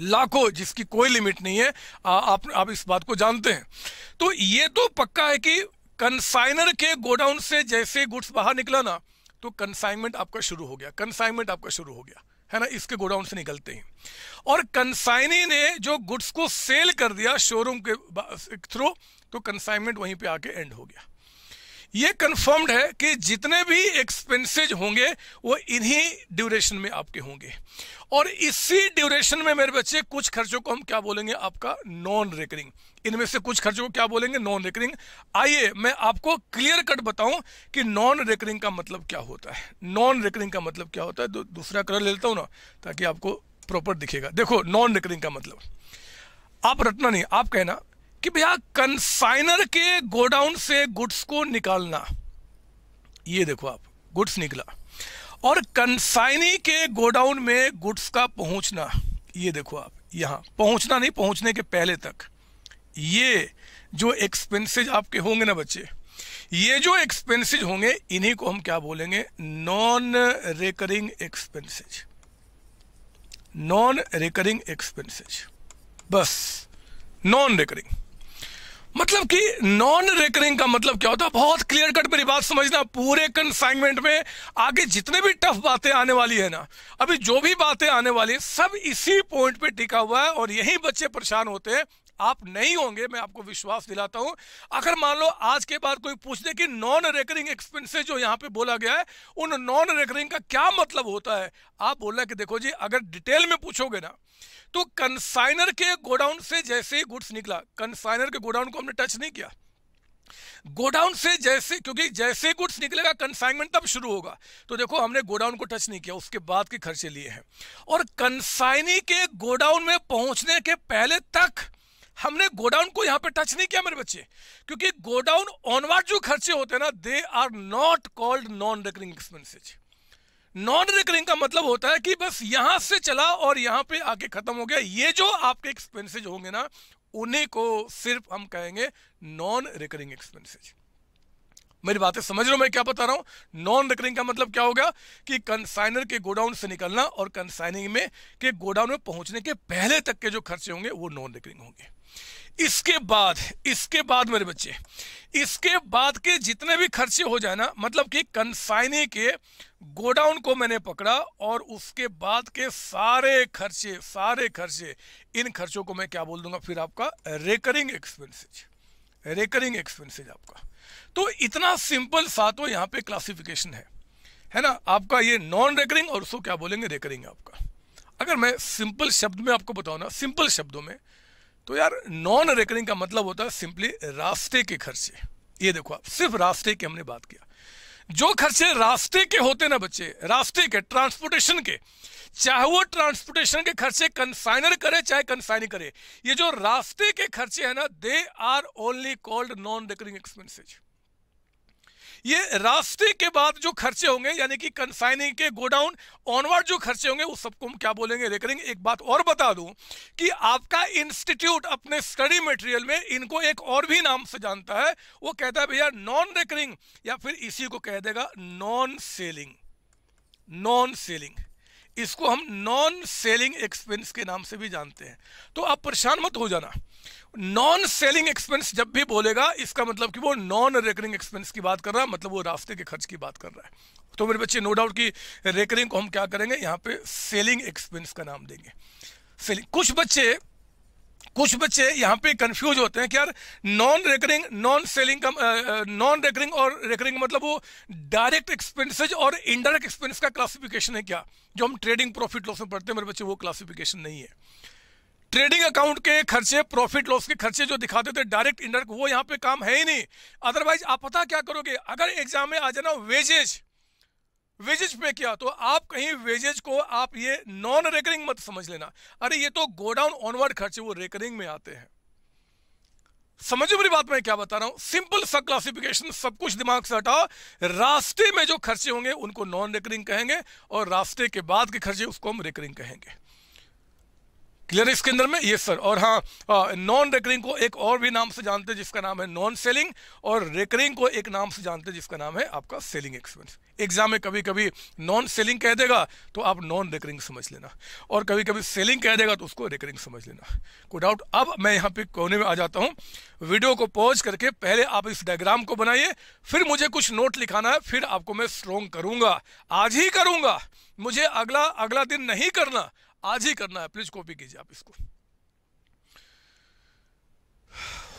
लाखों जिसकी कोई लिमिट नहीं है आ, आप आप इस बात को जानते हैं तो ये तो पक्का है कि कंसाइनर के गोडाउन से जैसे गुड्स बाहर निकला ना तो कंसाइनमेंट आपका शुरू हो गया कंसाइनमेंट आपका शुरू हो गया है ना इसके गोडाउन से निकलते हैं और कंसाइनी ने जो गुड्स को सेल कर दिया शोरूम के थ्रू तो कंसाइनमेंट वहीं पे आके एंड हो गया ये कन्फर्म्ड है कि जितने भी एक्सपेंसेज होंगे वो इन्हीं ड्यूरेशन में आपके होंगे और इसी ड्यूरेशन में मेरे बच्चे कुछ खर्चों को हम क्या बोलेंगे आपका नॉन रिकरिंग इनमें से कुछ खर्चों को क्या बोलेंगे नॉन रिकरिंग आइए मैं आपको क्लियर कट बताऊं कि नॉन रिकरिंग का मतलब क्या होता है नॉन रिकरिंग का मतलब क्या होता है दू, दूसरा कलर ले लेता हूं ना ताकि आपको प्रॉपर दिखेगा देखो नॉन रिकरिंग का मतलब आप रटना नहीं आप कहना कि भैया कंसाइनर के गोडाउन से गुड्स को निकालना ये देखो आप गुड्स निकला और कंसाइनी के गोडाउन में गुड्स का पहुंचना ये देखो आप यहां पहुंचना नहीं पहुंचने के पहले तक ये जो एक्सपेंसेज आपके होंगे ना बच्चे ये जो एक्सपेंसेज होंगे इन्हीं को हम क्या बोलेंगे non recurring expenses non recurring expenses बस नॉन रेकरिंग मतलब कि नॉन रेकरिंग का मतलब क्या होता है बहुत क्लियर कट मेरी बात समझना पूरे कंसाइनमेंट में आगे जितने भी टफ बातें आने वाली है ना अभी जो भी बातें आने वाली है सब इसी पॉइंट पे टिका हुआ है और यही बच्चे परेशान होते हैं आप नहीं होंगे मैं आपको विश्वास दिलाता हूं अगर मान लो आज के बाद कोई पूछ दे कि नॉन रेकरिंग एक्सपेंसेस जो यहां पे बोला गया है उन नॉन रेकरिंग का क्या मतलब होता है आप बोल कि देखो जी अगर डिटेल में पूछोगे ना तो कंसाइनर के गोडाउन से जैसे ही गुड्स निकला कंसाइनर के गोडाउन को हमने टच नहीं किया गोडाउन से जैसे क्योंकि जैसे गुड्स निकलेगा कंसाइनमेंट तब शुरू होगा तो देखो हमने गोडाउन को टच नहीं किया उसके बाद के खर्चे लिए हैं और कंसाइनी के गोडाउन में पहुंचने के पहले तक हमने गोडाउन को यहाँ पे टच नहीं किया मेरे बच्चे क्योंकि गोडाउन ऑनवर्ड जो खर्चे होते हैं ना they are not called non recurring expenses non recurring का मतलब होता है कि बस यहां से चला और यहां पे आके खत्म हो गया ये जो आपके एक्सपेंसिज होंगे ना उन्हीं को सिर्फ हम कहेंगे नॉन रिकरिंग एक्सपेंसिज मेरी बातें समझ लो मैं क्या बता रहा हूं नॉन रिकरिंग का मतलब क्या होगा कि कंसाइनर के गोडाउन से निकलना और कंसाइनिंग में के गोडाउन में पहुंचने के पहले तक के जो खर्चे होंगे वो नॉन रिकरिंग होंगे इसके बाद इसके बाद मेरे बच्चे इसके बाद के जितने भी खर्चे हो जाए ना मतलब कि कंसाइनी के गोडाउन को मैंने पकड़ा और उसके बाद के सारे खर्चे सारे खर्चे इन खर्चों को मैं क्या बोल दूंगा फिर आपका रेकरिंग एक्सपेंसेज रेकरिंग एक्सपेंसेज आपका तो इतना सिंपल सा तो यहाँ पे क्लासिफिकेशन है है ना आपका ये नॉन रेकरिंग और उसको क्या बोलेंगे रेकरिंग आपका अगर मैं सिंपल शब्द में आपको बताऊँ ना सिंपल शब्दों में तो यार नॉन रिकरिंग का मतलब होता है सिंपली रास्ते के खर्चे ये देखो आप सिर्फ रास्ते की हमने बात किया जो खर्चे रास्ते के होते ना बच्चे रास्ते के ट्रांसपोर्टेशन के चाहे वो ट्रांसपोर्टेशन के खर्चे कंसाइनर करे चाहे कंसाइन करे ये जो रास्ते के खर्चे है ना they are only called non recurring expenses ये रास्ते के बाद जो खर्चे होंगे यानी कि कन्फाइनिंग के गोडाउन ऑनवर्ड जो खर्चे होंगे उस सबको हम क्या बोलेंगे रेकरिंग एक बात और बता दूं कि आपका इंस्टीट्यूट अपने स्टडी मटेरियल में इनको एक और भी नाम से जानता है वो कहता है भैया नॉन रेकरिंग या फिर इसी को कह देगा नॉन सेलिंग नॉन सेलिंग इसको हम नॉन सेलिंग एक्सपेंस के नाम से भी जानते हैं तो आप परेशान मत हो जाना नॉन सेलिंग एक्सपेंस जब भी बोलेगा इसका मतलब कि वो नॉन रेकरिंग एक्सपेंस की बात कर रहा है मतलब वो रास्ते के खर्च की बात कर रहा है तो मेरे बच्चे नो डाउट कि रेकरिंग को हम क्या करेंगे यहाँ पे सेलिंग एक्सपेंस का नाम देंगे सेलिंग कुछ बच्चे कुछ बच्चे यहाँ पे कंफ्यूज होते हैं कि यार नॉन रेकरिंग नॉन सेलिंग का नॉन रेकरिंग और रेकरिंग मतलब वो डायरेक्ट एक्सपेंसेज और इनडायरेक्ट एक्सपेंस का क्लासिफिकेशन है क्या जो हम ट्रेडिंग प्रॉफिट लॉस में पढ़ते हैं मेरे बच्चे वो क्लासिफिकेशन नहीं है ट्रेडिंग अकाउंट के खर्चे प्रॉफिट लॉस के खर्चे जो दिखाते थे डायरेक्ट इंडायरेक्ट वो यहाँ पे काम है ही नहीं अदरवाइज आप पता क्या करोगे अगर एग्जाम में आ जाना वेजेज वेजेज पे किया तो आप कहीं वेजेज को आप ये नॉन रेकरिंग मत समझ लेना अरे ये तो गोडाउन ऑनवर्ड खर्चे वो रेकरिंग में आते हैं समझो मेरी बात मैं क्या बता रहा हूं सिंपल सब क्लासिफिकेशन सब कुछ दिमाग से हटाओ रास्ते में जो खर्चे होंगे उनको नॉन रेकरिंग कहेंगे और रास्ते के बाद के खर्चे उसको हम रेकरिंग कहेंगे क्लियर है इसके अंदर में यस सर और हाँ नॉन रेकरिंग को एक और भी नाम से जानते हैं जिसका नाम है नॉन सेलिंग और रेकरिंग को एक नाम से जानते हैं जिसका नाम है आपका सेलिंग एक्सपेंस एग्जाम में कभी कभी नॉन सेलिंग कह देगा तो आप नॉन रेकरिंग समझ लेना और कभी कभी सेलिंग कह देगा तो उसको रेकरिंग समझ लेना को डाउट अब मैं यहाँ पे कोने में आ जाता हूँ वीडियो को पॉज करके पहले आप इस डायग्राम को बनाइए फिर मुझे कुछ नोट लिखाना है फिर आपको मैं स्ट्रोंग करूंगा आज ही करूंगा मुझे अगला अगला दिन नहीं करना आज ही करना है प्लीज कॉपी कीजिए आप इसको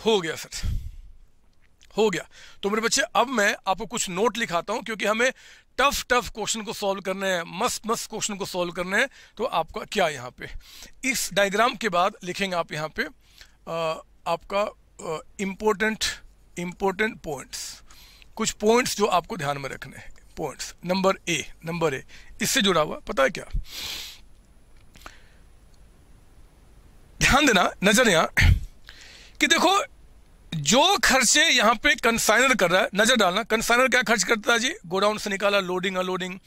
हो गया सर हो गया तो मेरे बच्चे अब मैं आपको कुछ नोट लिखाता हूं क्योंकि हमें टफ टफ क्वेश्चन को सॉल्व करने हैं मस्त मस्त क्वेश्चन को सॉल्व करने हैं तो आपका क्या यहां पे इस डायग्राम के बाद लिखेंगे आप यहां पे आ, आपका इंपॉर्टेंट इंपॉर्टेंट पॉइंट्स कुछ पॉइंट्स जो आपको ध्यान में रखने हैं points number A number A इससे जुड़ा हुआ पता है क्या ध्यान देना नजर यहां कि देखो जो खर्चे यहां पे कंसाइनर कर रहा है नजर डालना कंसाइनर क्या खर्च करता है जी गोडाउन से निकाला लोडिंग अनलोडिंग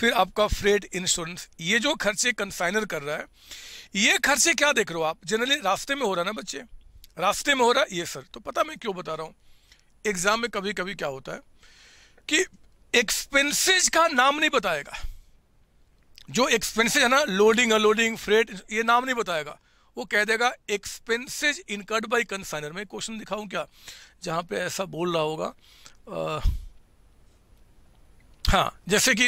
फिर आपका फ्रेट इंश्योरेंस ये जो खर्चे कंसाइनर कर रहा है ये खर्चे क्या देख रहे हो आप जनरली रास्ते में हो रहा है ना बच्चे रास्ते में हो रहा है ये सर तो पता मैं क्यों बता रहा हूं एग्जाम में कभी कभी क्या होता है कि एक्सपेंसेज का नाम नहीं बताएगा जो एक्सपेंसेज है ना लोडिंग अनलोडिंग फ्रेट ये नाम नहीं बताएगा वो कह देगा एक्सपेंसेज इनकर्ड बाई कंसाइनर मैं क्वेश्चन दिखाऊं क्या जहां पे ऐसा बोल रहा होगा आ, हाँ जैसे कि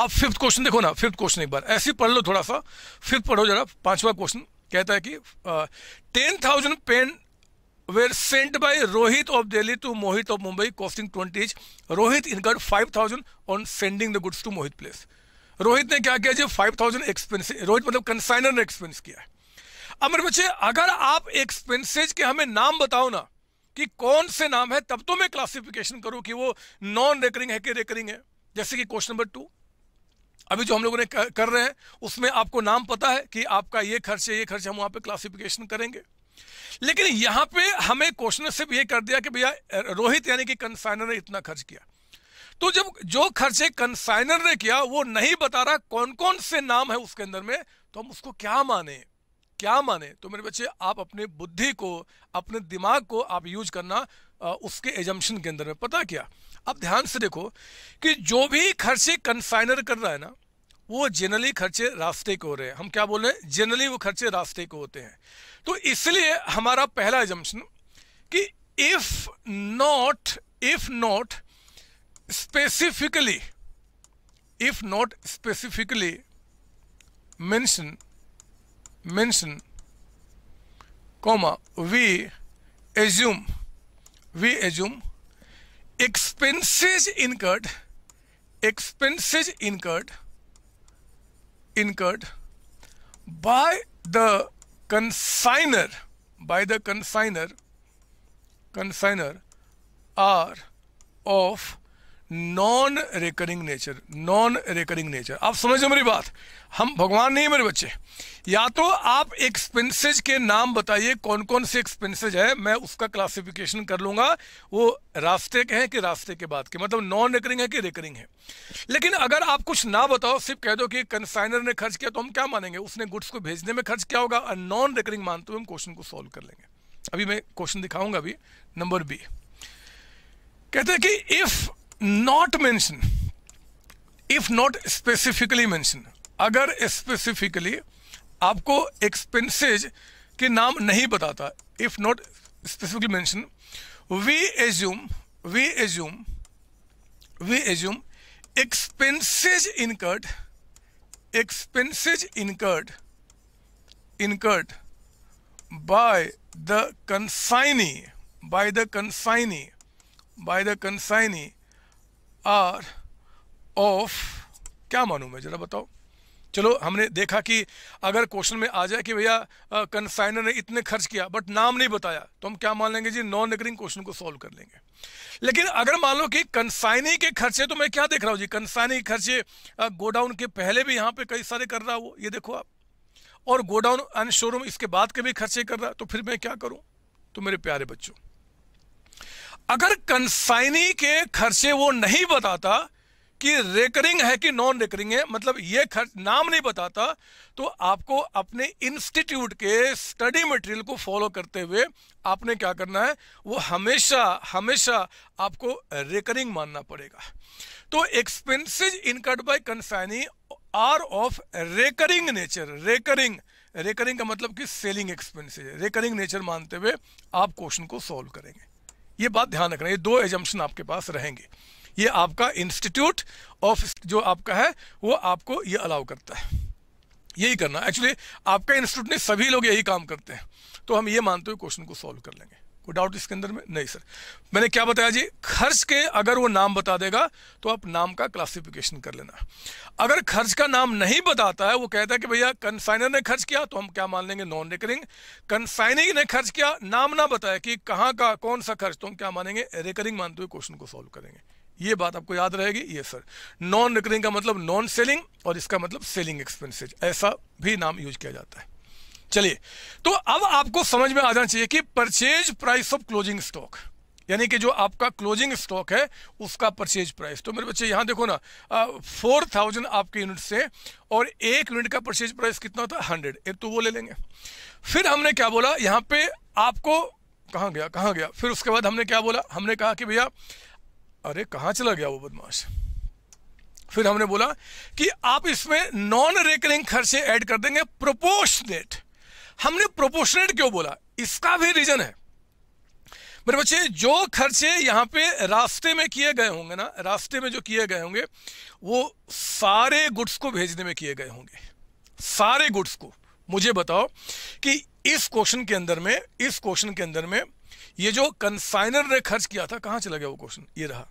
आप फिफ्थ क्वेश्चन देखो ना फिफ्थ क्वेश्चन एक बार ऐसे पढ़ लो थोड़ा सा फिफ्थ पढ़ो जरा पांचवा क्वेश्चन कहता है कि ten thousand pen were sent by Rohit of Delhi to Mohit of Mumbai costing twenty Rohit incurred five thousand on sending the goods to Mohit place रोहित ने क्या किया जी थाउजेंड एक्सपेंस रोहित मतलब कंसाइनर ने एक्सपेंस किया है अमर बच्चे अगर आप एक्सपेंसेज के हमें नाम बताओ ना कि कौन से नाम है तब तो मैं क्लासिफिकेशन करूं कि वो नॉन रेकरिंग है कि रेकरिंग है जैसे कि क्वेश्चन नंबर टू अभी जो हम लोगों ने कर रहे हैं उसमें आपको नाम पता है कि आपका ये खर्च है ये खर्च हम वहां पे क्लासिफिकेशन करेंगे लेकिन यहां पे हमें क्वेश्चन सिर्फ ये कर दिया कि भैया रोहित यानी कि कंसाइनर ने इतना खर्च किया तो जब जो खर्चे कंसाइनर ने किया वो नहीं बता रहा कौन कौन से नाम है उसके अंदर में तो हम उसको क्या माने क्या माने तो मेरे बच्चे आप अपने बुद्धि को अपने दिमाग को आप यूज करना उसके एजम्पन के अंदर में पता क्या अब ध्यान से देखो कि जो भी खर्चे कन्फाइनर कर रहा है ना वो जनरली खर्चे रास्ते के हो रहे हैं हम क्या बोल रहे हैं जनरली वो खर्चे रास्ते के होते हैं तो इसलिए हमारा पहला एजम्पन कि if not if not specifically if not specifically mention mention comma we assume we assume expenses incurred expenses incurred incurred by the consigner by the consigner consigner are of non non recurring nature non recurring nature आप समझो meri baat हम भगवान नहीं मेरे बच्चे या तो आप एक्सपेंसेज के नाम बताइए कौन कौन से एक्सपेंसेज है मैं उसका क्लासिफिकेशन कर लूंगा वो रास्ते के हैं कि रास्ते के बाद के मतलब नॉन रिकरिंग है कि रिकरिंग है लेकिन अगर आप कुछ ना बताओ सिर्फ कह दो कि कंसाइनर ने खर्च किया तो हम क्या मानेंगे उसने गुड्स को भेजने में खर्च क्या होगा नॉन रिकरिंग मानते हुए हम क्वेश्चन को सोल्व कर लेंगे अभी मैं क्वेश्चन दिखाऊंगा अभी नंबर बी कहते हैं कि if not mention if not specifically mention अगर स्पेसिफिकली आपको एक्सपेंसेज के नाम नहीं बताता if not specifically mention we assume we assume we assume expenses incurred expenses incurred incurred by the consignee by the consignee by the consignee are of क्या मानू मैं जरा बताओ चलो हमने देखा कि अगर क्वेश्चन में आ जाए कि भैया कंसाइनर ने इतने खर्च किया बट नाम नहीं बताया तो हम क्या मान लेंगे जी नॉन रिकरिंग क्वेश्चन को सॉल्व कर लेंगे लेकिन अगर मान लो कि कंसाइनी के खर्चे तो मैं क्या देख रहा हूँ जी कंसाइनी के खर्चे गोडाउन के पहले भी यहाँ पे कई सारे कर रहा वो ये देखो आप और गोडाउन एंड शोरूम इसके बाद के भी खर्चे कर रहा तो फिर मैं क्या करूँ तो मेरे प्यारे बच्चों अगर कंसाइनी के खर्चे वो नहीं बताता कि रेकरिंग है कि नॉन रेकरिंग है मतलब ये खर्च नाम नहीं बताता तो आपको अपने इंस्टीट्यूट के स्टडी मटेरियल को फॉलो करते हुए आपने क्या करना है वो हमेशा हमेशा आपको रेकरिंग मानना पड़ेगा तो expenses incurred by consignee are of recurring nature recurring recurring का मतलब कि सेलिंग एक्सपेंसिज रेकरिंग नेचर मानते हुए आप क्वेश्चन को सॉल्व करेंगे ये बात ध्यान रखना ये दो एजम्पन आपके पास रहेंगे ये आपका इंस्टीट्यूट ऑफ जो आपका है वो आपको ये अलाउ करता है यही करना एक्चुअली आपका इंस्टीट्यूट नहीं सभी लोग यही काम करते हैं तो हम ये मानते हुए क्वेश्चन को सॉल्व कर लेंगे कोई डाउट इसके अंदर में नहीं सर मैंने क्या बताया जी खर्च के अगर वो नाम बता देगा तो आप नाम का क्लासिफिकेशन कर लेना अगर खर्च का नाम नहीं बताता है वो कहता है कि भैया कंसाइनर ने खर्च किया तो हम क्या मान लेंगे नॉन रिकरिंग कंसाइनिंग ने खर्च किया नाम ना बताया कि कहाँ का कौन सा खर्च तो हम क्या मानेंगे रिकरिंग मानते हुए क्वेश्चन को सॉल्व करेंगे ये बात आपको याद रहेगी ये सर नॉन रिकरिंग का मतलब नॉन सेलिंग और इसका मतलब सेलिंग एक्सपेंसेज ऐसा भी नाम यूज किया जाता है चलिए तो अब आपको समझ में आ जाना चाहिए कि purchase price of closing stock यानी कि जो आपका क्लोजिंग स्टॉक है उसका परचेज प्राइस तो मेरे बच्चे यहां देखो ना फोर थाउजेंड आपके यूनिट से और एक यूनिट का परचेज प्राइस कितना होता है हंड्रेड एक तो वो ले लेंगे फिर हमने क्या बोला यहां पे आपको कहा गया कहा गया फिर उसके बाद हमने क्या बोला हमने कहा कि भैया अरे कहाँ चला गया वो बदमाश फिर हमने बोला कि आप इसमें नॉन रेकरिंग खर्चे ऐड कर देंगे प्रोपोर्शनेट हमने प्रोपोर्शनेट क्यों बोला इसका भी रीजन है मेरे बच्चे जो खर्चे यहां पे रास्ते में किए गए होंगे ना रास्ते में जो किए गए होंगे वो सारे गुड्स को भेजने में किए गए होंगे सारे गुड्स को मुझे बताओ कि इस क्वेश्चन के अंदर में इस क्वेश्चन के अंदर में ये जो कंसाइनर ने खर्च किया था कहां चला गया वो क्वेश्चन ये रहा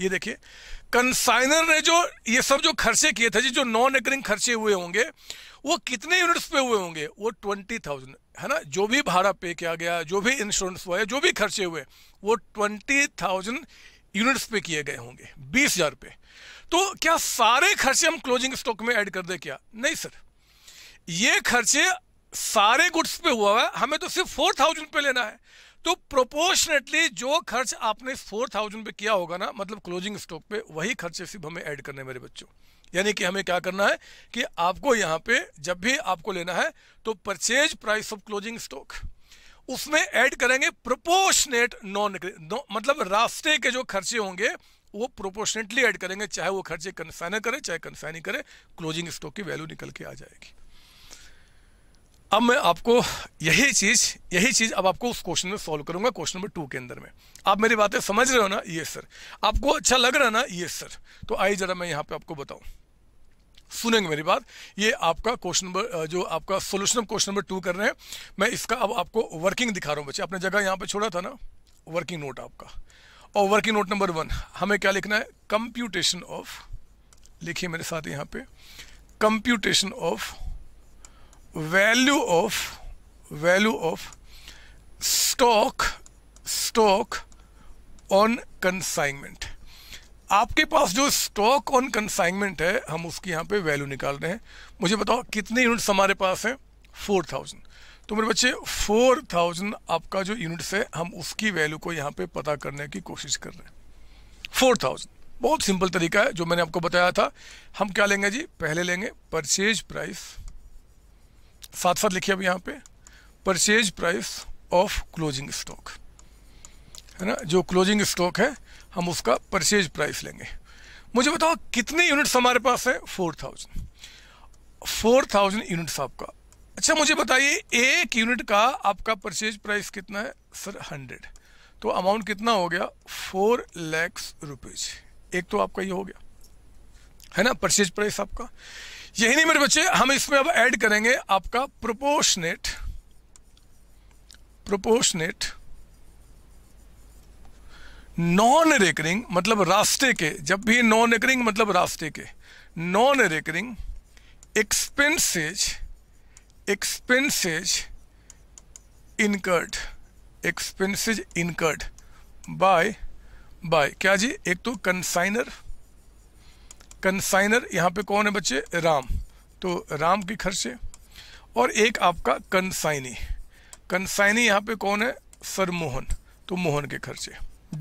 ये देखिए कंसाइनर ने जो ये सब जो खर्चे किए थे जी जो नॉन एकरिंग खर्चे हुए होंगे वो कितने यूनिट्स पे हुए होंगे वो ट्वेंटी थाउजेंड है ना जो भी भाड़ा पे किया गया जो भी इंश्योरेंस हुआ जो भी खर्चे हुए वो ट्वेंटी थाउजेंड यूनिट्स पे किए गए होंगे बीस हजार पे तो क्या सारे खर्चे हम क्लोजिंग स्टॉक में ऐड कर दे क्या नहीं सर ये खर्चे सारे गुड्स पे हुआ है हमें तो सिर्फ फोर थाउजेंड पे लेना है तो प्रोपोर्शनेटली जो खर्च आपने फोर थाउजेंड पे किया होगा ना मतलब क्लोजिंग स्टॉक पे वही खर्चे सिर्फ हमें ऐड करने मेरे बच्चों यानी कि हमें क्या करना है कि आपको यहाँ पे जब भी आपको लेना है तो purchase price of closing stock उसमें ऐड करेंगे प्रोपोर्शनेट नॉन मतलब रास्ते के जो खर्चे होंगे वो प्रोपोर्शनेटली ऐड करेंगे चाहे वो खर्चे कंसाइनर करें चाहे कंसाइनी करे क्लोजिंग स्टॉक की वैल्यू निकल के आ जाएगी अब मैं आपको यही चीज़ यही चीज़ अब आपको उस क्वेश्चन में सॉल्व करूंगा क्वेश्चन नंबर टू के अंदर में आप मेरी बातें समझ रहे हो ना ये सर आपको अच्छा लग रहा है ना ये सर तो आइए ज़रा मैं यहाँ पे आपको बताऊं सुनेंगे मेरी बात ये आपका क्वेश्चन नंबर जो आपका सोल्यूशन क्वेश्चन नंबर टू कर रहे हैं मैं इसका अब आपको वर्किंग दिखा रहा हूँ बच्चे आपने जगह यहाँ पर छोड़ा था ना वर्किंग नोट आपका और वर्किंग नोट नंबर वन हमें क्या लिखना है कंप्यूटेशन ऑफ लिखिए मेरे साथ यहाँ पे computation of value of value of stock stock on consignment आपके पास जो स्टॉक ऑन कंसाइनमेंट है हम उसकी यहाँ पे वैल्यू निकाल रहे हैं मुझे बताओ कितने यूनिट्स हमारे पास हैं फोर थाउजेंड तो मेरे बच्चे फोर थाउजेंड आपका जो यूनिट्स है हम उसकी वैल्यू को यहाँ पे पता करने की कोशिश कर रहे हैं फोर थाउजेंड बहुत सिंपल तरीका है जो मैंने आपको बताया था हम क्या लेंगे जी पहले लेंगे परचेज प्राइस साथ साथ लिखिए अब यहाँ पे purchase price of closing stock है ना जो क्लोजिंग स्टॉक है हम उसका परचेज प्राइस लेंगे मुझे बताओ कितने यूनिट्स हमारे पास है four thousand four thousand units आपका अच्छा मुझे बताइए एक यूनिट का आपका परचेज प्राइस कितना है सर हंड्रेड तो अमाउंट कितना हो गया फोर लैक्स रुपीज एक तो आपका ये हो गया है ना परचेज प्राइस आपका यही नहीं मेरे बच्चे हम इसमें अब ऐड करेंगे आपका प्रोपोर्शनेट प्रोपोर्शनेट नॉन रेकरिंग मतलब रास्ते के जब भी नॉन रेकरिंग मतलब रास्ते के non recurring expenses expenses incurred expenses incurred by by क्या जी एक तो कंसाइनर कंसाइनर यहाँ पे कौन है बच्चे राम तो राम के खर्चे और एक आपका कंसाइनी कंसाइनी यहाँ पे कौन है सर मोहन तो मोहन के खर्चे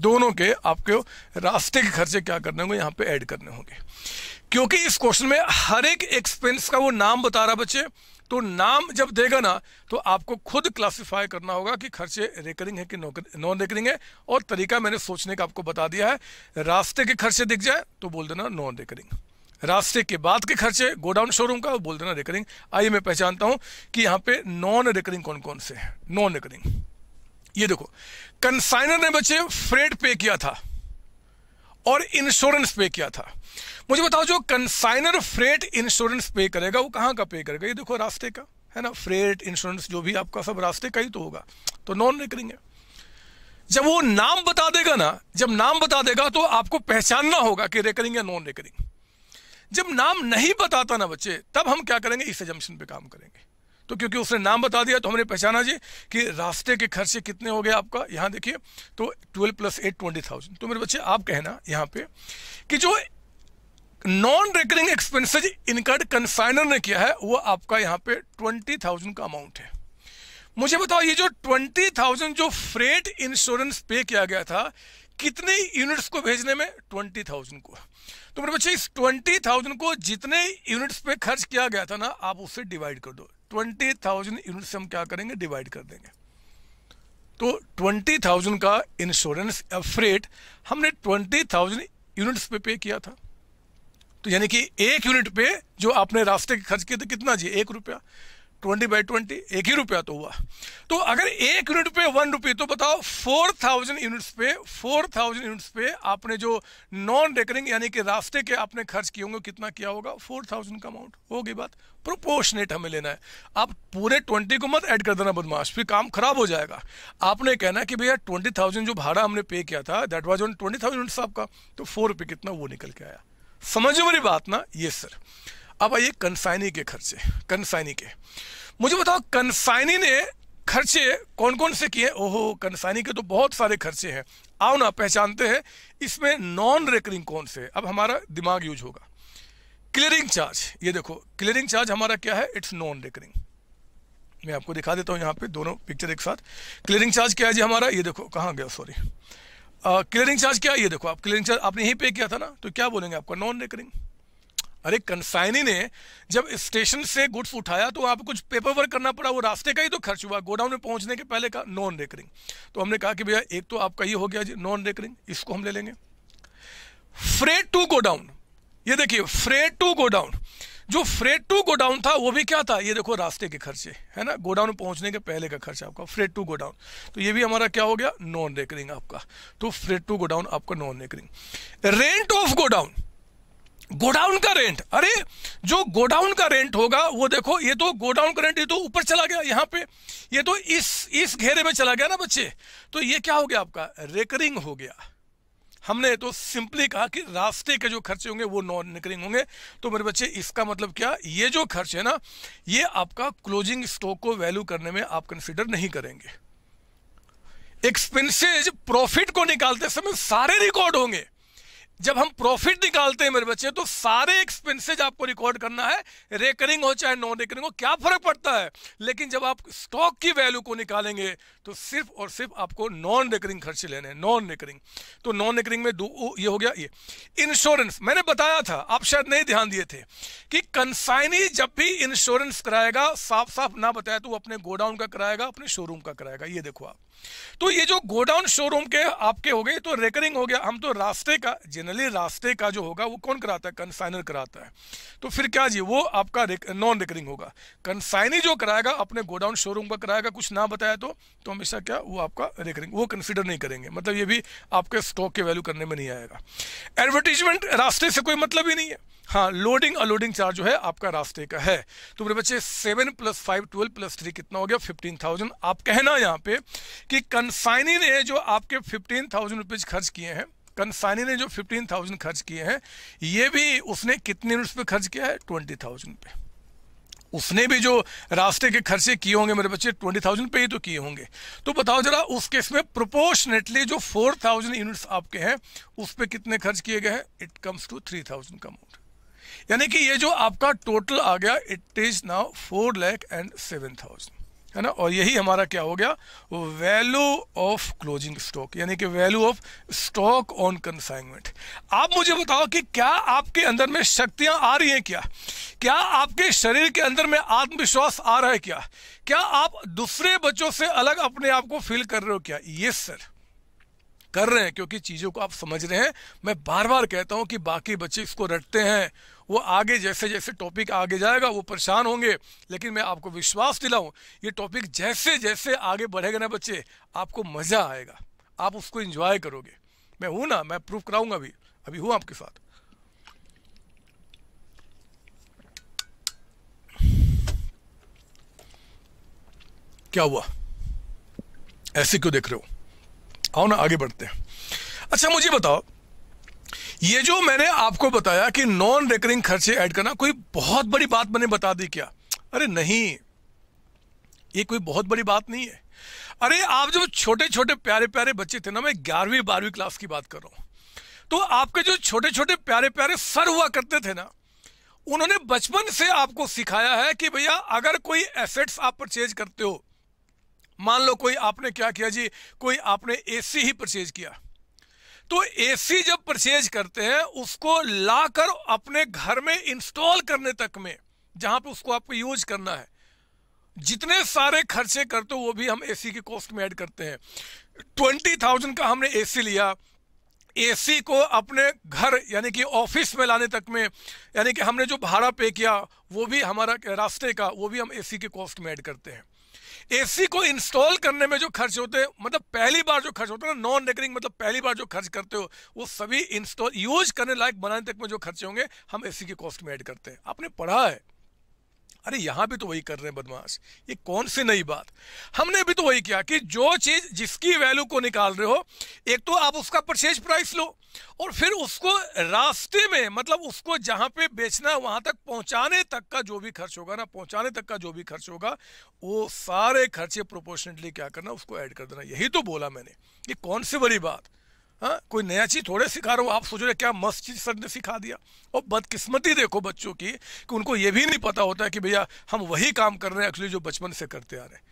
दोनों के आपके रास्ते के खर्चे क्या करने होंगे यहाँ पे ऐड करने होंगे क्योंकि इस क्वेश्चन में हर एक एक्सपेंस का वो नाम बता रहा बच्चे तो नाम जब देगा ना तो आपको खुद क्लासिफाई करना होगा कि खर्चे रिकरिंग है कि नॉन रिकरिंग है और तरीका मैंने सोचने का आपको बता दिया है रास्ते के खर्चे दिख जाए तो बोल देना नॉन रिकरिंग रास्ते के बाद के खर्चे गोडाउन शोरूम का बोल देना रिकरिंग आइए मैं पहचानता हूं कि यहां पे नॉन रिकरिंग कौन कौन से हैं नॉन रिकरिंग ये देखो कंसाइनर ने बच्चे फ्रेड पे किया था और इंश्योरेंस पे किया था मुझे बताओ जो कंसाइनर फ्रेट इंश्योरेंस पे करेगा वो कहाँ का पे करेगा ये देखो रास्ते का है ना फ्रेट इंश्योरेंस जो भी आपका सब रास्ते का ही तो होगा तो नॉन रिकरिंग है जब वो नाम बता देगा ना जब नाम बता देगा तो आपको पहचानना होगा कि रेकरिंग या नॉन रेकरिंग जब नाम नहीं बताता ना बच्चे तब हम क्या करेंगे इस एजम्पन पे काम करेंगे तो क्योंकि उसने नाम बता दिया तो हमने पहचाना जी कि रास्ते के खर्चे कितने हो गए आपका यहाँ देखिए तो twelve plus eight twenty thousand तो मेरे बच्चे आप कहना यहाँ पे कि जो non recurring expenses incurred consigner ने किया है वो आपका यहाँ पे ट्वेंटी थाउजेंड का अमाउंट है मुझे बताओ ये जो ट्वेंटी थाउजेंड जो फ्रेट इंश्योरेंस पे किया गया था कितने यूनिट्स को भेजने में ट्वेंटी थाउजेंड को तो मेरे बच्चे इस ट्वेंटी थाउजेंड को जितने यूनिट्स पे खर्च किया गया था ना आप उससे डिवाइड कर दो ट्वेंटी थाउजेंड यूनिट से हम क्या करेंगे डिवाइड कर देंगे तो ट्वेंटी थाउजेंड का इंश्योरेंस या फ्रेट हमने ट्वेंटी थाउजेंड यूनिट्स पे पे किया था तो यानी कि एक यूनिट पे जो आपने रास्ते के खर्च किए थे कितना जी एक रुपया ट्वेंटी बाई ट्वेंटी एक ही रुपया तो हुआ तो अगर एक यूनिट पे वन रुपये तो बताओ फोर थाउजेंड यूनिट्स पे फोर थाउजेंड यूनिट्स पे आपने जो नॉन रेकरिंग यानी कि रास्ते के आपने खर्च किए होंगे कितना किया होगा फोर थाउजेंड का अमाउंट होगी बात प्रोपोर्शनेट हमें लेना है आप पूरे ट्वेंटी को मत ऐड कर देना बदमाश फिर काम खराब हो जाएगा आपने कहना कि भैया ट्वेंटी थाउजेंड जो भाड़ा हमने पे किया था that was on twenty thousand आपका तो फोर रुपये कितना वो निकल के आया समझो मेरी बात ना ये सर अब आइए कंसाइनी के खर्चे कंसाइनी के मुझे बताओ कंसाइनी ने खर्चे कौन कौन से किए ओहो कंसाइनी के तो बहुत सारे खर्चे हैं आओ ना पहचानते हैं इसमें नॉन रेकरिंग कौन से अब हमारा दिमाग यूज होगा क्लियरिंग चार्ज ये देखो क्लियरिंग चार्ज हमारा क्या है इट्स नॉन रेकरिंग मैं आपको दिखा देता हूं यहाँ पे दोनों पिक्चर एक साथ क्लियरिंग चार्ज क्या है जी हमारा ये देखो कहाँ गया सॉरी क्लियरिंग चार्ज क्या ये देखो आप क्लियरिंग चार्ज आपने यहीं पे किया था ना तो क्या बोलेंगे आपका नॉन रिकरिंग अरे कंसाइनी ने जब स्टेशन से गुड्स उठाया तो आपको कुछ पेपर वर्क करना पड़ा वो रास्ते का ही तो खर्च हुआ गोडाउन में पहुंचने के पहले का नॉन रेकरिंग तो हमने कहा कि भैया एक तो आपका ये हो गया जी नॉन रेकरिंग इसको हम ले लेंगे फ्रेड टू गोडाउन ये देखिए फ्रेड टू गोडाउन जो फ्रेट टू गोडाउन था वो भी क्या था ये देखो रास्ते के खर्चे है ना गोडाउन पहुंचने के पहले का खर्चा आपका फ्रेट टू गोडाउन तो ये भी हमारा क्या हो गया नॉन रेकरिंग आपका तो फ्रेट टू गोडाउन आपका non recurring rent of godown godown का रेंट अरे जो गोडाउन का रेंट होगा वो देखो ये तो गोडाउन का रेंट ये तो ऊपर चला गया यहाँ पे ये तो इस इस घेरे में चला गया ना बच्चे तो ये क्या हो गया आपका रेकरिंग हो गया हमने तो सिंपली कहा कि रास्ते के जो खर्चे होंगे वो नॉन निकलिंग होंगे तो मेरे बच्चे इसका मतलब क्या ये जो खर्च है ना ये आपका क्लोजिंग स्टॉक को वैल्यू करने में आप कंसिडर नहीं करेंगे एक्सपेंसिज प्रॉफिट को निकालते समय सारे रिकॉर्ड होंगे जब हम प्रॉफिट निकालते हैं मेरे बच्चे तो सारे एक्सपेंसेज आपको रिकॉर्ड करना है रेकरिंग हो चाहे नॉन रेकरिंग हो क्या फर्क पड़ता है लेकिन जब आप स्टॉक की वैल्यू को निकालेंगे तो सिर्फ और सिर्फ आपको नॉन रेकरिंग खर्च लेने हैं नॉन रेकरिंग तो नॉन रेकरिंग में ये हो गया ये इंश्योरेंस मैंने बताया था आप शायद नहीं ध्यान दिए थे कि कंसाइनी जब भी इंश्योरेंस कराएगा साफ साफ ना बताया तो अपने गोडाउन का कराएगा अपने शोरूम का कराएगा ये देखो आप तो ये जो गोडाउन शोरूम के आपके हो गए तो रेकरिंग हो गया हम तो रास्ते का जनरली रास्ते का जो होगा वो कौन कराता है कंसाइनर कराता है तो फिर क्या जी वो आपका नॉन रेकरिंग होगा कंसाइनी जो कराएगा अपने गोडाउन शोरूम का कराएगा कुछ ना बताया तो तो हमेशा क्या वो आपका रेकरिंग वो कंसिडर नहीं करेंगे मतलब ये भी आपके स्टॉक के वैल्यू करने में नहीं आएगा एडवर्टीजमेंट रास्ते से कोई मतलब ही नहीं है हाँ लोडिंग अनलोडिंग चार्ज जो है आपका रास्ते का है तो मेरे बच्चे seven plus five twelve plus three कितना हो गया फिफ्टीन थाउजेंड आप कहना यहाँ पे कि कंसाइनी ने जो आपके फिफ्टीन थाउजेंड रुपीज खर्च किए हैं कंसाइनी ने जो फिफ्टीन थाउजेंड खर्च किए हैं ये भी उसने कितने रुपये पे खर्च किया है ट्वेंटी थाउजेंड पे उसने भी जो रास्ते के खर्चे किए होंगे मेरे बच्चे ट्वेंटी थाउजेंड पे ही तो किए होंगे तो बताओ जरा उस केस में प्रोपोर्शनेटली जो फोर थाउजेंड यूनिट्स आपके हैं उस पर कितने खर्च किए गए हैं it comes to three thousand का अमाउंट यानी कि ये जो आपका टोटल आ गया it is now four lakh and seven thousand है ना और यही हमारा क्या हो गया वैल्यू ऑफ क्लोजिंग स्टॉक यानी कि value of stock on consignment आप मुझे बताओ कि क्या आपके अंदर में शक्तियां आ रही हैं क्या क्या आपके शरीर के अंदर में आत्मविश्वास आ रहा है क्या क्या आप दूसरे बच्चों से अलग अपने आप को फील कर रहे हो क्या ये सर कर रहे हैं क्योंकि चीज़ों को आप समझ रहे हैं मैं बार बार कहता हूं कि बाकी बच्चे इसको रटते हैं वो आगे जैसे जैसे टॉपिक आगे जाएगा वो परेशान होंगे लेकिन मैं आपको विश्वास दिलाऊं ये टॉपिक जैसे जैसे आगे बढ़ेगा ना बच्चे आपको मज़ा आएगा आप उसको इंजॉय करोगे मैं हूँ ना मैं प्रूफ कराऊंगा अभी अभी हूँ आपके साथ क्या हुआ ऐसे क्यों देख रहे हो आओ ना आगे बढ़ते हैं अच्छा मुझे बताओ ये जो मैंने आपको बताया कि नॉन रिकरिंग खर्चे ऐड करना कोई बहुत बड़ी बात मैंने बता दी क्या अरे नहीं ये कोई बहुत बड़ी बात नहीं है अरे आप जो छोटे छोटे प्यारे प्यारे बच्चे थे ना मैं ग्यारहवीं बारहवीं क्लास की बात कर रहा हूं तो आपके जो छोटे छोटे प्यारे प्यारे सर हुआ करते थे ना उन्होंने बचपन से आपको सिखाया है कि भैया अगर कोई एसेट्स आप परचेज करते हो मान लो कोई आपने क्या किया जी कोई आपने एसी ही परचेज किया तो एसी जब परचेज करते हैं उसको लाकर अपने घर में इंस्टॉल करने तक में जहां पे उसको आपको यूज करना है जितने सारे खर्चे करते हो वो भी हम एसी की कॉस्ट में ऐड करते हैं ट्वेंटी थाउजेंड का हमने एसी लिया एसी को अपने घर यानी कि ऑफिस में लाने तक में यानी कि हमने जो भाड़ा पे किया वो भी हमारा रास्ते का वो भी हम एसी के कॉस्ट में ऐड करते हैं एसी को इंस्टॉल करने में जो खर्च होते हैं मतलब पहली बार जो खर्च होता है ना नॉन रिकरिंग मतलब पहली बार जो खर्च करते हो वो सभी इंस्टॉल यूज करने लायक बनाने तक में जो खर्चे होंगे हम एसी की कॉस्ट में ऐड करते हैं आपने पढ़ा है अरे यहाँ भी तो वही कर रहे हैं बदमाश ये कौन सी नई बात हमने भी तो वही किया कि जो चीज जिसकी वैल्यू को निकाल रहे हो एक तो आप उसका परचेज प्राइस लो और फिर उसको रास्ते में मतलब उसको जहां पे बेचना वहां तक पहुंचाने तक का जो भी खर्च होगा ना पहुंचाने तक का जो भी खर्च होगा वो सारे खर्चे प्रोपोर्शनेटली क्या करना उसको ऐड कर देना यही तो बोला मैंने ये कौन सी बड़ी बात हाँ कोई नया चीज़ थोड़े सिखा रहा हूँ आप सोच रहे क्या मस्त चीज़ सर ने सिखा दिया और बदकिस्मती देखो बच्चों की कि उनको ये भी नहीं पता होता है कि भैया हम वही काम कर रहे हैं एक्चुअली जो बचपन से करते आ रहे हैं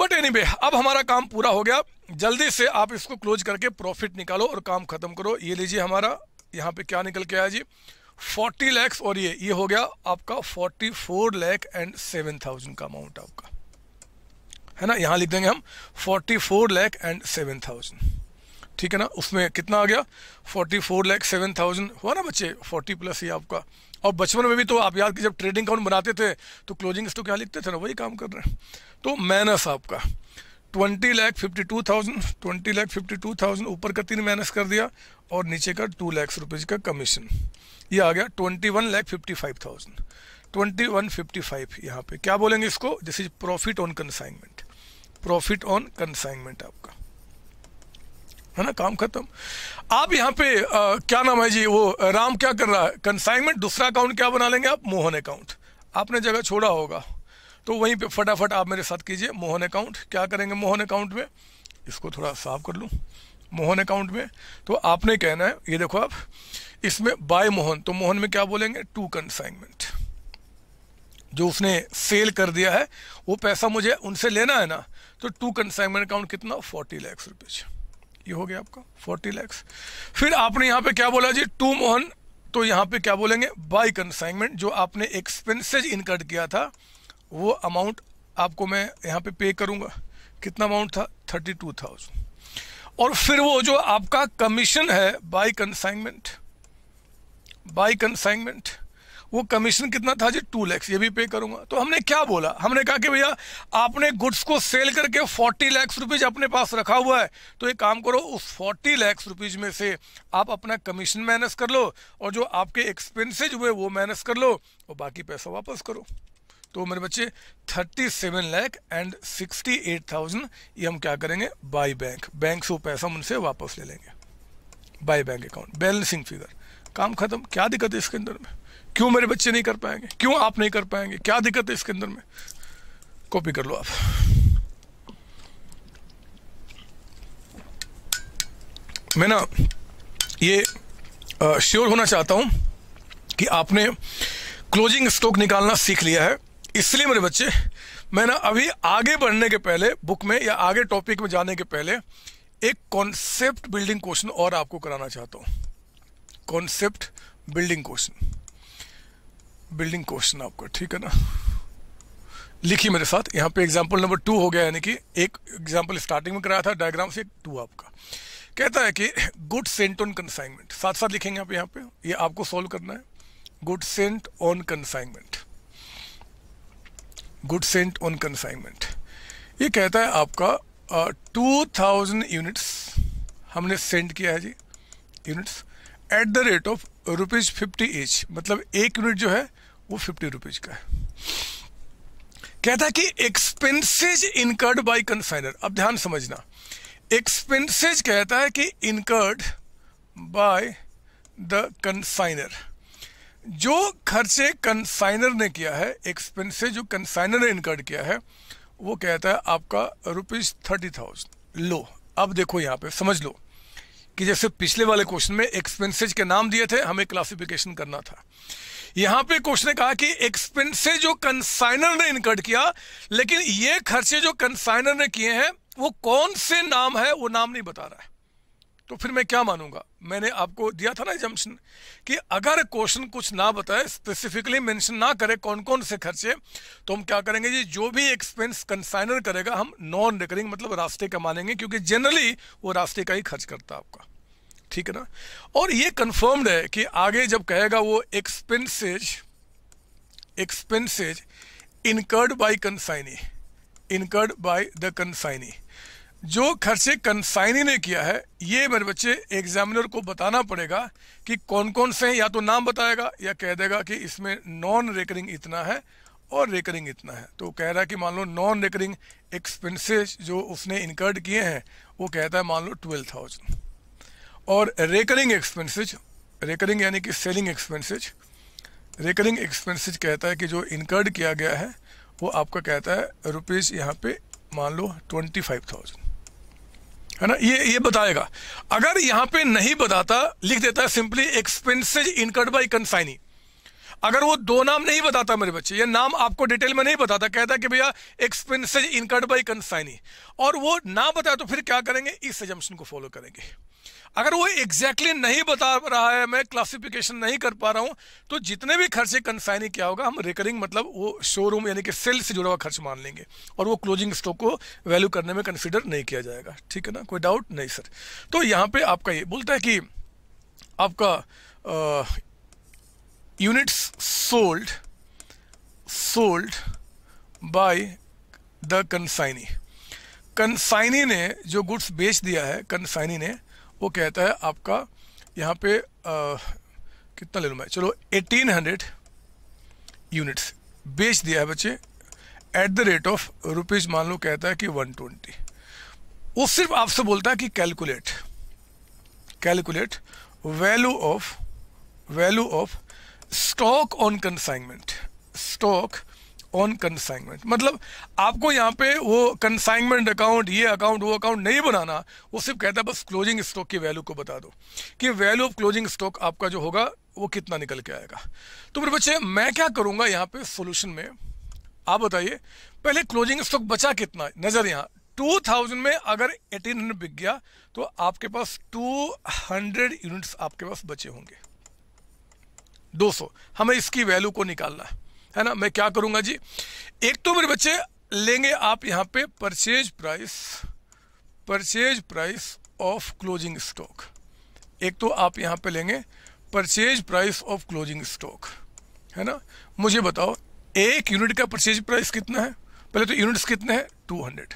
बट एनी anyway, अब हमारा काम पूरा हो गया जल्दी से आप इसको क्लोज करके प्रॉफिट निकालो और काम खत्म करो ये लीजिए हमारा यहाँ पे क्या निकल के आया जी फोर्टी लैक्स और ये ये हो गया आपका forty four lakh and seven thousand का अमाउंट आपका है ना यहाँ लिख देंगे हम forty four lakh and seven thousand ठीक है ना उसमें कितना आ गया forty four lakh seven thousand हुआ ना बच्चे फोर्टी प्लस ही आपका और बचपन में भी तो आप याद कि जब ट्रेडिंग अकाउंट बनाते थे तो क्लोजिंग तो क्या लिखते थे ना वही काम कर रहे हैं तो माइनस आपका twenty lakh fifty two thousand twenty lakh fifty two thousand ऊपर का तीन माइनस कर दिया और नीचे का टू लैक्स रुपीज़ का कमीशन ये आ गया twenty one lakh fifty five thousand twenty one fifty five यहाँ पे क्या बोलेंगे इसको this is profit on consignment profit on consignment आपका है ना काम खत्म आप यहाँ पे आ, क्या नाम है जी वो राम क्या कर रहा है कंसाइनमेंट दूसरा अकाउंट क्या बना लेंगे आप मोहन अकाउंट आपने जगह छोड़ा होगा तो वहीं पे फटाफट आप मेरे साथ कीजिए मोहन अकाउंट क्या करेंगे मोहन अकाउंट में इसको थोड़ा साफ कर लूँ मोहन अकाउंट में तो आपने कहना है ये देखो आप इसमें बाय मोहन तो मोहन में क्या बोलेंगे टू कंसाइनमेंट जो उसने सेल कर दिया है वो पैसा मुझे उनसे लेना है ना तो टू कंसाइनमेंट अकाउंट कितना फोर्टी लैक्स रुपीज़ ये हो गया आपका फोर्टी लैक्स फिर आपने यहाँ पे क्या बोला जी टू मोहन तो यहाँ पे क्या बोलेंगे बाई कंसाइनमेंट जो आपने एक्सपेंसेज इनकर्ड किया था वो अमाउंट आपको मैं यहाँ पे पे करूँगा कितना अमाउंट था थर्टी टू थाउजेंड और फिर वो जो आपका कमीशन है बाई कंसाइनमेंट बाई कंसाइनमेंट वो कमीशन कितना था जी टू लैक्स ये भी पे करूंगा तो हमने क्या बोला हमने कहा कि भैया आपने गुड्स को सेल करके फोर्टी लैक्स रुपीज अपने पास रखा हुआ है तो एक काम करो उस फोर्टी लैक्स रुपीज में से आप अपना कमीशन माइनस कर लो और जो आपके एक्सपेंसिज हुए वो माइनस कर लो और बाकी पैसा वापस करो तो मेरे बच्चे thirty seven lakh and sixty eight thousand ये हम क्या करेंगे बाई बैंक बैंक से वो पैसा हम उनसे वापस ले लेंगे by bank account balancing figure काम खत्म क्या दिक्कत है इसके अंदर में क्यों मेरे बच्चे नहीं कर पाएंगे क्यों आप नहीं कर पाएंगे क्या दिक्कत है इसके अंदर में कॉपी कर लो आप मैं ना ये श्योर होना चाहता हूं कि आपने क्लोजिंग स्टॉक निकालना सीख लिया है इसलिए मेरे बच्चे मैं ना अभी आगे बढ़ने के पहले बुक में या आगे टॉपिक में जाने के पहले एक कॉन्सेप्ट बिल्डिंग क्वेश्चन और आपको कराना चाहता हूं concept building question building question आपका ठीक है ना लिखिए मेरे साथ यहाँ पे एग्जाम्पल नंबर टू हो गया यानी कि एक एग्जाम्पल स्टार्टिंग में कराया था डायग्राम से टू आपका कहता है कि गुड सेंट ऑन कंसाइनमेंट साथ साथ लिखेंगे आप यहाँ पे ये यह आपको सॉल्व करना है good sent on consignment good sent on consignment ये कहता है आपका टू थाउजेंड यूनिट्स हमने सेंड किया है जी units at the rate of rupees fifty each मतलब एक यूनिट जो है वो फिफ्टी रुपीज का है कहता है कि एक्सपेंसेज इनकर्ड बाय कंसाइनर अब ध्यान समझना एक्सपेंसेज कहता है कि इनकर्ड बाय द कंसाइनर जो खर्चे कंसाइनर ने किया है एक्सपेंसेज जो कंसाइनर ने इनकर्ड किया है वो कहता है आपका रुपीज थर्टी थाउजेंड लो अब देखो यहां पे समझ लो कि जैसे पिछले वाले क्वेश्चन में एक्सपेंसेज के नाम दिए थे हमें क्लासिफिकेशन करना था यहां पे क्वेश्चन ने कहा कि एक्सपेंसेस जो कंसाइनर ने इनकट किया लेकिन ये खर्चे जो कंसाइनर ने किए हैं वो कौन से नाम है वो नाम नहीं बता रहा है तो फिर मैं क्या मानूंगा मैंने आपको दिया था ना जमशन कि अगर क्वेश्चन कुछ ना बताए स्पेसिफिकली मेंशन ना करे कौन कौन से खर्चे तो हम क्या करेंगे जी जो भी एक्सपेंस कंसाइनर करेगा हम नॉन रिकरिंग मतलब रास्ते का मानेंगे क्योंकि जनरली वो रास्ते का ही खर्च करता है आपका ठीक है ना और ये कंफर्म्ड है कि आगे जब कहेगा वो expenses expenses incurred by consignee incurred by the consignee जो खर्चे कंसाइनी ने किया है ये मेरे बच्चे एग्जामिनर को बताना पड़ेगा कि कौन कौन से या तो नाम बताएगा या कह देगा कि इसमें नॉन रेकरिंग इतना है और रेकरिंग इतना है तो कह रहा है कि मान लो नॉन रेकरिंग एक्सपेंसेस जो उसने इनकर्ड किए हैं वो कहता है मान लो ट्वेल्व थाउजेंड और रेकरिंग एक्सपेंसेज रेकरिंग यानी कि सेलिंग एक्सपेंसेज रेकरिंग एक्सपेंसेज कहता है कि जो इनकर्ड किया गया है वो आपका कहता है रुपीज़ यहाँ पे मान लो ट्वेंटी फाइव थाउजेंड है ना ये ये बताएगा अगर यहाँ पे नहीं बताता लिख देता है simply expenses incurred by consignee अगर वो दो नाम नहीं बताता मेरे बच्चे ये नाम आपको डिटेल में नहीं बताता कहता कि भैया एक्सपेंसेज इनकर्ड बाई कंसाइनी और वो ना बताए तो फिर क्या करेंगे इस एजम्पन को फॉलो करेंगे अगर वो एग्जैक्टली exactly नहीं बता रहा है मैं क्लासिफिकेशन नहीं कर पा रहा हूँ तो जितने भी खर्चे कन्साइनी क्या होगा हम रिकरिंग मतलब वो शोरूम यानी कि सेल से जुड़ा हुआ खर्च मान लेंगे और वो क्लोजिंग स्टॉक को वैल्यू करने में कंसिडर नहीं किया जाएगा ठीक है ना कोई डाउट नहीं सर तो यहाँ पर आपका ये बोलता है कि आपका units sold sold by the consignee consignee ने जो गुड्स बेच दिया है कंसाइनी ने वो कहता है आपका यहाँ पे आ, कितना ले लूँ मैं चलो 1800 यूनिट्स बेच दिया है बच्चे at the rate of rupees मान लो कहता है कि 120 वो सिर्फ आपसे बोलता है कि calculate calculate value of value of stock on consignment stock on consignment मतलब आपको यहाँ पे वो कंसाइनमेंट अकाउंट ये अकाउंट वो अकाउंट नहीं बनाना वो सिर्फ कहता है बस क्लोजिंग स्टॉक की वैल्यू को बता दो कि वैल्यू ऑफ क्लोजिंग स्टॉक आपका जो होगा वो कितना निकल के आएगा तो मेरे बच्चे मैं क्या करूँगा यहाँ पे सोल्यूशन में आप बताइए पहले क्लोजिंग स्टॉक बचा कितना नज़र यहाँ 2000 में अगर 1800 बिक गया तो आपके पास 200 यूनिट्स आपके पास बचे होंगे 200 हमें इसकी वैल्यू को निकालना है है ना मैं क्या करूंगा जी एक तो मेरे बच्चे लेंगे आप यहाँ पे purchase price purchase price of closing stock एक तो आप यहाँ पे लेंगे purchase price of closing stock है ना मुझे बताओ एक यूनिट का परचेज प्राइस कितना है पहले तो यूनिट्स कितने हैं टू हंड्रेड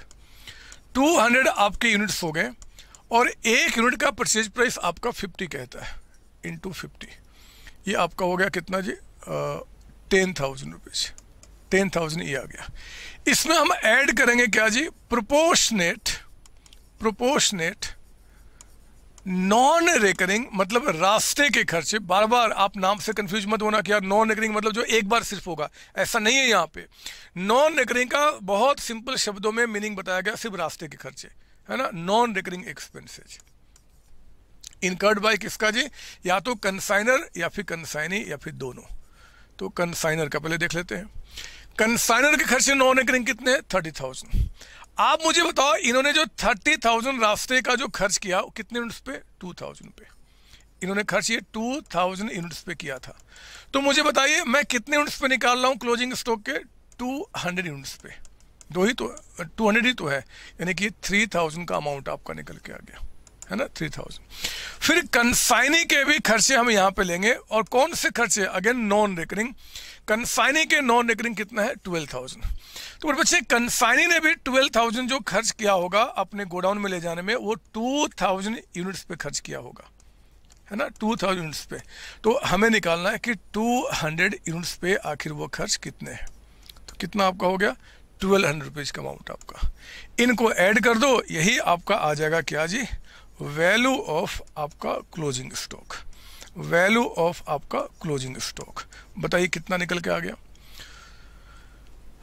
टू हंड्रेड आपके यूनिट्स हो गए और एक यूनिट का परचेज प्राइस आपका फिफ्टी कहता है इंटू फिफ्टी ये आपका हो गया कितना जी ten thousand rupees ten thousand ये आ गया इसमें हम ऐड करेंगे क्या जी प्रोपोर्शनेट प्रोपोर्शनेट नॉन रेकरिंग मतलब रास्ते के खर्चे बार बार आप नाम से कंफ्यूज मत होना कि यार नॉन रेकरिंग मतलब जो एक बार सिर्फ होगा ऐसा नहीं है यहाँ पे नॉन रेकरिंग का बहुत सिंपल शब्दों में मीनिंग बताया गया सिर्फ रास्ते के खर्चे है ना non recurring expenses incurred by किसका जी या तो कंसाइनर या फिर कंसाइनी या फिर दोनों तो कंसाइनर का पहले देख लेते हैं कंसाइनर के खर्चे इन्होंने करेंगे कितने थर्टी थाउजेंड आप मुझे बताओ इन्होंने जो थर्टी थाउजेंड रास्ते का जो खर्च किया वो कितने यूनिट्स पे टू थाउजेंड पे इन्होंने खर्च ये टू थाउजेंड यूनिट्स पे किया था तो मुझे बताइए मैं कितने यूनिट्स पे निकाल रहा हूँ क्लोजिंग स्टॉक के टू हंड्रेड यूनिट्स पे दो ही तो टू हंड्रेड ही तो है यानी कि थ्री थाउजेंड का अमाउंट आपका निकल के आ गया है ना थ्री थाउजेंड फिर कंसाइनी के भी खर्चे हम यहाँ पे लेंगे और कौन से खर्चे अगेन नॉन रिकरिंग कंसाइनी के नॉन रिकरिंग कितना है ट्वेल्व थाउजेंड तो मेरे बच्चे कंसाइनी ने भी ट्वेल्व थाउजेंड जो खर्च किया होगा अपने गोडाउन में ले जाने में वो टू थाउजेंड यूनिट्स पे खर्च किया होगा है ना टू थाउजेंड यूनिट्स पे तो हमें निकालना है कि टू हंड्रेड यूनिट्स पे आखिर वो खर्च कितने हैं तो कितना आपका हो गया ट्वेल्व हंड्रेड रुपीज़ का अमाउंट आपका इनको ऐड कर दो यही आपका आ जाएगा क्या जी वैल्यू ऑफ आपका क्लोजिंग स्टॉक वैल्यू ऑफ आपका क्लोजिंग स्टॉक बताइए कितना निकल के आ गया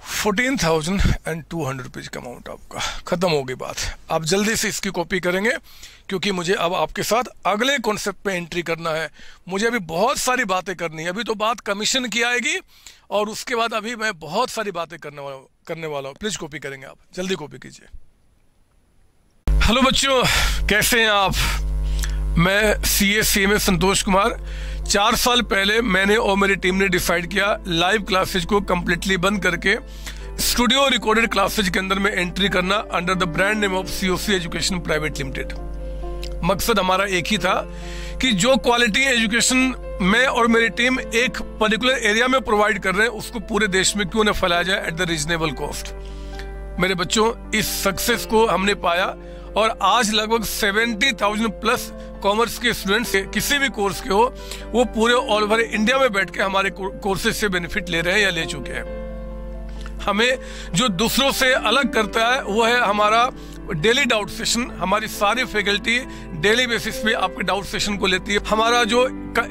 fourteen thousand and two hundred rupees का अमाउंट आपका ख़त्म होगी बात आप जल्दी से इसकी कॉपी करेंगे क्योंकि मुझे अब आपके साथ अगले कॉन्सेप्ट पे एंट्री करना है मुझे अभी बहुत सारी बातें करनी है अभी तो बात कमीशन की आएगी और उसके बाद अभी मैं बहुत सारी बातें करने वाला करने वाला हूँ प्लीज़ कॉपी करेंगे आप जल्दी कॉपी कीजिए हेलो बच्चों कैसे हैं आप मैं सी एस सी संतोष कुमार चार साल पहले मैंने और मेरी टीम ने डिसाइड किया लाइव क्लासेज को कम्प्लीटली बंद करके स्टूडियो रिकॉर्डेड क्लासेज के अंदर में एंट्री करना under the brand name of C O C education private limited मकसद हमारा एक ही था कि जो क्वालिटी एजुकेशन मैं और मेरी टीम एक पर्टिकुलर एरिया में प्रोवाइड कर रहे हैं उसको पूरे देश में क्यों ना फैलाया जाए एट द रीजनेबल कॉस्ट मेरे बच्चों इस सक्सेस को हमने पाया और आज लगभग सेवेंटी थाउजेंड प्लस कॉमर्स के स्टूडेंट्स किसी भी कोर्स के हो वो पूरे ऑल ओवर इंडिया में बैठ के हमारे कोर्सेज से बेनिफिट ले रहे हैं या ले चुके हैं हमें जो दूसरों से अलग करता है वो है हमारा डेली डाउट सेशन हमारी सारी फैकल्टी डेली बेसिस पे आपके डाउट सेशन को लेती है हमारा जो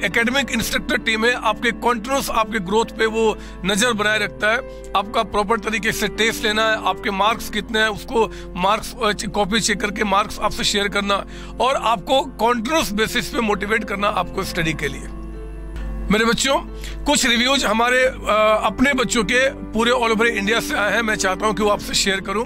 एकेडमिक इंस्ट्रक्टर टीम है आपके कॉन्टिन्यूस आपके ग्रोथ पे वो नज़र बनाए रखता है आपका प्रॉपर तरीके से टेस्ट लेना है आपके मार्क्स कितने हैं उसको मार्क्स कॉपी चेक करके मार्क्स आपसे शेयर करना और आपको कॉन्टिन्यूस बेसिस पे मोटिवेट करना आपको स्टडी के लिए मेरे बच्चों कुछ रिव्यूज हमारे आ, अपने बच्चों के पूरे ऑल ओवर इंडिया से आए हैं मैं चाहता हूँ कि वो आपसे शेयर करूँ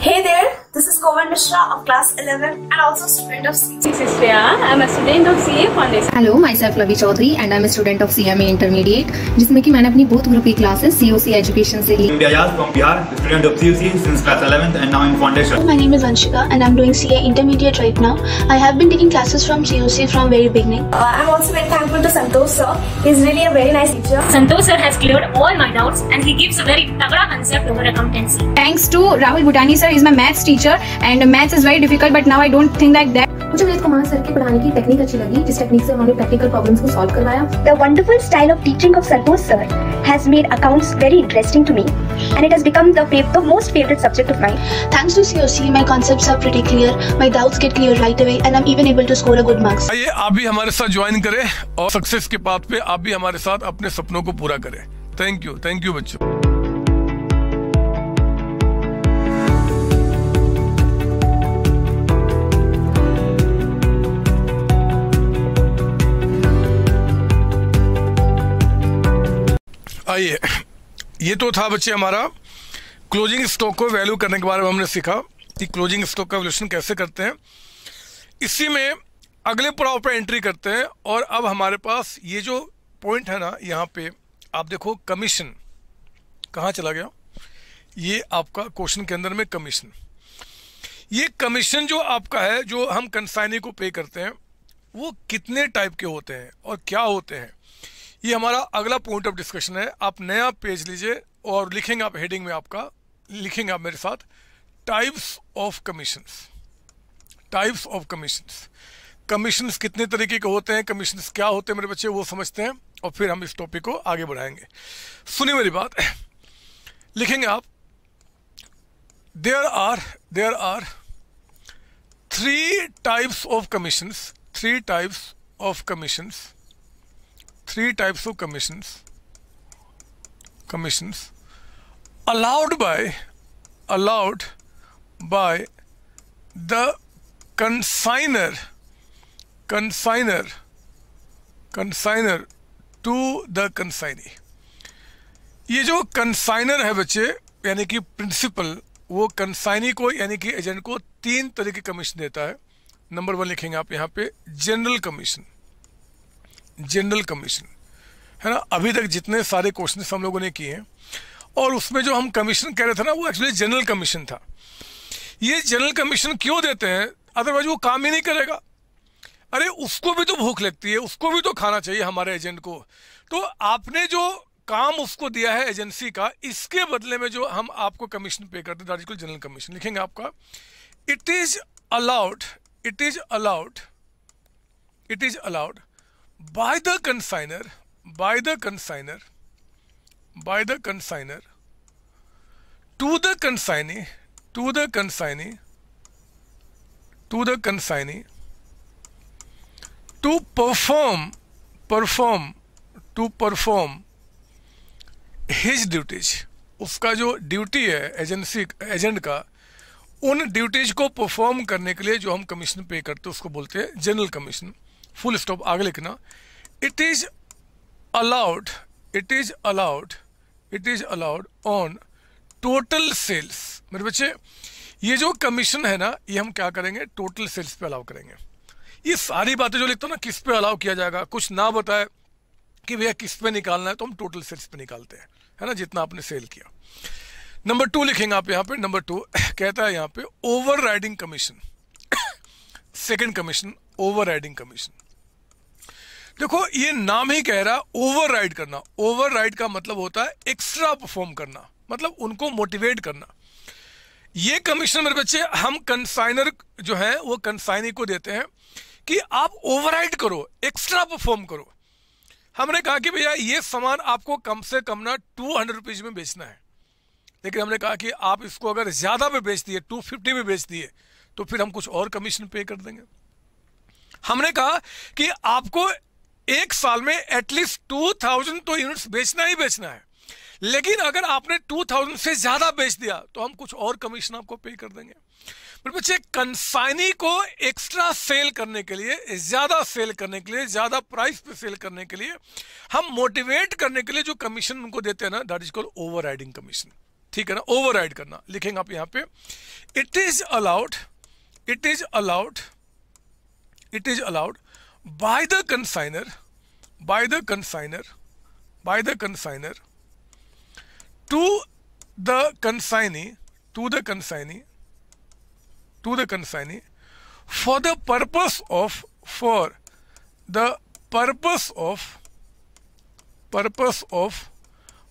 Hey there, this is Komal Mishra of class 11 and also student of CA. This is I'm a student of CA Foundation. Hello, myself Lavi Chaudhary and I'm a student of CMA Intermediate जिसमें कि मैंने अपनी both group की classes COC education I am from Bihar, student of COC since class 11 and now in Foundation. My name is Vanshika and I'm doing CA Intermediate right now. I have been taking classes from COC from very beginning. Uh, I'm also very thankful to Santosh sir. He's really a very nice teacher. Santosh sir has cleared all my doubts and he gives a very tagada concept over accountancy. Thanks to Rahul Bhutani sir teacher is my maths teacher and maths is very difficult but now I don't think like that मुझे Vijay Kumar sir की पढ़ाने की technique अच्छी लगी जिस technique से उन्होंने practical problems को सॉल्व करवाया the wonderful style of teaching of सरपोज sir has made accounts very interesting to me and and it has the the, the most favorite subject of mine. Thanks to my concepts are pretty clear my doubts get clear right away and I am even able to score a good marks आइए आप भी हमारे साथ join करें और success के path पे आप भी हमारे साथ अपने सपनों को पूरा करें थैंक यू थैंक यू बच्चों आइए ये तो था बच्चे हमारा क्लोजिंग स्टॉक को वैल्यू करने के बारे में हमने सीखा कि क्लोजिंग स्टॉक का वैल्यूशन कैसे करते हैं इसी में अगले पड़ाव पर एंट्री करते हैं और अब हमारे पास ये जो पॉइंट है ना यहाँ पे आप देखो कमीशन कहाँ चला गया ये आपका क्वेश्चन के अंदर में कमीशन ये कमीशन जो आपका है जो हम कंसाइनी को पे करते हैं वो कितने टाइप के होते हैं और क्या होते हैं ये हमारा अगला पॉइंट ऑफ डिस्कशन है आप नया पेज लीजिए और लिखेंगे आप हेडिंग में आपका लिखेंगे आप मेरे साथ types of commissions types of commissions commissions कितने तरीके के होते हैं कमीशंस क्या होते हैं मेरे बच्चे वो समझते हैं और फिर हम इस टॉपिक को आगे बढ़ाएंगे सुनिए मेरी बात लिखेंगे आप there are there are three types of commissions three types of commissions three types of commissions commissions allowed by allowed by the consigner consigner consigner to the consignee ये जो कंसाइनर है बच्चे यानी कि प्रिंसिपल वो कंसाइनी को यानी कि एजेंट को तीन तरह के कमीशन देता है नंबर वन लिखेंगे आप यहाँ पे जनरल कमीशन जनरल कमीशन है ना अभी तक जितने सारे क्वेश्चन हम लोगों ने किए हैं और उसमें जो हम कमीशन कह रहे थे ना वो एक्चुअली जनरल कमीशन था ये जनरल कमीशन क्यों देते हैं अदरवाइज वो काम ही नहीं करेगा अरे उसको भी तो भूख लगती है उसको भी तो खाना चाहिए हमारे एजेंट को तो आपने जो काम उसको दिया है एजेंसी का इसके बदले में जो हम आपको कमीशन पे करते हैं जनरल कमीशन लिखेंगे आपका it is allowed it is allowed it is allowed by the consigner by the consigner by the consigner to the consignee to the consignee to the consignee to perform perform to perform his duties उसका जो duty है agency agent का उन duties को perform करने के लिए जो हम कमीशन पे करते हैं उसको बोलते हैं जनरल कमीशन फुल स्टॉप आगे लिखना it is allowed it is allowed it is allowed on total sales मेरे बच्चे ये जो कमीशन है ना ये हम क्या करेंगे टोटल सेल्स पे अलाउ करेंगे ये सारी बातें जो लिखता हूँ ना किस पे अलाउ किया जाएगा कुछ ना बताए कि भैया किस पे निकालना है तो हम टोटल सेल्स पे निकालते हैं है ना जितना आपने सेल किया नंबर टू लिखेंगे आप यहाँ पे नंबर टू कहता है यहाँ पे over commission second commission over commission देखो ये नाम ही कह रहा राइड करना राइड का मतलब होता है एक्स्ट्रा परफॉर्म करना मतलब उनको मोटिवेट करना ये कमीशन मेरे बच्चे हम कंसाइनर जो है वो कंसाइनी को देते हैं कि आप ओवरराइड करो एक्स्ट्रा परफॉर्म करो हमने कहा कि भैया ये सामान आपको कम से कम ना टू हंड्रेड रुपीज में बेचना है लेकिन हमने कहा कि आप इसको अगर ज़्यादा में बेच दिए टू फिफ्टी में बेच दिए तो फिर हम कुछ और कमीशन पे कर देंगे हमने कहा कि आपको एक साल में एटलीस्ट टू थाउजेंड तो यूनिट्स बेचना ही बेचना है लेकिन अगर आपने टू थाउजेंड से ज्यादा बेच दिया तो हम कुछ और कमीशन आपको पे कर देंगे पर बच्चे कंसाइनी को एक्स्ट्रा सेल करने के लिए ज्यादा सेल करने के लिए ज्यादा प्राइस पे सेल करने के लिए हम मोटिवेट करने के लिए जो कमीशन उनको देते हैं ना that is called over commission ठीक है ना ओवर करना लिखेंगे आप यहां पे it is allowed it is allowed it is allowed by the consigner, by the consigner, by the consigner to the consignee, to the consignee, to the consignee for the purpose of, for the purpose of, purpose of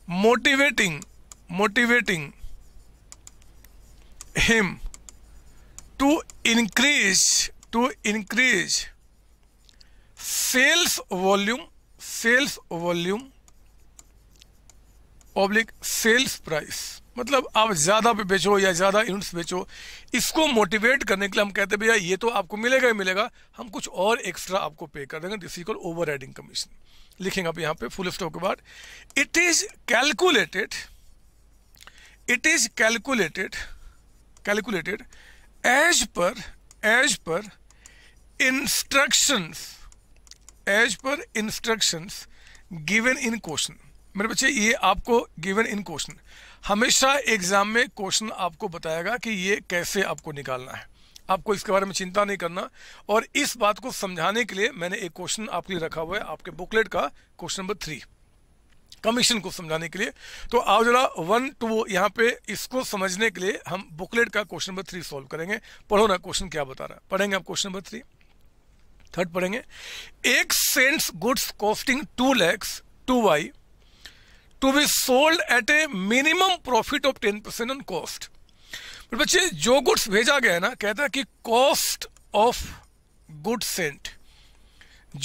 motivating, motivating him to increase, to increase sales volume sales volume oblique sales price मतलब आप ज़्यादा पे बेचो या ज़्यादा units बेचो इसको motivate करने के लिए हम कहते हैं भैया ये तो आपको मिलेगा ही मिलेगा हम कुछ और एक्स्ट्रा आपको पे कर देंगे this equal over riding commission लिखेंगे आप यहां पे फुल स्टॉक के बाद it is calculated it is calculated calculated as per as per instructions as per instructions given in question मेरे बच्चे ये आपको गिवन इन क्वेश्चन हमेशा एग्जाम में क्वेश्चन आपको बताएगा कि ये कैसे आपको निकालना है आपको इसके बारे में चिंता नहीं करना और इस बात को समझाने के लिए मैंने एक क्वेश्चन आपके लिए रखा हुआ है आपके बुकलेट का क्वेश्चन नंबर थ्री कमीशन को समझाने के लिए तो आओ जरा वन टू यहाँ पे इसको समझने के लिए हम बुकलेट का क्वेश्चन नंबर थ्री सॉल्व करेंगे पढ़ो ना क्वेश्चन क्या बता रहा है पढ़ेंगे आप क्वेश्चन नंबर थ्री थर्ड पढ़ेंगे एक sends goods costing two lakhs to Y to be sold at a minimum profit of ten percent on cost बच्चे जो गुड्स भेजा गया है ना कहता है कि कॉस्ट ऑफ गुड सेंट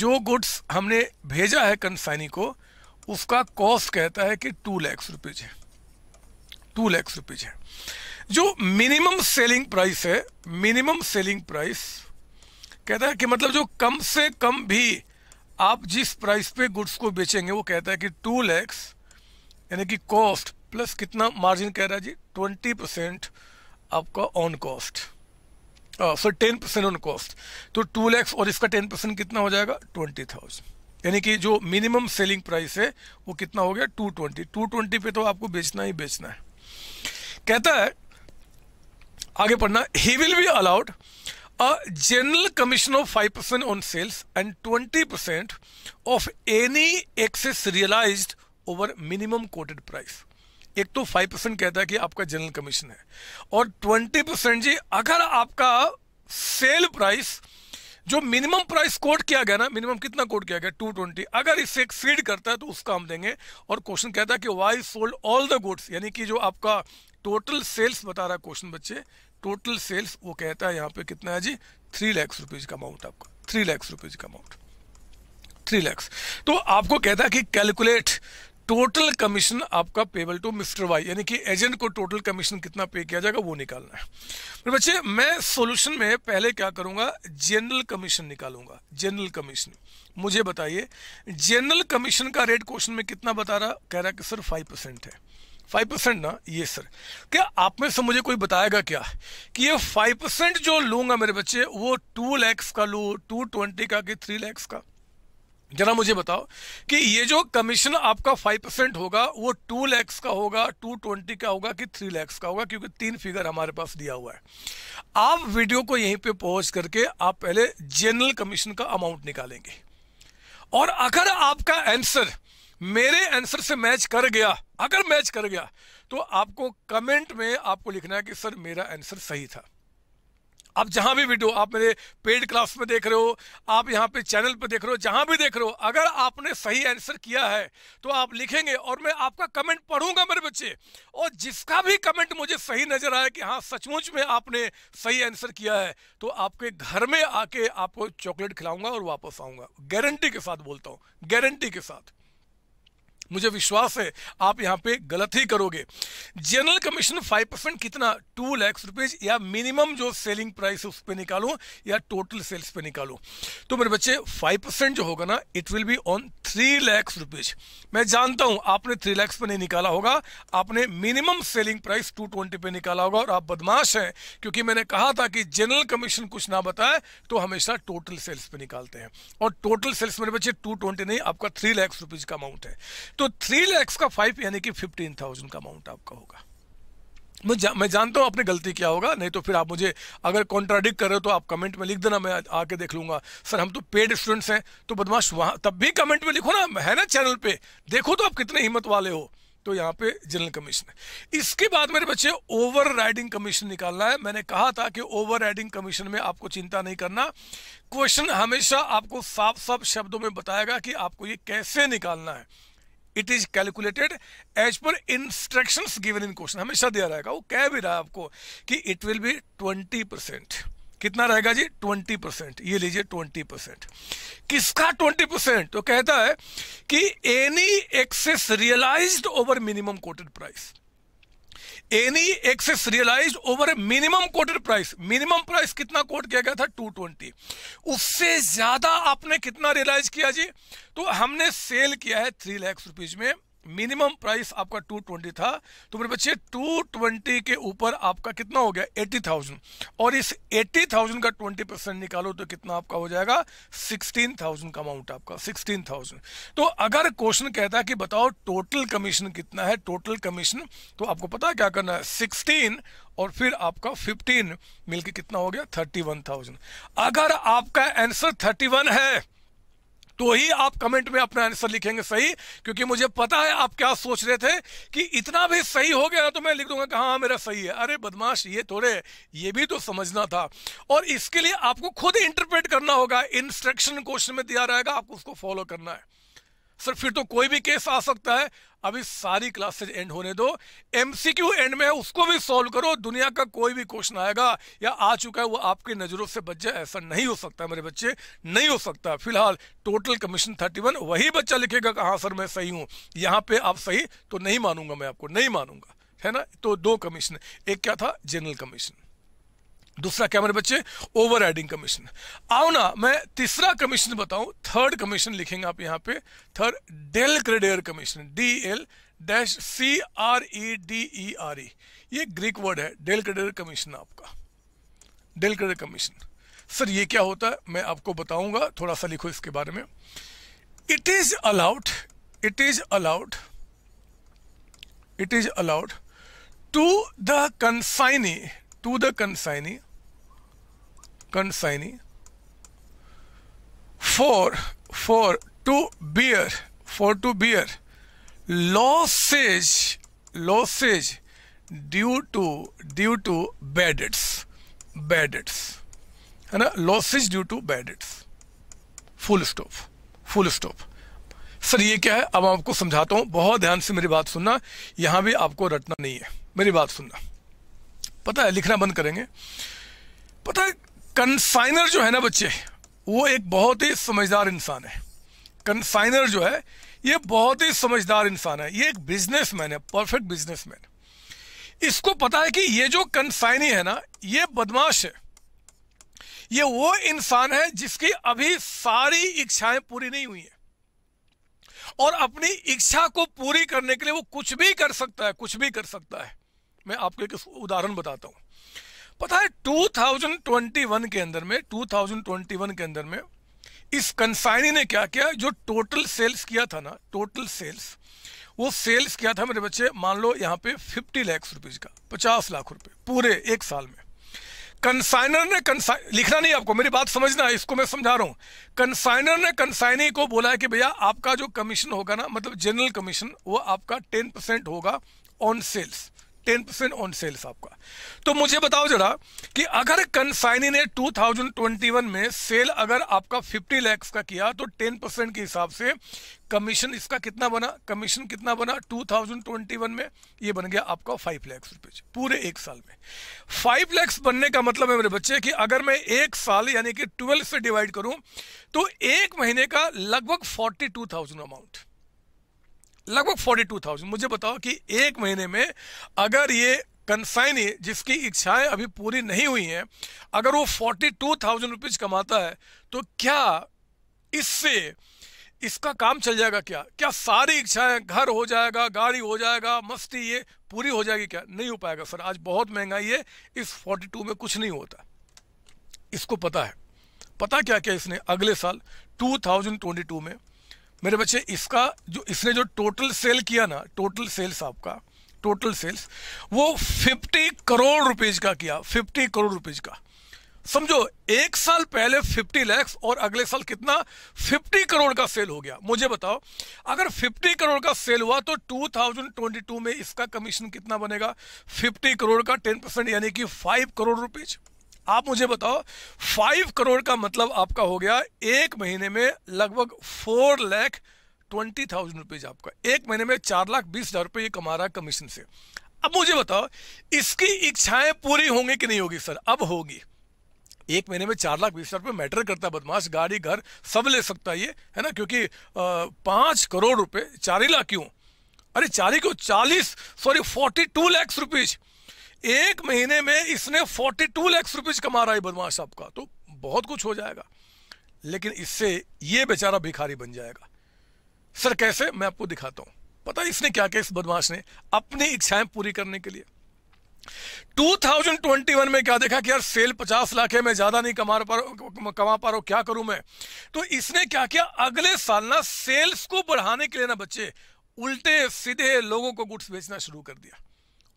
जो गुड्स हमने भेजा है कंसाइनी को उसका कॉस्ट कहता है कि टू लैक्स रुपीज है टू लैक्स रुपीज है जो मिनिमम सेलिंग प्राइस है मिनिमम सेलिंग प्राइस कहता है कि मतलब जो कम से कम भी आप जिस प्राइस पे गुड्स को बेचेंगे वो कहता है कि टू लैक्स यानी कि कॉस्ट प्लस कितना मार्जिन कह रहा है जी ट्वेंटी परसेंट आपका on cost sir ten percent on cost तो टू लैक्स और इसका टेन परसेंट कितना हो जाएगा ट्वेंटी थाउजेंड यानी कि जो मिनिमम सेलिंग प्राइस है वो कितना हो गया टू ट्वेंटी टू ट्वेंटी पे तो आपको बेचना ही बेचना है कहता है आगे पढ़ना he will be allowed a general commission of 5% on sales and 20% of any excess realized over minimum quoted price एक तो 5% कहता है कि आपका जनरल कमीशन है और 20% जी अगर आपका सेल प्राइस जो मिनिमम प्राइस कोट किया गया ना मिनिमम कितना कोट किया गया 220 अगर इससे सीड करता है तो उसका हम देंगे और क्वेश्चन कहता है कि Y sold all the goods यानी कि जो आपका टोटल सेल्स बता रहा है क्वेश्चन बच्चे टोटल सेल्स वो कहता है यहाँ पे कितना है जी थ्री लैक्स रुपीज़ का अमाउंट आपका थ्री लैक्स रुपीज़ का अमाउंट थ्री लैक्स तो आपको कहता है कि कैलकुलेट टोटल कमीशन आपका पेबल टू मिस्टर वाई यानी कि एजेंट को टोटल कमीशन कितना पे किया जाएगा वो निकालना है तो बच्चे मैं सॉल्यूशन में पहले क्या करूंगा जनरल कमीशन निकालूंगा जनरल कमीशन मुझे बताइए जनरल कमीशन का रेट क्वेश्चन में कितना बता रहा कह रहा कि सर फाइव परसेंट है फाइव परसेंट ना ये सर क्या आप में से मुझे कोई बताएगा क्या कि ये फाइव परसेंट जो लूंगा मेरे बच्चे वो टू लैक्स का लू टू ट्वेंटी का कि थ्री लैक्स का जरा मुझे बताओ कि ये जो कमीशन आपका फाइव परसेंट होगा वो टू लैक्स का होगा टू ट्वेंटी का होगा कि थ्री लैक्स का होगा क्योंकि तीन फिगर हमारे पास दिया हुआ है आप वीडियो को यहीं पे पहुंच करके आप पहले जनरल कमीशन का अमाउंट निकालेंगे और अगर आपका आंसर मेरे आंसर से मैच कर गया अगर मैच कर गया तो आपको कमेंट में आपको लिखना है कि सर मेरा आंसर सही था आप जहां भी वीडियो आप मेरे पेड क्लास में देख रहे हो आप यहां पे चैनल पे देख रहे हो जहां भी देख रहे हो अगर आपने सही आंसर किया है तो आप लिखेंगे और मैं आपका कमेंट पढ़ूंगा मेरे बच्चे और जिसका भी कमेंट मुझे सही नजर आया कि हाँ सचमुच में आपने सही आंसर किया है तो आपके घर में आके आपको चॉकलेट खिलाऊंगा और वापस आऊंगा गारंटी के साथ बोलता हूँ गारंटी के साथ मुझे विश्वास है आप यहाँ पे गलत ही करोगे जनरल कमीशन फाइव परसेंट कितना टू लैक्स रुपीज या मिनिमम जो सेलिंग प्राइस उस पर निकालू या टोटल सेल्स पे निकालू तो मेरे बच्चे फाइव परसेंट जो होगा ना it will be on three lakhs rupees मैं जानता हूँ आपने थ्री लैक्स पे नहीं निकाला होगा आपने minimum selling price two twenty पे निकाला होगा और आप बदमाश हैं क्योंकि मैंने कहा था कि जनरल कमीशन कुछ ना बताए तो हमेशा टोटल सेल्स पे निकालते हैं और टोटल सेल्स मेरे बच्चे टू ट्वेंटी नहीं आपका थ्री लैक्स रुपीज का अमाउंट है तो तो थ्री लैक्स का फाइव यानी कि फिफ्टीन थाउजेंड का अमाउंट आपका होगा मैं जा, मैं जानता हूँ आपने गलती क्या होगा नहीं तो फिर आप मुझे अगर कॉन्ट्राडिक्ट कर रहे हो तो आप कमेंट में लिख देना मैं आके देख लूंगा सर हम तो पेड स्टूडेंट्स हैं तो बदमाश वहां तब भी कमेंट में लिखो ना है ना चैनल पे देखो तो आप कितने हिम्मत वाले हो तो यहाँ पे जनरल कमीशन इसके बाद मेरे बच्चे ओवर राइडिंग कमीशन निकालना है मैंने कहा था कि ओवर राइडिंग कमीशन में आपको चिंता नहीं करना क्वेश्चन हमेशा आपको साफ साफ शब्दों में बताएगा कि आपको ये कैसे निकालना है it is calculated as per instruction given in question हमेशा दिया रहेगा वो कह भी रहा है आपको कि it will be twenty percent कितना रहेगा जी ट्वेंटी परसेंट ये लीजिए ट्वेंटी परसेंट किसका ट्वेंटी परसेंट तो कहता है कि any excess realized over minimum quoted price any excess realize over a minimum quoted price minimum price कितना कोट किया गया था 220 उससे ज्यादा आपने कितना रियलाइज किया जी तो हमने सेल किया है थ्री लैक्स रुपीज में मिनिमम प्राइस आपका 220 था तो मेरे बच्चे 220 के ऊपर आपका कितना हो गया 80,000 और इस 80,000 का 20 परसेंट निकालो तो कितना आपका हो जाएगा 16,000 का अमाउंट आपका 16,000 तो अगर क्वेश्चन कहता है कि बताओ टोटल कमीशन कितना है टोटल कमीशन तो आपको पता है क्या करना है 16 और फिर आपका 15 मिलके कितना हो गया 31,000 अगर आपका आंसर 31 है तो ही आप कमेंट में अपना आंसर लिखेंगे सही क्योंकि मुझे पता है आप क्या सोच रहे थे कि इतना भी सही हो गया तो मैं लिख दूंगा कहा हाँ मेरा सही है अरे बदमाश ये थोड़े ये भी तो समझना था और इसके लिए आपको खुद इंटरप्रेट करना होगा इंस्ट्रक्शन क्वेश्चन में दिया रहेगा आपको उसको फॉलो करना है सर फिर तो कोई भी केस आ सकता है अभी सारी क्लासेज एंड होने दो एमसीक्यू एंड में है उसको भी सॉल्व करो दुनिया का कोई भी क्वेश्चन आएगा या आ चुका है वो आपकी नज़रों से बच जाए ऐसा नहीं हो सकता मेरे बच्चे नहीं हो सकता फिलहाल टोटल कमीशन थर्टी वन वही बच्चा लिखेगा कहा सर मैं सही हूं यहां पे आप सही तो नहीं मानूंगा मैं आपको नहीं मानूंगा है ना तो दो कमीशन एक क्या था जनरल कमीशन दूसरा क्या हमारे बच्चे ओवर राइडिंग कमीशन आओ ना मैं तीसरा कमीशन बताऊं थर्ड कमीशन लिखेंगे आप यहां पे third del credere commission D L dash C R E D E R E ये ग्रीक वर्ड है डेल क्रेडियर कमीशन आपका डेल क्रेडियर कमीशन सर ये क्या होता है मैं आपको बताऊंगा थोड़ा सा लिखो इसके बारे में it is allowed it is allowed it is allowed to the consignee to the consignee consignee for for to bear for to bear losses losses due to due to bad debts bad debts है ना losses due to bad debts full stop full stop sir ये क्या है अब आपको समझाता हूँ बहुत ध्यान से मेरी बात सुनना यहाँ भी आपको रटना नहीं है मेरी बात सुनना पता है लिखना बंद करेंगे पता है कंसाइनर जो है ना बच्चे वो एक बहुत ही समझदार इंसान है कंसाइनर जो है ये बहुत ही समझदार इंसान है ये एक बिजनेसमैन है परफेक्ट बिजनेसमैन इसको पता है कि ये जो कंसाइनी है ना ये बदमाश है ये वो इंसान है जिसकी अभी सारी इच्छाएं पूरी नहीं हुई है और अपनी इच्छा को पूरी करने के लिए वो कुछ भी कर सकता है कुछ भी कर सकता है मैं आपको एक उदाहरण बताता हूँ पता है 2021 के अंदर में 2021 के अंदर में इस कंसाइनी ने क्या किया जो टोटल सेल्स किया था ना टोटल सेल्स वो सेल्स किया था मेरे बच्चे मान लो यहाँ पे 50 लाख रुपीज का 50 लाख रुपए पूरे एक साल में कंसाइनर ने कंसाइन लिखना नहीं आपको मेरी बात समझना है इसको मैं समझा रहा हूँ कंसाइनर ने कंसाइनी को बोला है कि भैया आपका जो कमीशन होगा ना मतलब जनरल कमीशन वो आपका टेन होगा on sales ten percent on sales आपका तो मुझे बताओ जरा कि अगर कंसाइनी ने 2021 में सेल अगर आपका 50 लैक्स का किया तो टेन परसेंट के हिसाब से कमीशन इसका कितना बना कमीशन कितना बना 2021 में ये बन गया आपका 5 लैक्स रुपए पूरे एक साल में 5 लैक्स बनने का मतलब है मेरे बच्चे कि अगर मैं एक साल यानी कि 12 से डिवाइड करूं तो एक महीने का लगभग फोर्टी अमाउंट लगभग फोर्टी टू थाउजेंड मुझे बताओ कि एक महीने में अगर ये कन्साइनी जिसकी इच्छाएं अभी पूरी नहीं हुई हैं अगर वो फोर्टी टू थाउजेंड रुपीज़ कमाता है तो क्या इससे इसका काम चल जाएगा क्या क्या सारी इच्छाएं घर हो जाएगा गाड़ी हो जाएगा मस्ती ये पूरी हो जाएगी क्या नहीं हो पाएगा सर आज बहुत महंगाई है इस फोर्टी टू में कुछ नहीं होता इसको पता है पता क्या क्या इसने अगले साल टू थाउजेंड ट्वेंटी टू में मेरे बच्चे इसका जो इसने जो टोटल सेल किया ना टोटल सेल्स आपका टोटल सेल्स वो 50 करोड़ रुपीज का किया 50 करोड़ रुपीज का समझो एक साल पहले 50 लैक्स और अगले साल कितना 50 करोड़ का सेल हो गया मुझे बताओ अगर 50 करोड़ का सेल हुआ तो 2022 में इसका कमीशन कितना बनेगा 50 करोड़ का 10 परसेंट यानी कि 5 करोड़ रुपीज आप मुझे बताओ फाइव करोड़ का मतलब आपका हो गया एक महीने में लगभग four lakh twenty thousand rupees आपका एक महीने में चार लाख बीस हजार रुपये कमा रहा कमीशन से अब मुझे बताओ इसकी इच्छाएं पूरी होंगी कि नहीं होगी सर अब होगी एक महीने में चार लाख बीस हजार रुपये मैटर करता है बदमाश गाड़ी घर सब ले सकता है ये है ना क्योंकि पांच करोड़ रुपए चार ही लाख क्यों अरे चार ही क्यों चालीस sorry forty two lakhs rupees एक महीने में इसने 42 लैक्स रुपीज कमा रहा है बदमाश आपका तो बहुत कुछ हो जाएगा लेकिन इससे ये बेचारा भिखारी बन जाएगा सर कैसे मैं आपको दिखाता हूं पता इसने क्या किया इस बदमाश ने अपनी इच्छाएं पूरी करने के लिए 2021 में क्या देखा कि यार सेल 50 लाख है मैं ज्यादा नहीं कमा पा रहा कमा पा रहा क्या करूं मैं तो इसने क्या किया अगले साल ना सेल्स को बढ़ाने के लिए ना बच्चे उल्टे सीधे लोगों को गुड्स बेचना शुरू कर दिया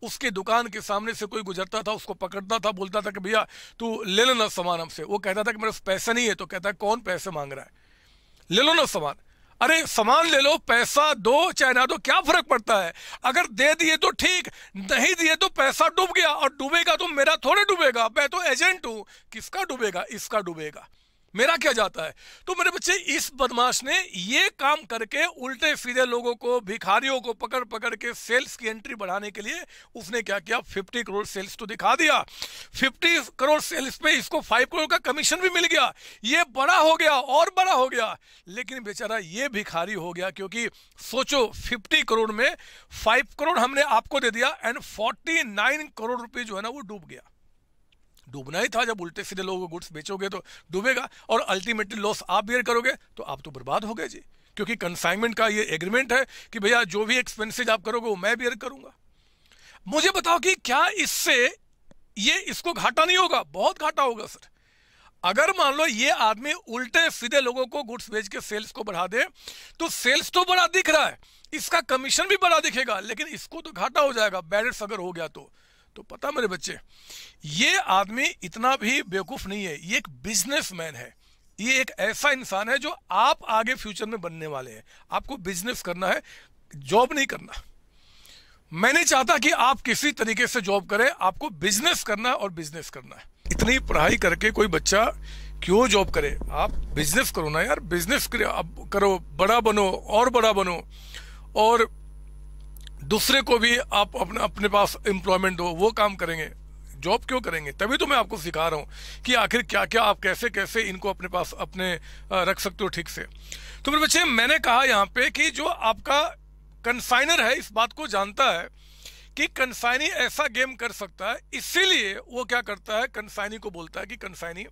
उसके दुकान के सामने से कोई गुजरता था उसको पकड़ता था बोलता था कि भैया तू ले लो ना सामान हमसे वो कहता था कि मेरे पास पैसे नहीं है तो कहता है कौन पैसे मांग रहा है ले लो ना सामान अरे सामान ले लो पैसा दो चाहे ना दो क्या फर्क पड़ता है अगर दे दिए तो ठीक नहीं दिए तो पैसा डूब गया और डूबेगा तो मेरा थोड़े डूबेगा मैं तो एजेंट हूं किसका डूबेगा इसका डूबेगा मेरा क्या जाता है तो मेरे बच्चे इस बदमाश ने ये काम करके उल्टे सीधे लोगों को भिखारियों को पकड़ पकड़ के सेल्स की एंट्री बढ़ाने के लिए उसने क्या किया 50 करोड़ सेल्स तो दिखा दिया 50 करोड़ सेल्स पे इसको 5 करोड़ का कमीशन भी मिल गया ये बड़ा हो गया और बड़ा हो गया लेकिन बेचारा ये भिखारी हो गया क्योंकि सोचो फिफ्टी करोड़ में फाइव करोड़ हमने आपको दे दिया एंड फोर्टी करोड़ रुपये जो है ना वो डूब गया डूबना ही था जब उल्टे सीधे लोगों को गुड्स बेचोगे तो डूबेगा और अल्टीमेटली लॉस आप बियर करोगे तो आप तो बर्बाद हो गए जी क्योंकि कंसाइनमेंट का ये एग्रीमेंट है कि भैया जो भी एक्सपेंसिज आप करोगे वो मैं बियर करूंगा मुझे बताओ कि क्या इससे ये इसको घाटा नहीं होगा बहुत घाटा होगा सर अगर मान लो ये आदमी उल्टे सीधे लोगों को गुड्स बेच के सेल्स को बढ़ा दे तो सेल्स तो बड़ा दिख रहा है इसका कमीशन भी बड़ा दिखेगा लेकिन इसको तो घाटा हो जाएगा बैलेंस अगर हो गया तो तो पता मेरे बच्चे ये आदमी इतना भी बेवकूफ नहीं है ये एक बिजनेसमैन है ये एक ऐसा इंसान है जो आप आगे फ्यूचर में बनने वाले हैं आपको बिजनेस करना है जॉब नहीं करना मैंने चाहता कि आप किसी तरीके से जॉब करें आपको बिजनेस करना है और बिजनेस करना है इतनी पढ़ाई करके कोई बच्चा क्यों जॉब करे आप बिजनेस करो ना यार बिजनेस करो बड़ा बनो और बड़ा बनो और दूसरे को भी आप अपने अपने पास एम्प्लॉयमेंट दो वो काम करेंगे जॉब क्यों करेंगे तभी तो मैं आपको सिखा रहा हूँ कि आखिर क्या क्या आप कैसे कैसे इनको अपने पास अपने रख सकते हो ठीक से तो मेरे बच्चे मैंने कहा यहाँ पे कि जो आपका कंसाइनर है इस बात को जानता है कि कंसाइनी ऐसा गेम कर सकता है इसीलिए वो क्या करता है कंसाइनी को बोलता है कि कंसाइनी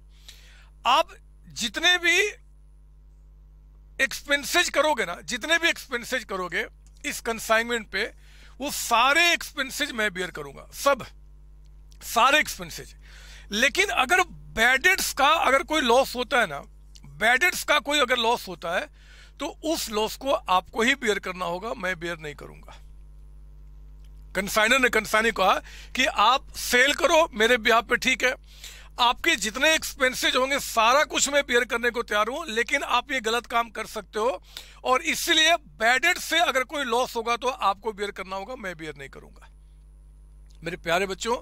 आप जितने भी एक्सपेंसेज करोगे ना जितने भी एक्सपेंसेज करोगे इस कंसाइनमेंट पे वो सारे एक्सपेंसिज मैं बियर करूंगा सब सारे एक्सपेंसिज लेकिन अगर बैडेट्स का अगर कोई लॉस होता है ना बैडेट्स का कोई अगर लॉस होता है तो उस लॉस को आपको ही बियर करना होगा मैं बियर नहीं करूंगा कंसाइनर ने कंसाइनी कहा कि आप सेल करो मेरे ब्याह पे ठीक है आपके जितने एक्सपेंसेज होंगे सारा कुछ मैं पेयर करने को तैयार हूं लेकिन आप ये गलत काम कर सकते हो और इसलिए बैडेड से अगर कोई लॉस होगा तो आपको बेयर करना होगा मैं बेयर नहीं करूंगा मेरे प्यारे बच्चों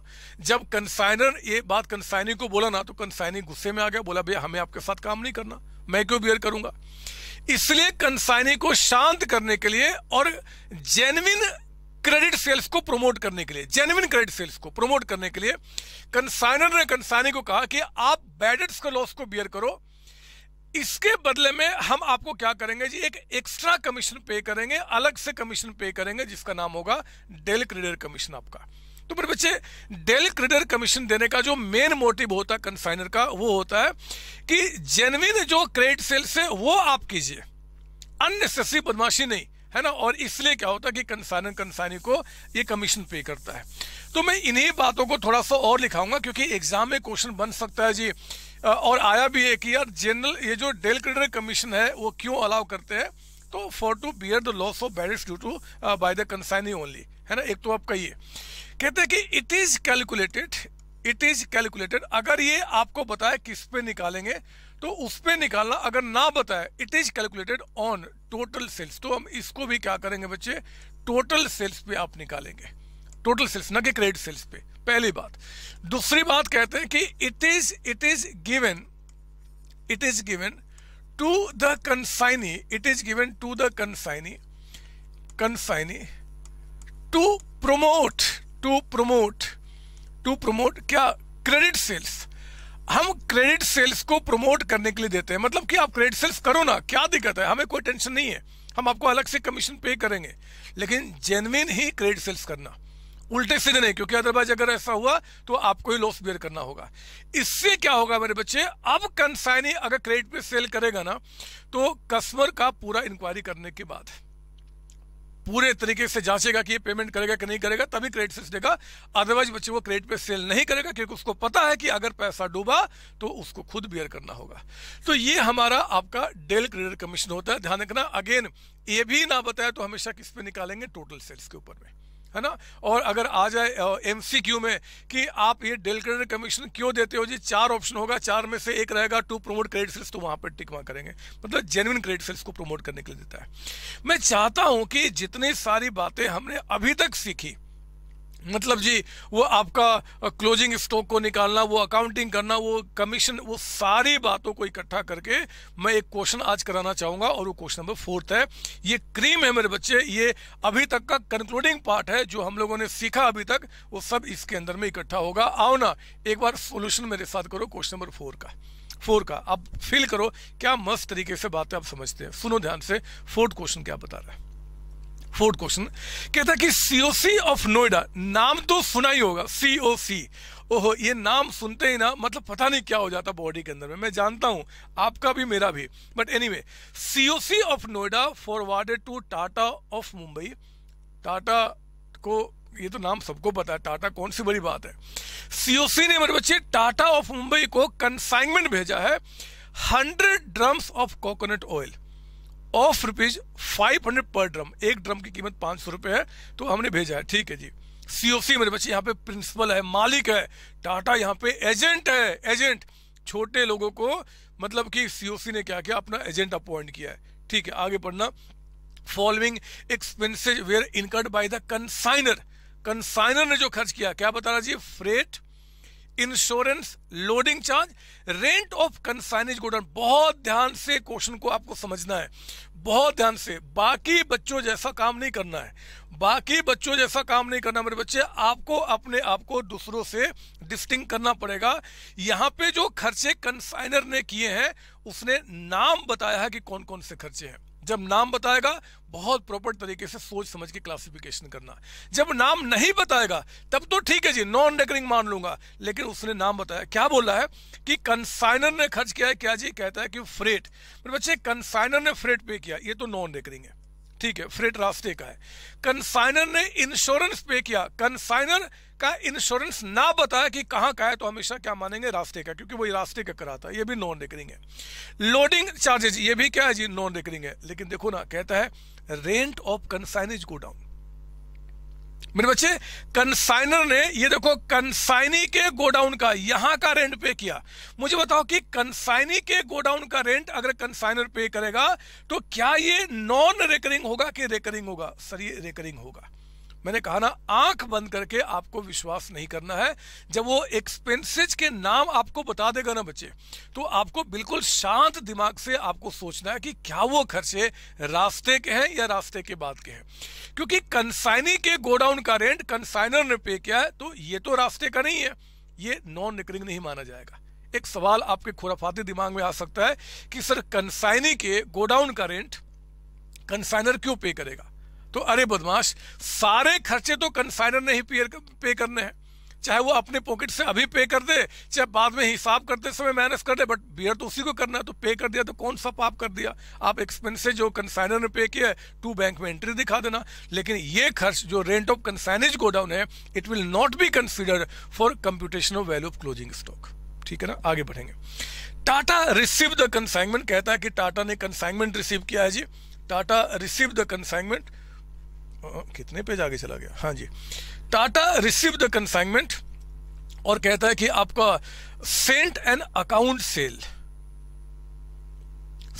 जब कंसाइनर ये बात कंसाइनी को बोला ना तो कंसाइनी गुस्से में आ गया बोला भैया हमें आपके साथ काम नहीं करना मैं क्यों बियर करूंगा इसलिए कंसाइनी को शांत करने के लिए और जेनविन क्रेडिट सेल्स को प्रमोट करने के लिए जेन्युन क्रेडिट सेल्स को प्रमोट करने के लिए कंसाइनर ने कंसाइनी को कहा कि आप बैडेट्स का लॉस को बियर करो इसके बदले में हम आपको क्या करेंगे जी एक एक्स्ट्रा कमीशन पे करेंगे अलग से कमीशन पे करेंगे जिसका नाम होगा डेल क्रेडर कमीशन आपका तो मेरे बच्चे डेल क्रेडिट कमीशन देने का जो मेन मोटिव होता है कंसाइनर का वो होता है कि जेनविन जो क्रेडिट सेल्स है वो आप कीजिए अननेसेसरी बदमाशी नहीं है ना और इसलिए क्या होता है कि कंसाइन कंसाइनी को ये कमीशन पे करता है तो मैं इन्हीं बातों को थोड़ा सा और लिखाऊंगा क्योंकि एग्जाम में क्वेश्चन बन सकता है जी और आया भी है कि यार जनरल ये जो डेल क्रेडर कमीशन है वो क्यों अलाउ करते हैं तो for to bear the loss of balance due to by the consignee only है ना एक तो आप कहिए कहते हैं कि it is calculated it is calculated अगर ये आपको बताए किस पे निकालेंगे तो उसमें निकालना अगर ना बताए it is calculated on total sales तो हम इसको भी क्या करेंगे बच्चे टोटल सेल्स पे आप निकालेंगे टोटल सेल्स ना कि क्रेडिट सेल्स पे पहली बात दूसरी बात कहते हैं कि it is it is given it is given to the consignee it is given to the consignee consignee to promote to promote to promote क्या क्रेडिट सेल्स हम क्रेडिट सेल्स को प्रमोट करने के लिए देते हैं मतलब कि आप क्रेडिट सेल्स करो ना क्या दिक्कत है हमें कोई टेंशन नहीं है हम आपको अलग से कमीशन पे करेंगे लेकिन जेनविन ही क्रेडिट सेल्स करना उल्टे सीधे नहीं क्योंकि अदरवाइज अगर ऐसा हुआ तो आपको ही लॉस बेयर करना होगा इससे क्या होगा मेरे बच्चे अब कंसाइनी अगर क्रेडिट पे सेल करेगा ना तो कस्टमर का पूरा इंक्वायरी करने के बाद पूरे तरीके से जांचेगा कि ये पेमेंट करेगा कि नहीं करेगा तभी क्रेडिट से देगा अदरवाइज बच्चे वो क्रेडिट पे सेल नहीं करेगा क्योंकि उसको पता है कि अगर पैसा डूबा तो उसको खुद बियर करना होगा तो ये हमारा आपका डेल क्रेडिट कमीशन होता है ध्यान रखना अगेन ये भी ना बताया तो हमेशा किस पे निकालेंगे टोटल सेल्स के ऊपर में है ना और अगर आ जाए एम में कि आप ये डेल क्रेडिट कमीशन क्यों देते हो जी चार ऑप्शन होगा चार में से एक रहेगा टू प्रमोट क्रेडिट सेल्स तो वहाँ पर टिक करेंगे मतलब जेन्यन क्रेडिट सेल्स को प्रमोट करने के लिए देता है मैं चाहता हूँ कि जितनी सारी बातें हमने अभी तक सीखी मतलब जी वो आपका क्लोजिंग स्टॉक को निकालना वो अकाउंटिंग करना वो कमीशन वो सारी बातों को इकट्ठा करके मैं एक क्वेश्चन आज कराना चाहूंगा और वो क्वेश्चन नंबर फोर्थ है ये क्रीम है मेरे बच्चे ये अभी तक का कंक्लूडिंग पार्ट है जो हम लोगों ने सीखा अभी तक वो सब इसके अंदर में इकट्ठा होगा आओ ना एक बार सोल्यूशन मेरे साथ करो क्वेश्चन नंबर फोर का फोर का आप फील करो क्या मस्त तरीके से बातें आप समझते हैं सुनो ध्यान से फोर्थ क्वेश्चन क्या बता रहा है फोर्थ क्वेश्चन कहता है कि सीओसी ऑफ नोएडा नाम तो सुना ही होगा सीओसी ओहो ये नाम सुनते ही ना मतलब पता नहीं क्या हो जाता बॉडी के अंदर में मैं जानता हूं आपका भी मेरा भी but anyway COC of Noida forwarded to Tata of Mumbai Tata को ये तो नाम सबको पता है टाटा कौन सी बड़ी बात है सीओसी ने मेरे बच्चे टाटा ऑफ मुंबई को कंसाइनमेंट भेजा है hundred drums of coconut oil of rupees five hundred per drum एक ड्रम की कीमत पांच सौ रुपए है तो हमने भेजा है ठीक है जी सीओसी मेरे बच्चे यहाँ पे प्रिंसिपल है मालिक है टाटा यहाँ पे एजेंट है एजेंट छोटे लोगों को मतलब कि सीओसी ने क्या किया अपना एजेंट अपॉइंट किया है ठीक है आगे पढ़ना following expenses were incurred by the consigner consigner ने जो खर्च किया क्या बता रहा जी freight insurance loading charge rent of consignee's godown बहुत ध्यान से क्वेश्चन को आपको समझना है बहुत ध्यान से बाकी बच्चों जैसा काम नहीं करना है बाकी बच्चों जैसा काम नहीं करना मेरे बच्चे आपको अपने आप को दूसरों से डिस्टिंग करना पड़ेगा यहाँ पे जो खर्चे कंसाइनर ने किए हैं उसने नाम बताया है कि कौन कौन से खर्चे हैं जब नाम बताएगा बहुत प्रॉपर तरीके से सोच समझ के क्लासिफिकेशन करना जब नाम नहीं बताएगा तब तो ठीक है जी नॉन डेकरिंग मान लूंगा लेकिन उसने नाम बताया क्या बोला है कि कंसाइनर ने खर्च किया है क्या जी कहता है कि फ्रेट मेरे बच्चे कंसाइनर ने फ्रेट पे किया ये तो नॉन डेकरिंग है ठीक है फ्रेट रास्ते का है कंसाइनर ने इंश्योरेंस पे किया कंसाइनर का इंश्योरेंस ना बताया कि कहां का है तो हमेशा क्या मानेंगे रास्ते का क्योंकि वही रास्ते का कराता है ये भी नॉन रिकरिंग है लोडिंग चार्जेज ये भी क्या है जी नॉन रिकरिंग है लेकिन देखो ना कहता है rent of consignee's go down मेरे बच्चे कंसाइनर ने ये देखो कंसाइनी के गोडाउन का यहां का रेंट पे किया मुझे बताओ कि कंसाइनी के गोडाउन का रेंट अगर कंसाइनर पे करेगा तो क्या ये नॉन रेकरिंग होगा कि रेकरिंग होगा सर ये रेकरिंग होगा मैंने कहा ना आंख बंद करके आपको विश्वास नहीं करना है जब वो एक्सपेंसेज के नाम आपको बता देगा ना बच्चे तो आपको बिल्कुल शांत दिमाग से आपको सोचना है कि क्या वो खर्चे रास्ते के हैं या रास्ते के बाद के हैं क्योंकि कंसाइनी के गोडाउन का रेंट कंसाइनर ने पे किया है तो ये तो रास्ते का नहीं है ये नॉन रिकरिंग नहीं माना जाएगा एक सवाल आपके खुराफाती दिमाग में आ सकता है कि सर कंसाइनी के गोडाउन का रेंट कंसाइनर क्यों पे करेगा तो अरे बदमाश सारे खर्चे तो कन्फाइनर ने ही पे करने हैं चाहे वो अपने पॉकेट से अभी पे कर दे चाहे बाद में हिसाब करते समय मैनेज कर दे बट बियर तो उसी को करना है तो पे कर दिया तो कौन सा पाप कर दिया आप एक्सपेंसेस जो कंसाइनर ने पे किया है टू बैंक में एंट्री दिखा देना लेकिन ये खर्च जो रेंट ऑफ कंसाइनेज गोडाउन है it will not be consider for computation of value of closing stock ठीक है ना आगे बढ़ेंगे टाटा रिसीव द कंसाइनमेंट कहता है कि टाटा ने कंसाइनमेंट रिसीव किया है जी टाटा रिसीव द कंसाइनमेंट कितने पेज आगे चला गया हाँ जी टाटा रिसीव द कंसाइनमेंट और कहता है कि आपका sent and account sale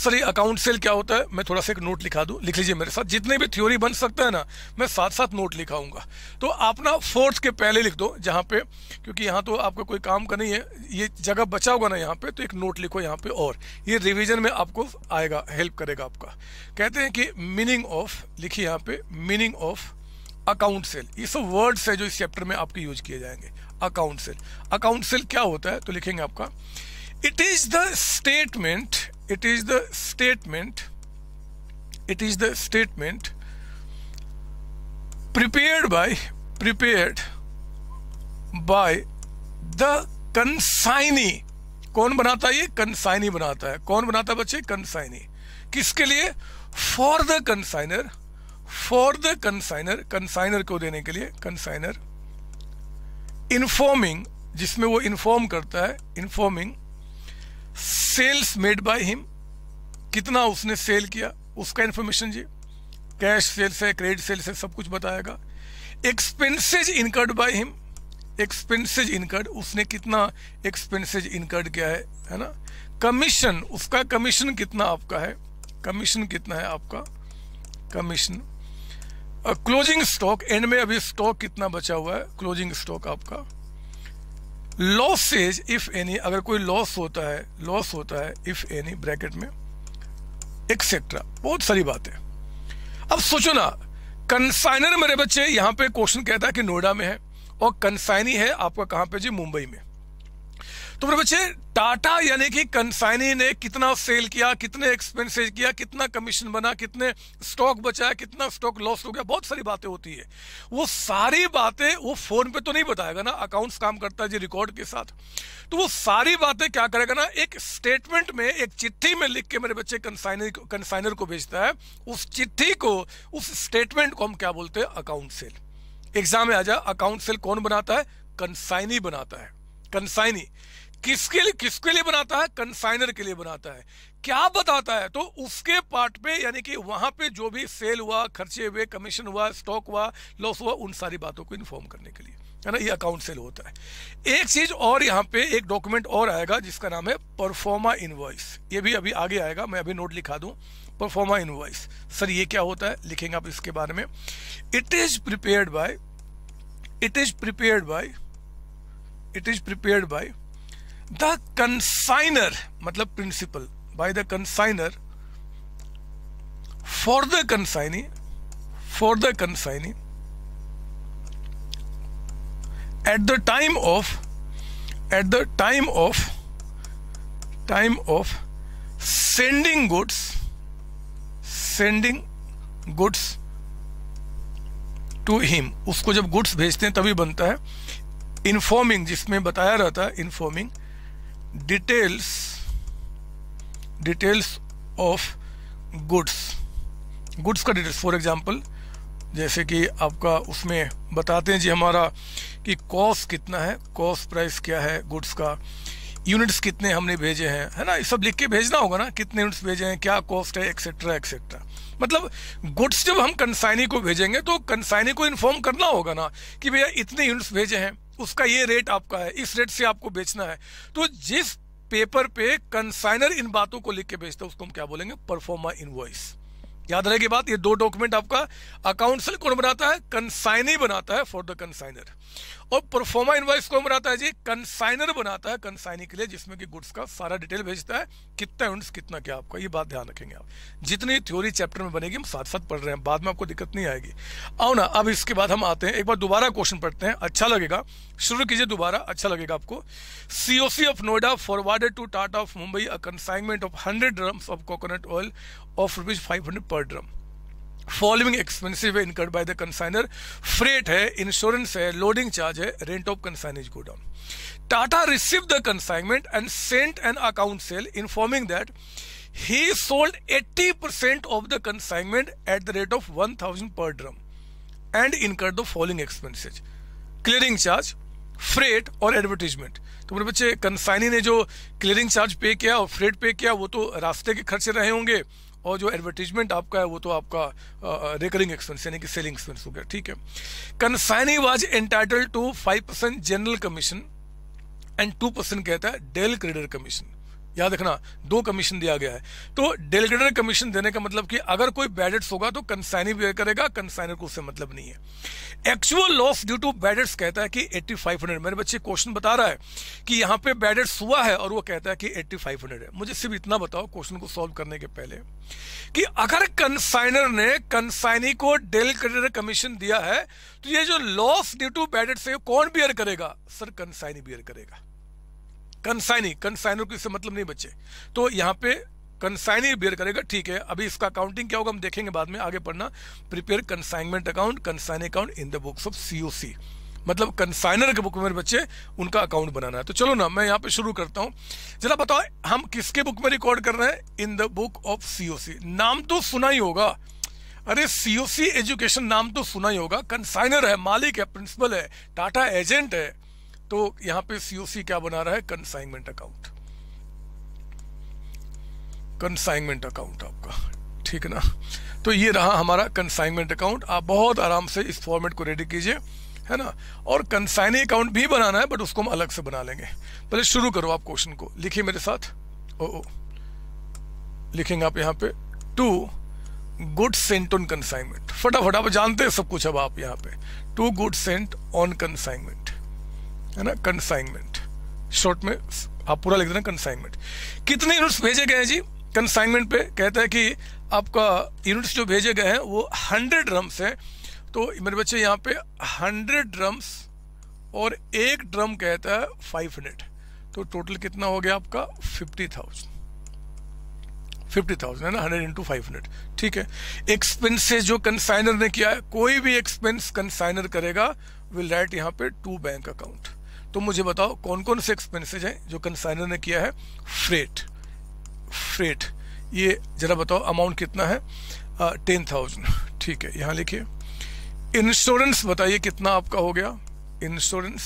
sir ये अकाउंट सेल क्या होता है मैं थोड़ा सा एक नोट लिखा दूँ लिख लीजिए मेरे साथ जितने भी थ्योरी बन सकता है ना मैं साथ साथ नोट लिखाऊंगा तो आप ना फोर्थ के पहले लिख दो जहाँ पे क्योंकि यहाँ तो आपका कोई काम का नहीं है ये जगह बचा होगा ना यहाँ पे तो एक नोट लिखो यहाँ पे और ये रिविजन में आपको आएगा हेल्प करेगा आपका कहते हैं कि मीनिंग ऑफ लिखिए यहाँ पे मीनिंग ऑफ अकाउंट सेल ये सब वर्ड्स है जो इस चैप्टर में आपके यूज किए जाएंगे अकाउंट सेल अकाउंट सेल क्या होता है तो लिखेंगे आपका it is the statement it is the statement it is the statement prepared by prepared by the consignee कौन बनाता है ये कंसाइनी बनाता है कौन बनाता है बच्चे कंसाइनी किसके लिए for the consigner for the consigner consigner को देने के लिए कंसाइनर इन्फॉर्मिंग जिसमें वो इन्फॉर्म करता है informing sales made by him कितना उसने सेल किया उसका इन्फॉर्मेशन जी कैश सेल्स है क्रेडिट सेल्स है सब कुछ बताएगा expenses incurred by him expenses incurred उसने कितना एक्सपेंसेज इनकर्ड किया है है ना कमीशन उसका कमीशन कितना आपका है कमीशन कितना है आपका कमीशन क्लोजिंग स्टॉक एंड में अभी स्टॉक कितना बचा हुआ है क्लोजिंग स्टॉक आपका लॉसेज इफ एनी अगर कोई लॉस होता है लॉस होता है इफ एनी ब्रैकेट में एक्सेट्रा बहुत सारी बातें अब सोचो ना कंसाइनर मेरे बच्चे यहां पे क्वेश्चन कहता है कि नोएडा में है और कंसाइनी है आपका कहां पे जी मुंबई में तो मेरे बच्चे टाटा यानी कि कंसाइनी ने कितना सेल किया कितने एक्सपेंसिज किया कितना कमीशन बना कितने स्टॉक बचाया कितना स्टॉक लॉस हो गया बहुत सारी बातें होती है वो सारी बातें वो फोन पे तो नहीं बताएगा ना अकाउंट्स काम करता है जी रिकॉर्ड के साथ तो वो सारी बातें क्या करेगा ना एक स्टेटमेंट में एक चिट्ठी में लिख के मेरे बच्चे कंसाइनर कंसाइनर को भेजता है उस चिट्ठी को उस स्टेटमेंट को हम क्या बोलते हैं अकाउंट सेल एग्जाम में आ जाए अकाउंट सेल कौन बनाता है कंसाइनी बनाता है कंसाइनी किसके लिए किसके लिए बनाता है कंसाइनर के लिए बनाता है क्या बताता है तो उसके पार्ट पे यानी कि वहां पे जो भी सेल हुआ खर्चे हुए कमीशन हुआ स्टॉक हुआ लॉस हुआ उन सारी बातों को इन्फॉर्म करने के लिए है ना ये अकाउंट सेल होता है एक चीज और यहाँ पे एक डॉक्यूमेंट और आएगा जिसका नाम है परफॉर्मा इनवॉइस ये भी अभी आगे आएगा मैं अभी नोट लिखा दू परफॉर्मा इनवॉइस सर ये क्या होता है लिखेंगे आप इसके बारे में it is prepared by it is prepared by it is prepared by the consigner मतलब principal by the consigner for the consignee for the consignee at the time of at the time of time of sending goods sending goods to him उसको जब goods भेजते हैं तभी बनता है informing जिसमें बताया रहता है informing details details of goods goods का डिटेल्स फॉर एग्जाम्पल जैसे कि आपका उसमें बताते हैं जी हमारा कि कॉस्ट कितना है कॉस्ट प्राइस क्या है गुड्स का यूनिट्स कितने हमने भेजे हैं है ना ये सब लिख के भेजना होगा ना कितने यूनिट्स भेजे हैं क्या कॉस्ट है एक्सेट्रा एक्सेट्रा मतलब गुड्स जब हम कंसाइनी को भेजेंगे तो कंसाइनी को इन्फॉर्म करना होगा ना कि भैया इतने यूनिट्स भेजे हैं उसका ये रेट आपका है इस रेट से आपको बेचना है तो जिस पेपर पे कंसाइनर इन बातों को लिख के बेचता है उसको हम क्या बोलेंगे परफॉर्मा इनवॉइस याद रहेगी बात ये दो डॉक्यूमेंट आपका अकाउंट कौन बनाता है कंसाइनी बनाता है फॉर द कंसाइनर और परफॉर्मा इनवाइस कौन बनाता है जी कंसाइनर बनाता है कंसाइनी के लिए जिसमें कि गुड्स का सारा डिटेल भेजता है कितना यूनिट्स कितना क्या आपका ये बात ध्यान रखेंगे आप जितनी थ्योरी चैप्टर में बनेगी हम साथ साथ पढ़ रहे हैं बाद में आपको दिक्कत नहीं आएगी आओ ना अब इसके बाद हम आते हैं एक बार दोबारा क्वेश्चन पढ़ते हैं अच्छा लगेगा शुरू कीजिए दोबारा अच्छा लगेगा आपको COC of Noida forwarded to Tata of Mumbai a consignment of hundred drums of coconut oil of rupees per drum following expensive है incurred by the consigner freight है इंश्योरेंस है लोडिंग चार्ज है rent of consignee's go Tata receive the consignment and sent an account sale informing that he sold 80% of the consignment at the rate of 1000 per drum and incurred the following expenses clearing charge freight और advertisement तो मेरे बच्चे consignee ने जो clearing charge पे किया और freight पे किया वो तो रास्ते के खर्चे रहे होंगे और जो एडवर्टीजमेंट आपका है वो तो आपका रिकरिंग एक्सपेंस यानी कि सेलिंग एक्सपेंस हो गया ठीक है consignee was entitle to five percent general commission and two percent कहता है डेल क्रेडिट कमीशन याद रखना दो कमीशन दिया गया है तो डेलीगेटर कमीशन देने का मतलब कि अगर कोई बैडेट्स होगा तो कंसाइनी भी करेगा कंसाइनर को उससे मतलब नहीं है actual loss due to bad debts कहता है कि 8500 मेरे बच्चे क्वेश्चन बता रहा है कि यहाँ पे बैडेट्स हुआ है और वो कहता है कि 8500 है मुझे सिर्फ इतना बताओ क्वेश्चन को सॉल्व करने के पहले कि अगर कंसाइनर ने कंसाइनी को डेलीगेटेड कमीशन दिया है तो ये जो लॉस ड्यू टू बैडेट्स है कौन बियर करेगा सर कंसाइनी बियर करेगा कंसाइनी कंसाइनर को इससे मतलब नहीं बच्चे तो यहाँ पे कंसाइनी बेयर करेगा ठीक है अभी इसका अकाउंटिंग क्या होगा हम देखेंगे बाद में आगे पढ़ना prepare consignment account consign account in the books of COC मतलब कंसाइनर के बुक में बच्चे उनका अकाउंट बनाना है तो चलो ना मैं यहाँ पे शुरू करता हूँ जरा बताओ हम किसके बुक में रिकॉर्ड कर रहे हैं in the book of COC नाम तो सुना ही होगा अरे सीओसी एजुकेशन नाम तो सुना ही होगा कंसाइनर है मालिक है प्रिंसिपल है टाटा एजेंट है तो यहाँ पे सीओसी क्या बना रहा है कंसाइनमेंट अकाउंट कंसाइनमेंट अकाउंट आपका ठीक ना तो ये रहा हमारा कंसाइनमेंट अकाउंट आप बहुत आराम से इस फॉर्मेट को रेडी कीजिए है ना और कंसाइनी अकाउंट भी बनाना है बट उसको हम अलग से बना लेंगे पहले शुरू करो आप क्वेश्चन को लिखिए मेरे साथ ओ ओ लिखेंगे आप यहाँ पे to good sent on consignment फटाफट आप जानते हैं सब कुछ अब आप यहाँ पे to good sent on consignment है ना कंसाइनमेंट शॉर्ट में आप पूरा लिख देना कंसाइनमेंट कितने यूनिट्स भेजे गए हैं जी कंसाइनमेंट पे कहता है कि आपका यूनिट्स जो भेजे गए हैं वो हंड्रेड ड्रम्स है तो मेरे बच्चे यहाँ पे हंड्रेड ड्रम्स और एक ड्रम कहता है फाइव हंड्रेड तो टोटल कितना हो गया आपका फिफ्टी थाउजेंड फिफ्टी थाउजेंड है ना हंड्रेड इंटू फाइव हंड्रेड ठीक है एक्सपेंसेस जो कंसाइनर ने किया है कोई भी एक्सपेंस कंसाइनर करेगा विल राइट यहाँ पे टू बैंक अकाउंट तो मुझे बताओ कौन कौन से एक्सपेंसेज हैं जो कंसाइनर ने किया है फ्रेट फ्रेट ये ज़रा बताओ अमाउंट कितना है टेन थाउजेंड ठीक है यहाँ लिखिए इंश्योरेंस बताइए कितना आपका हो गया इंश्योरेंस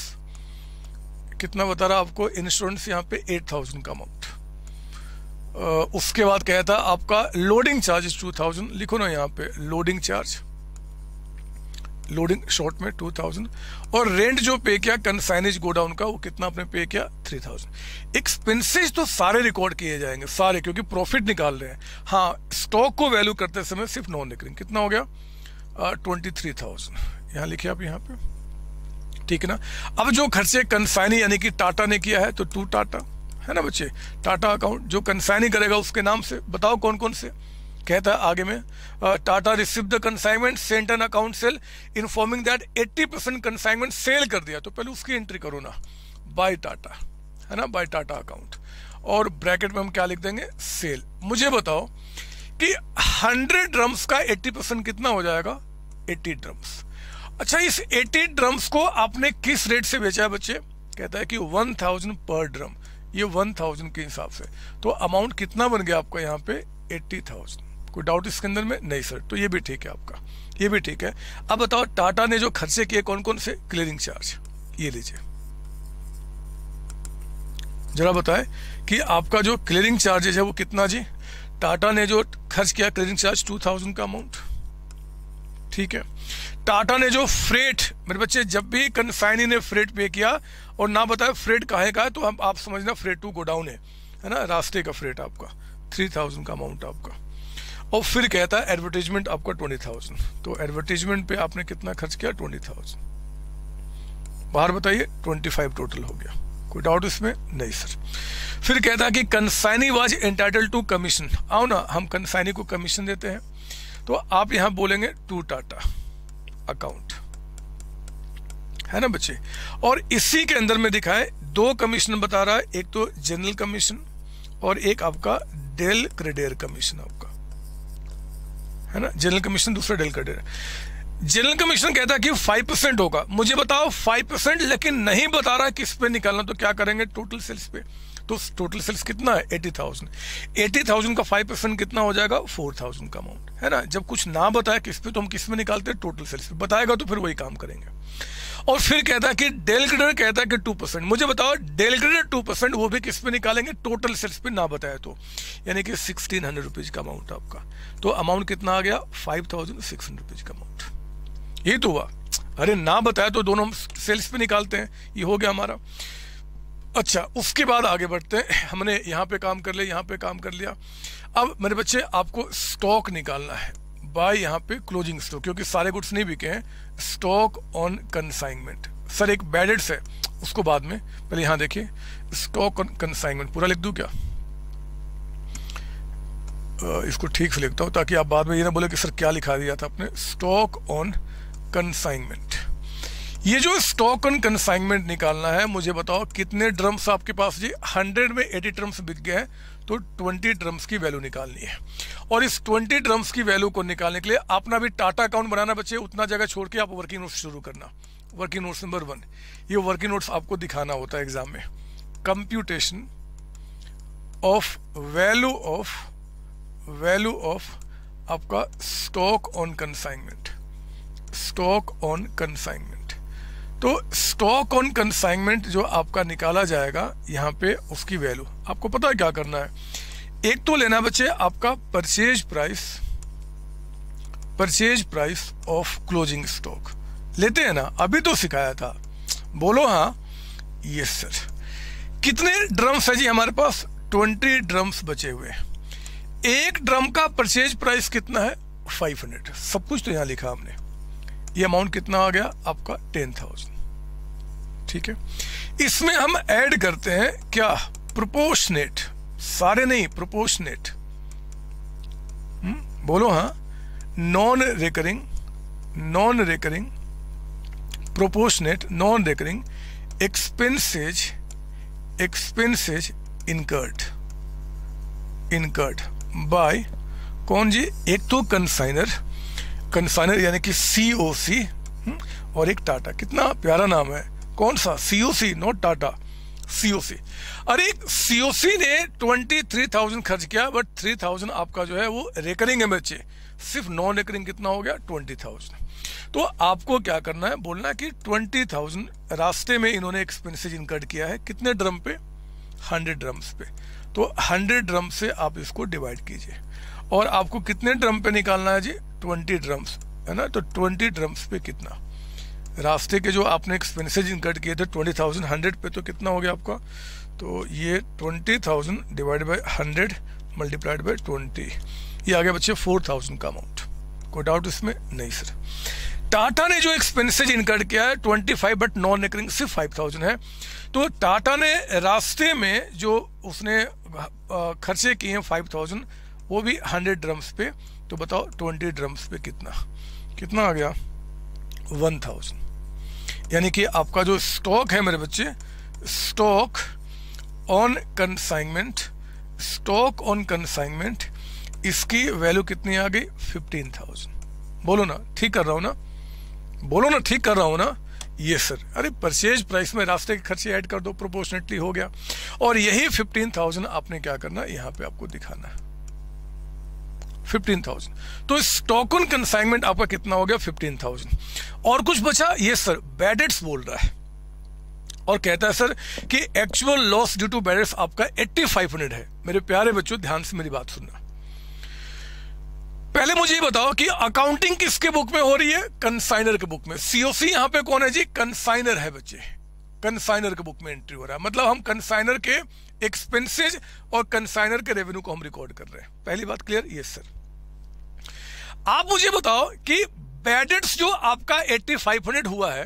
कितना बता रहा आपको इंश्योरेंस यहाँ पे एट थाउजेंड का अमाउंट उसके बाद कहता था आपका लोडिंग चार्ज टू थाउजेंड लिखो ना यहाँ पे लोडिंग चार्ज लोडिंग शॉर्ट में टू थाउजेंड और रेंट जो पे किया कंसाइनेज गोडाउन का वो कितना आपने पे किया थ्री थाउजेंड एक्सपेंसिज तो सारे रिकॉर्ड किए जाएंगे सारे क्योंकि प्रॉफिट निकाल रहे हैं हाँ स्टॉक को वैल्यू करते समय सिर्फ नॉन रिकरिंग कितना हो गया ट्वेंटी थ्री थाउजेंड यहाँ लिखिए आप यहाँ पे ठीक है ना अब जो खर्चे कंसाइनी यानी कि टाटा ने किया है तो टू टाटा है ना बच्चे टाटा अकाउंट जो कंसाइनी करेगा उसके नाम से बताओ कौन कौन से कहता आगे में Tata receive the consignment sent an account sale informing that eighty percent consignment sale कर दिया तो पहले उसकी एंट्री करो ना बाय टाटा है ना बाय टाटा अकाउंट और ब्रैकेट में हम क्या लिख देंगे सेल मुझे बताओ कि हंड्रेड ड्रम्स का एट्टी परसेंट कितना हो जाएगा एट्टी ड्रम्स अच्छा इस एटी ड्रम्स को आपने किस रेट से बेचा है बच्चे कहता है कि वन थाउजेंड पर ड्रम ये वन थाउजेंड के हिसाब से तो अमाउंट कितना बन गया आपका यहाँ पे एट्टी थाउजेंड कोई डाउट इसके अंदर में नहीं सर तो ये भी ठीक है आपका ये भी ठीक है अब बताओ टाटा ने जो खर्चे किए कौन कौन से क्लियरिंग चार्ज ये लीजिए जरा बताए कि आपका जो क्लियरिंग चार्जेज है वो कितना जी टाटा ने जो खर्च किया क्लियरिंग चार्ज टू थाउजेंड का अमाउंट ठीक है टाटा ने जो फ्रेट मेरे बच्चे जब भी कंसाइनी ने फ्रेट पे किया और ना बताए फ्रेट कहा का है तो हम आप समझना फ्रेट टू गोडाउन है है ना रास्ते का फ्रेट आपका थ्री थाउजेंड का अमाउंट आपका और फिर कहता है एडवर्टीजमेंट आपका ट्वेंटी थाउजेंड तो एडवर्टीजमेंट पे आपने कितना खर्च किया ट्वेंटी थाउजेंड बाहर बताइए ट्वेंटी फाइव टोटल हो गया कोई डाउट इसमें नहीं सर फिर कहता कि consignee was entitle to commission आओ ना हम कंसाइनी को कमीशन देते हैं तो आप यहाँ बोलेंगे टू टाटा अकाउंट है ना बच्चे और इसी के अंदर में दिखाए दो कमीशन बता रहा है एक तो जनरल कमीशन और एक आपका डेल क्रेडेयर कमीशन आपका है ना जनरल कमीशन दूसरा डील कर जनरल कमीशन कहता है कि फाइव परसेंट होगा मुझे बताओ फाइव परसेंट लेकिन नहीं बता रहा किस पे निकालना तो क्या करेंगे टोटल सेल्स पे तो टोटल सेल्स कितना है एटी थाउजेंड एटी थाउजेंड का फाइव परसेंट कितना हो जाएगा फोर थाउजेंड का अमाउंट है ना जब कुछ ना बताया किस पे तो हम किस में निकालते हैं टोटल सेल्स पे बताएगा तो फिर वही काम करेंगे और फिर कहता है कि डेल ग्रेडर कहता है कि टू परसेंट मुझे बताओ डेल ग्रेडर टू परसेंट वो भी किस पे निकालेंगे टोटल सेट्स पे ना बताए तो यानी कि सिक्सटीन हंड्रेड रुपीज का अमाउंट आपका तो अमाउंट कितना आ गया five thousand six hundred rupees का अमाउंट ये तो हुआ अरे ना बताया तो दोनों सेल्स पे निकालते हैं ये हो गया हमारा अच्छा उसके बाद आगे बढ़ते हैं हमने यहाँ पे काम कर लिया यहाँ पे काम कर लिया अब मेरे बच्चे आपको स्टॉक निकालना है बाय यहाँ पे क्लोजिंग स्टॉक क्योंकि सारे गुड्स नहीं बिके हैं स्टॉक ऑन कंसाइनमेंट सर एक बैडेट्स है उसको बाद में पहले यहाँ देखिए स्टॉक ऑन कंसाइनमेंट पूरा लिख दूँ क्या इसको ठीक से लिखता हूँ ताकि आप बाद में ये ना बोले कि सर क्या लिखा दिया था आपने स्टॉक ऑन कंसाइनमेंट ये जो स्टॉक ऑन कंसाइनमेंट निकालना है मुझे बताओ कितने ड्रम्स आपके पास जी हंड्रेड में एटी ड्रम्स बिक गए हैं तो 20 ड्रम्स की वैल्यू निकालनी है और इस 20 ड्रम्स की वैल्यू को निकालने के लिए अपना भी टाटा अकाउंट बनाना बच्चे उतना जगह छोड़ के आप वर्किंग नोट्स शुरू करना वर्किंग नोट्स नंबर वन ये वर्किंग नोट्स आपको दिखाना होता है एग्जाम में computation of value of value of आपका stock on consignment stock on consignment तो स्टॉक ऑन कंसाइनमेंट जो आपका निकाला जाएगा यहाँ पे उसकी वैल्यू आपको पता है क्या करना है एक तो लेना बच्चे आपका purchase price purchase price of closing stock लेते हैं ना अभी तो सिखाया था बोलो हाँ यस सर कितने ड्रम्स है जी हमारे पास ट्वेंटी ड्रम्स बचे हुए हैं एक ड्रम का परचेज प्राइस कितना है 500 सब कुछ तो यहाँ लिखा हमने ये अमाउंट कितना आ गया आपका टेन थाउजेंड ठीक है इसमें हम ऐड करते हैं क्या प्रोपोर्शनेट सारे नहीं प्रोपोर्शनेट हम्म, बोलो हाँ non recurring non recurring proportionate non recurring expenses expenses incurred incurred by कौन जी एक तो कंसाइनर कंसाइनर यानी कि सी ओ सी और एक टाटा कितना प्यारा नाम है कौन सा C O C not Tata COC अरे सीओसी ने ट्वेंटी थ्री थाउजेंड खर्च किया बट थ्री थाउजेंड आपका जो है वो रेकरिंग है बच्चे सिर्फ नॉन रेकरिंग कितना हो गया ट्वेंटी थाउजेंड तो आपको क्या करना है बोलना है कि ट्वेंटी थाउजेंड रास्ते में इन्होंने एक्सपेंसिज इनकर्ड किया है कितने ड्रम पे हंड्रेड ड्रम्स पे तो हंड्रेड ड्रम से आप इसको डिवाइड कीजिए और आपको कितने ड्रम पे निकालना है जी ट्वेंटी ड्रम्स है ना तो ट्वेंटी ड्रम्स पे कितना रास्ते के जो आपने एक्सपेंसेज इनकट किए थे ट्वेंटी थाउजेंड हंड्रेड पे तो कितना हो गया आपका तो ये twenty thousand divide by hundred multiplied by twenty ये आ गया बच्चे फोर थाउजेंड का अमाउंट कोई डाउट इसमें नहीं सर टाटा ने जो एक्सपेंसेज इनकट किया है twenty five but non recurring सिर्फ फाइव थाउजेंड है तो टाटा ने रास्ते में जो उसने खर्चे किए हैं फाइव थाउजेंड वो भी हंड्रेड ड्रम्स पे तो बताओ ट्वेंटी ड्रम्स पे कितना कितना आ गया वन थाउजेंड यानी कि आपका जो स्टॉक है मेरे बच्चे stock on consignment stock on consignment इसकी वैल्यू कितनी आ गई फिफ्टीन थाउजेंड बोलो ना ठीक कर रहा हूँ ना बोलो ना ठीक कर रहा हूँ ना ये सर अरे परचेज प्राइस में रास्ते के खर्चे ऐड कर दो प्रोपोर्शनेटली हो गया और यही फिफ्टीन थाउजेंड आपने क्या करना यहाँ पे आपको दिखाना है फिफ्टीन थाउजेंड तो स्टॉक ऑन कंसाइनमेंट आपका कितना हो गया फिफ्टीन थाउजेंड और कुछ बचा ये सर बैडेट्स बोल रहा है और कहता है सर कि actual loss due to bad debts आपका 8500 है मेरे प्यारे बच्चों ध्यान से मेरी बात सुनना पहले मुझे ये बताओ कि अकाउंटिंग किसके बुक में हो रही है कंसाइनर के बुक में सीओसी यहां पे कौन है जी कंसाइनर है बच्चे कंसाइनर के बुक में एंट्री हो रहा है मतलब हम कंसाइनर के एक्सपेंसेज और कंसाइनर के रेवेन्यू को हम रिकॉर्ड कर रहे हैं पहली बात क्लियर यस सर आप मुझे बताओ कि बैडेट्स जो आपका 8500 हुआ है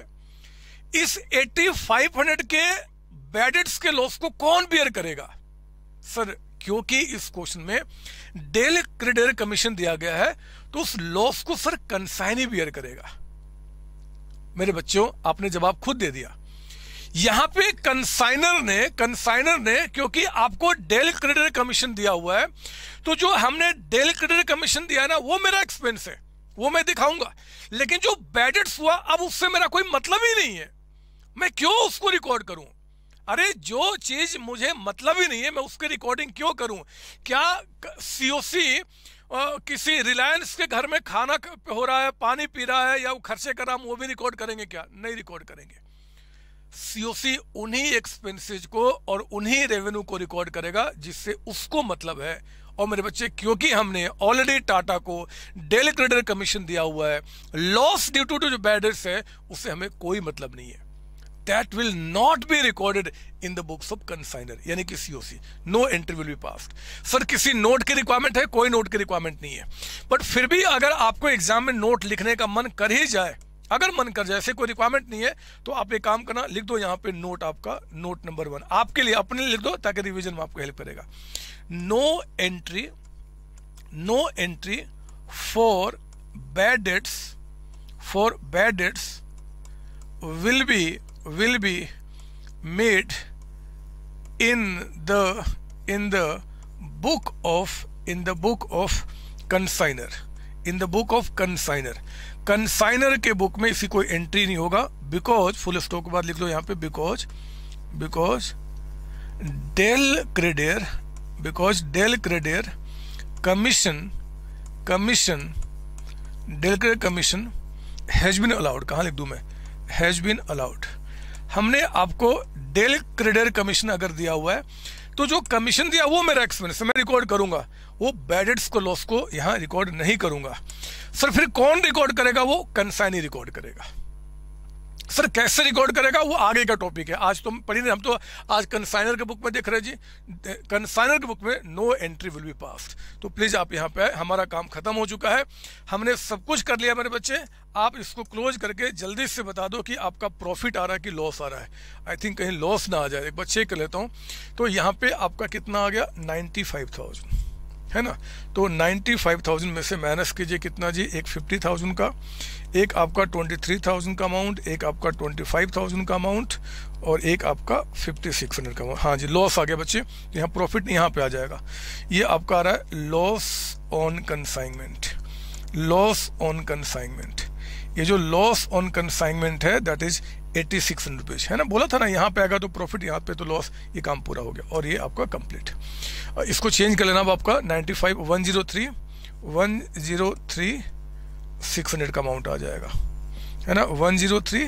इस 8500 के बैडेट्स के लॉस को कौन बियर करेगा सर क्योंकि इस क्वेश्चन में डेल क्रेडेर कमीशन दिया गया है तो उस लॉस को सर कंसाइन ही बियर करेगा मेरे बच्चों आपने जवाब खुद दे दिया यहाँ पे कंसाइनर ने कंसाइनर ने क्योंकि आपको डेल क्रेडिट कमीशन दिया हुआ है तो जो हमने डेल क्रेडिट कमीशन दिया ना वो मेरा एक्सपेंस है वो मैं दिखाऊंगा लेकिन जो बैडेट्स हुआ अब उससे मेरा कोई मतलब ही नहीं है मैं क्यों उसको रिकॉर्ड करूं अरे जो चीज मुझे मतलब ही नहीं है मैं उसकी रिकॉर्डिंग क्यों करूं क्या सीओसी किसी रिलायंस के घर में खाना हो रहा है पानी पी रहा है या वो खर्चे कर रहा हम वो भी रिकॉर्ड करेंगे क्या नहीं रिकॉर्ड करेंगे सीओसी उन्हीं एक्सपेंसेस को और उन्हीं रेवेन्यू को रिकॉर्ड करेगा जिससे उसको मतलब है और मेरे बच्चे क्योंकि हमने ऑलरेडी टाटा को डेल क्रेडिट कमीशन दिया हुआ है लॉस ड्यू टू जो बैडर्स है उससे हमें कोई मतलब नहीं है that will not be recorded in the books of consignor यानी कि COC no entry will be pass sir किसी नोट की रिक्वायरमेंट है कोई नोट की रिक्वायरमेंट नहीं है बट फिर भी अगर आपको एग्जाम में नोट लिखने का मन कर ही जाए अगर मन कर जाए ऐसे कोई रिक्वायरमेंट नहीं है तो आप एक काम करना लिख दो यहाँ पे नोट आपका नोट नंबर वन आपके लिए अपने लिए लिख दो ताकि रिविजन में आपको हेल्प करेगा no entry no entry for bad debts for bad debts will be will be made in the in the book of in the book of consignor in the book of consignor consignor के book में इसी कोई entry नहीं होगा because full stock के बाद लिख लो यहाँ पे because because del credere because del credere commission commission del credere commission has been allowed कहाँ लिख दूँ मैं हैज बिन अलाउड हमने आपको डेल क्रेडेर कमीशन अगर दिया हुआ है तो जो कमीशन दिया वो मेरा एक्सपेंस मैं रिकॉर्ड करूंगा वो बैडेट्स को लॉस को यहाँ रिकॉर्ड नहीं करूंगा सर फिर कौन रिकॉर्ड करेगा वो कंसाइनी रिकॉर्ड करेगा सर कैसे रिकॉर्ड करेगा वो आगे का टॉपिक है आज तो पढ़ी नहीं हम तो आज कंसाइनर के बुक में देख रहे जी कंसाइनर के बुक में no entry will be passed तो प्लीज़ आप यहाँ पे हमारा काम खत्म हो चुका है हमने सब कुछ कर लिया मेरे बच्चे आप इसको क्लोज करके जल्दी से बता दो कि आपका प्रॉफिट आ रहा है कि लॉस आ रहा है आई थिंक कहीं लॉस ना आ जाए एक बार चेक कर लेता हूँ तो यहाँ पर आपका कितना आ गया नाइन्टी फाइव थाउजेंड है ना तो 95,000 में से माइनस कीजिए कितना जी एक 50,000 का एक आपका 23,000 का अमाउंट एक आपका 25,000 का अमाउंट और एक आपका 5,600 का अमाउंट हाँ जी लॉस आ गया बच्चे यहाँ प्रॉफिट यहाँ पे आ जाएगा ये आपका आ रहा है loss on consignment loss on consignment ये जो लॉस ऑन कंसाइनमेंट है that is eighty six hundred है ना बोला था ना यहाँ पे आएगा तो प्रॉफिट यहाँ पे तो लॉस ये काम पूरा हो गया और ये आपका कंप्लीट इसको चेंज कर लेना अब आपका ninety five one zero three one zero three six hundred का अमाउंट आ जाएगा है ना one zero three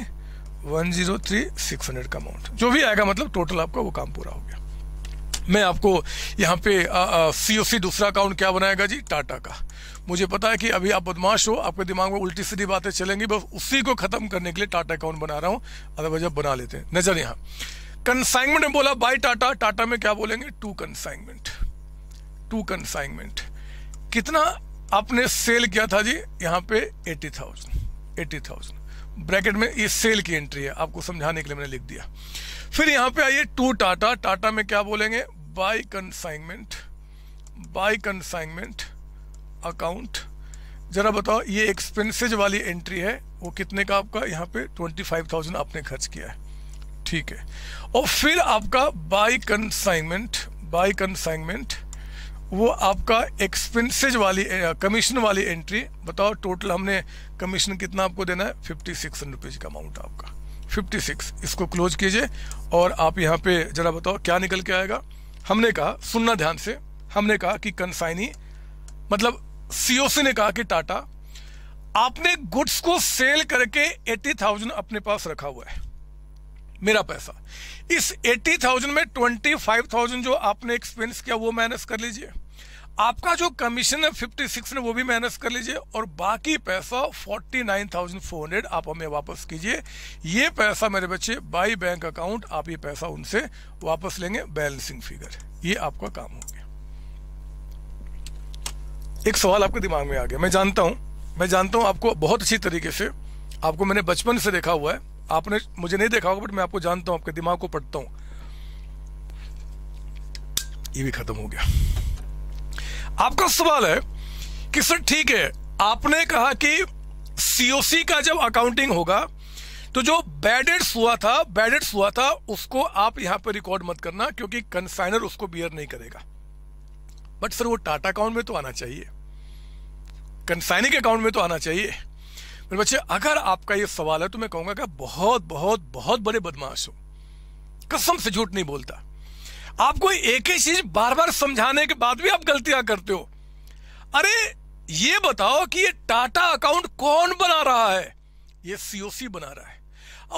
one zero three six hundred का अमाउंट जो भी आएगा मतलब टोटल आपका वो काम पूरा हो गया मैं आपको यहाँ पे सी ओ सी दूसरा अकाउंट क्या बनाएगा जी टाटा का मुझे पता है कि अभी आप बदमाश हो आपके दिमाग में उल्टी सीधी बातें चलेंगी बस उसी को खत्म करने के लिए टाटा अकाउंट बना रहा हूँ अदरवाइज आप बना लेते हैं नजर यहाँ कंसाइनमेंट में बोला बाय टाटा टाटा में क्या बोलेंगे टू कंसाइनमेंट टू कंसाइनमेंट कितना आपने सेल किया था जी यहाँ पे eighty thousand eighty thousand bracket में ये सेल की एंट्री है आपको समझाने के लिए मैंने लिख दिया फिर यहाँ पे आइए टू टाटा टाटा में क्या बोलेंगे by consignment by consignment account ज़रा बताओ ये एक्सपेंसेज वाली एंट्री है वो कितने का आपका यहाँ पे ट्वेंटी फाइव थाउजेंड आपने खर्च किया है ठीक है और फिर आपका बाई कंसाइनमेंट बाई कंसाइनमेंट वो आपका एक्सपेंसेज वाली कमीशन वाली एंट्री बताओ टोटल हमने कमीशन कितना आपको देना है फिफ्टी सिक्स रुपीज़ का अमाउंट आपका फिफ्टी सिक्स इसको क्लोज कीजिए और आप यहाँ पे ज़रा बताओ क्या निकल के आएगा हमने कहा सुनना ध्यान से हमने कहा कि कंसाइनी मतलब सीओसी ने कहा कि टाटा आपने गुड्स को सेल करके एटी थाउजेंड अपने पास रखा हुआ है मेरा पैसा इस एटी थाउजेंड में ट्वेंटी फाइव थाउजेंड जो आपने एक्सपेंस किया वो माइनस कर लीजिए आपका जो कमीशन है फिफ्टी सिक्स ने वो भी माइनस कर लीजिए और बाकी पैसा forty nine thousand four hundred आप हमें वापस कीजिए ये पैसा मेरे बच्चे बाई बैंक अकाउंट आप ये पैसा उनसे वापस लेंगे बैलेंसिंग फिगर ये आपका काम होगा एक सवाल आपके दिमाग में आ गया मैं जानता हूँ मैं जानता हूँ आपको बहुत अच्छी तरीके से आपको मैंने बचपन से देखा हुआ है आपने मुझे नहीं देखा होगा बट मैं आपको जानता हूँ आपके दिमाग को पढ़ता हूँ ये भी खत्म हो गया आपका सवाल है कि सर ठीक है आपने कहा कि सीओसी का जब अकाउंटिंग होगा तो जो बैडेट्स हुआ था बैडेट्स हुआ था उसको आप यहां पर रिकॉर्ड मत करना क्योंकि कंसाइनर उसको बियर नहीं करेगा बट सर वो टाटा अकाउंट में तो आना चाहिए कंसाइनिक अकाउंट में तो आना चाहिए मेरे बच्चे अगर आपका ये सवाल है तो मैं कहूंगा कि बहुत बहुत बहुत बड़े बदमाश हो कसम से झूठ नहीं बोलता आपको एक ही चीज बार बार समझाने के बाद भी आप गलतियां करते हो अरे ये बताओ कि ये टाटा अकाउंट कौन बना रहा है ये सीओसी बना रहा है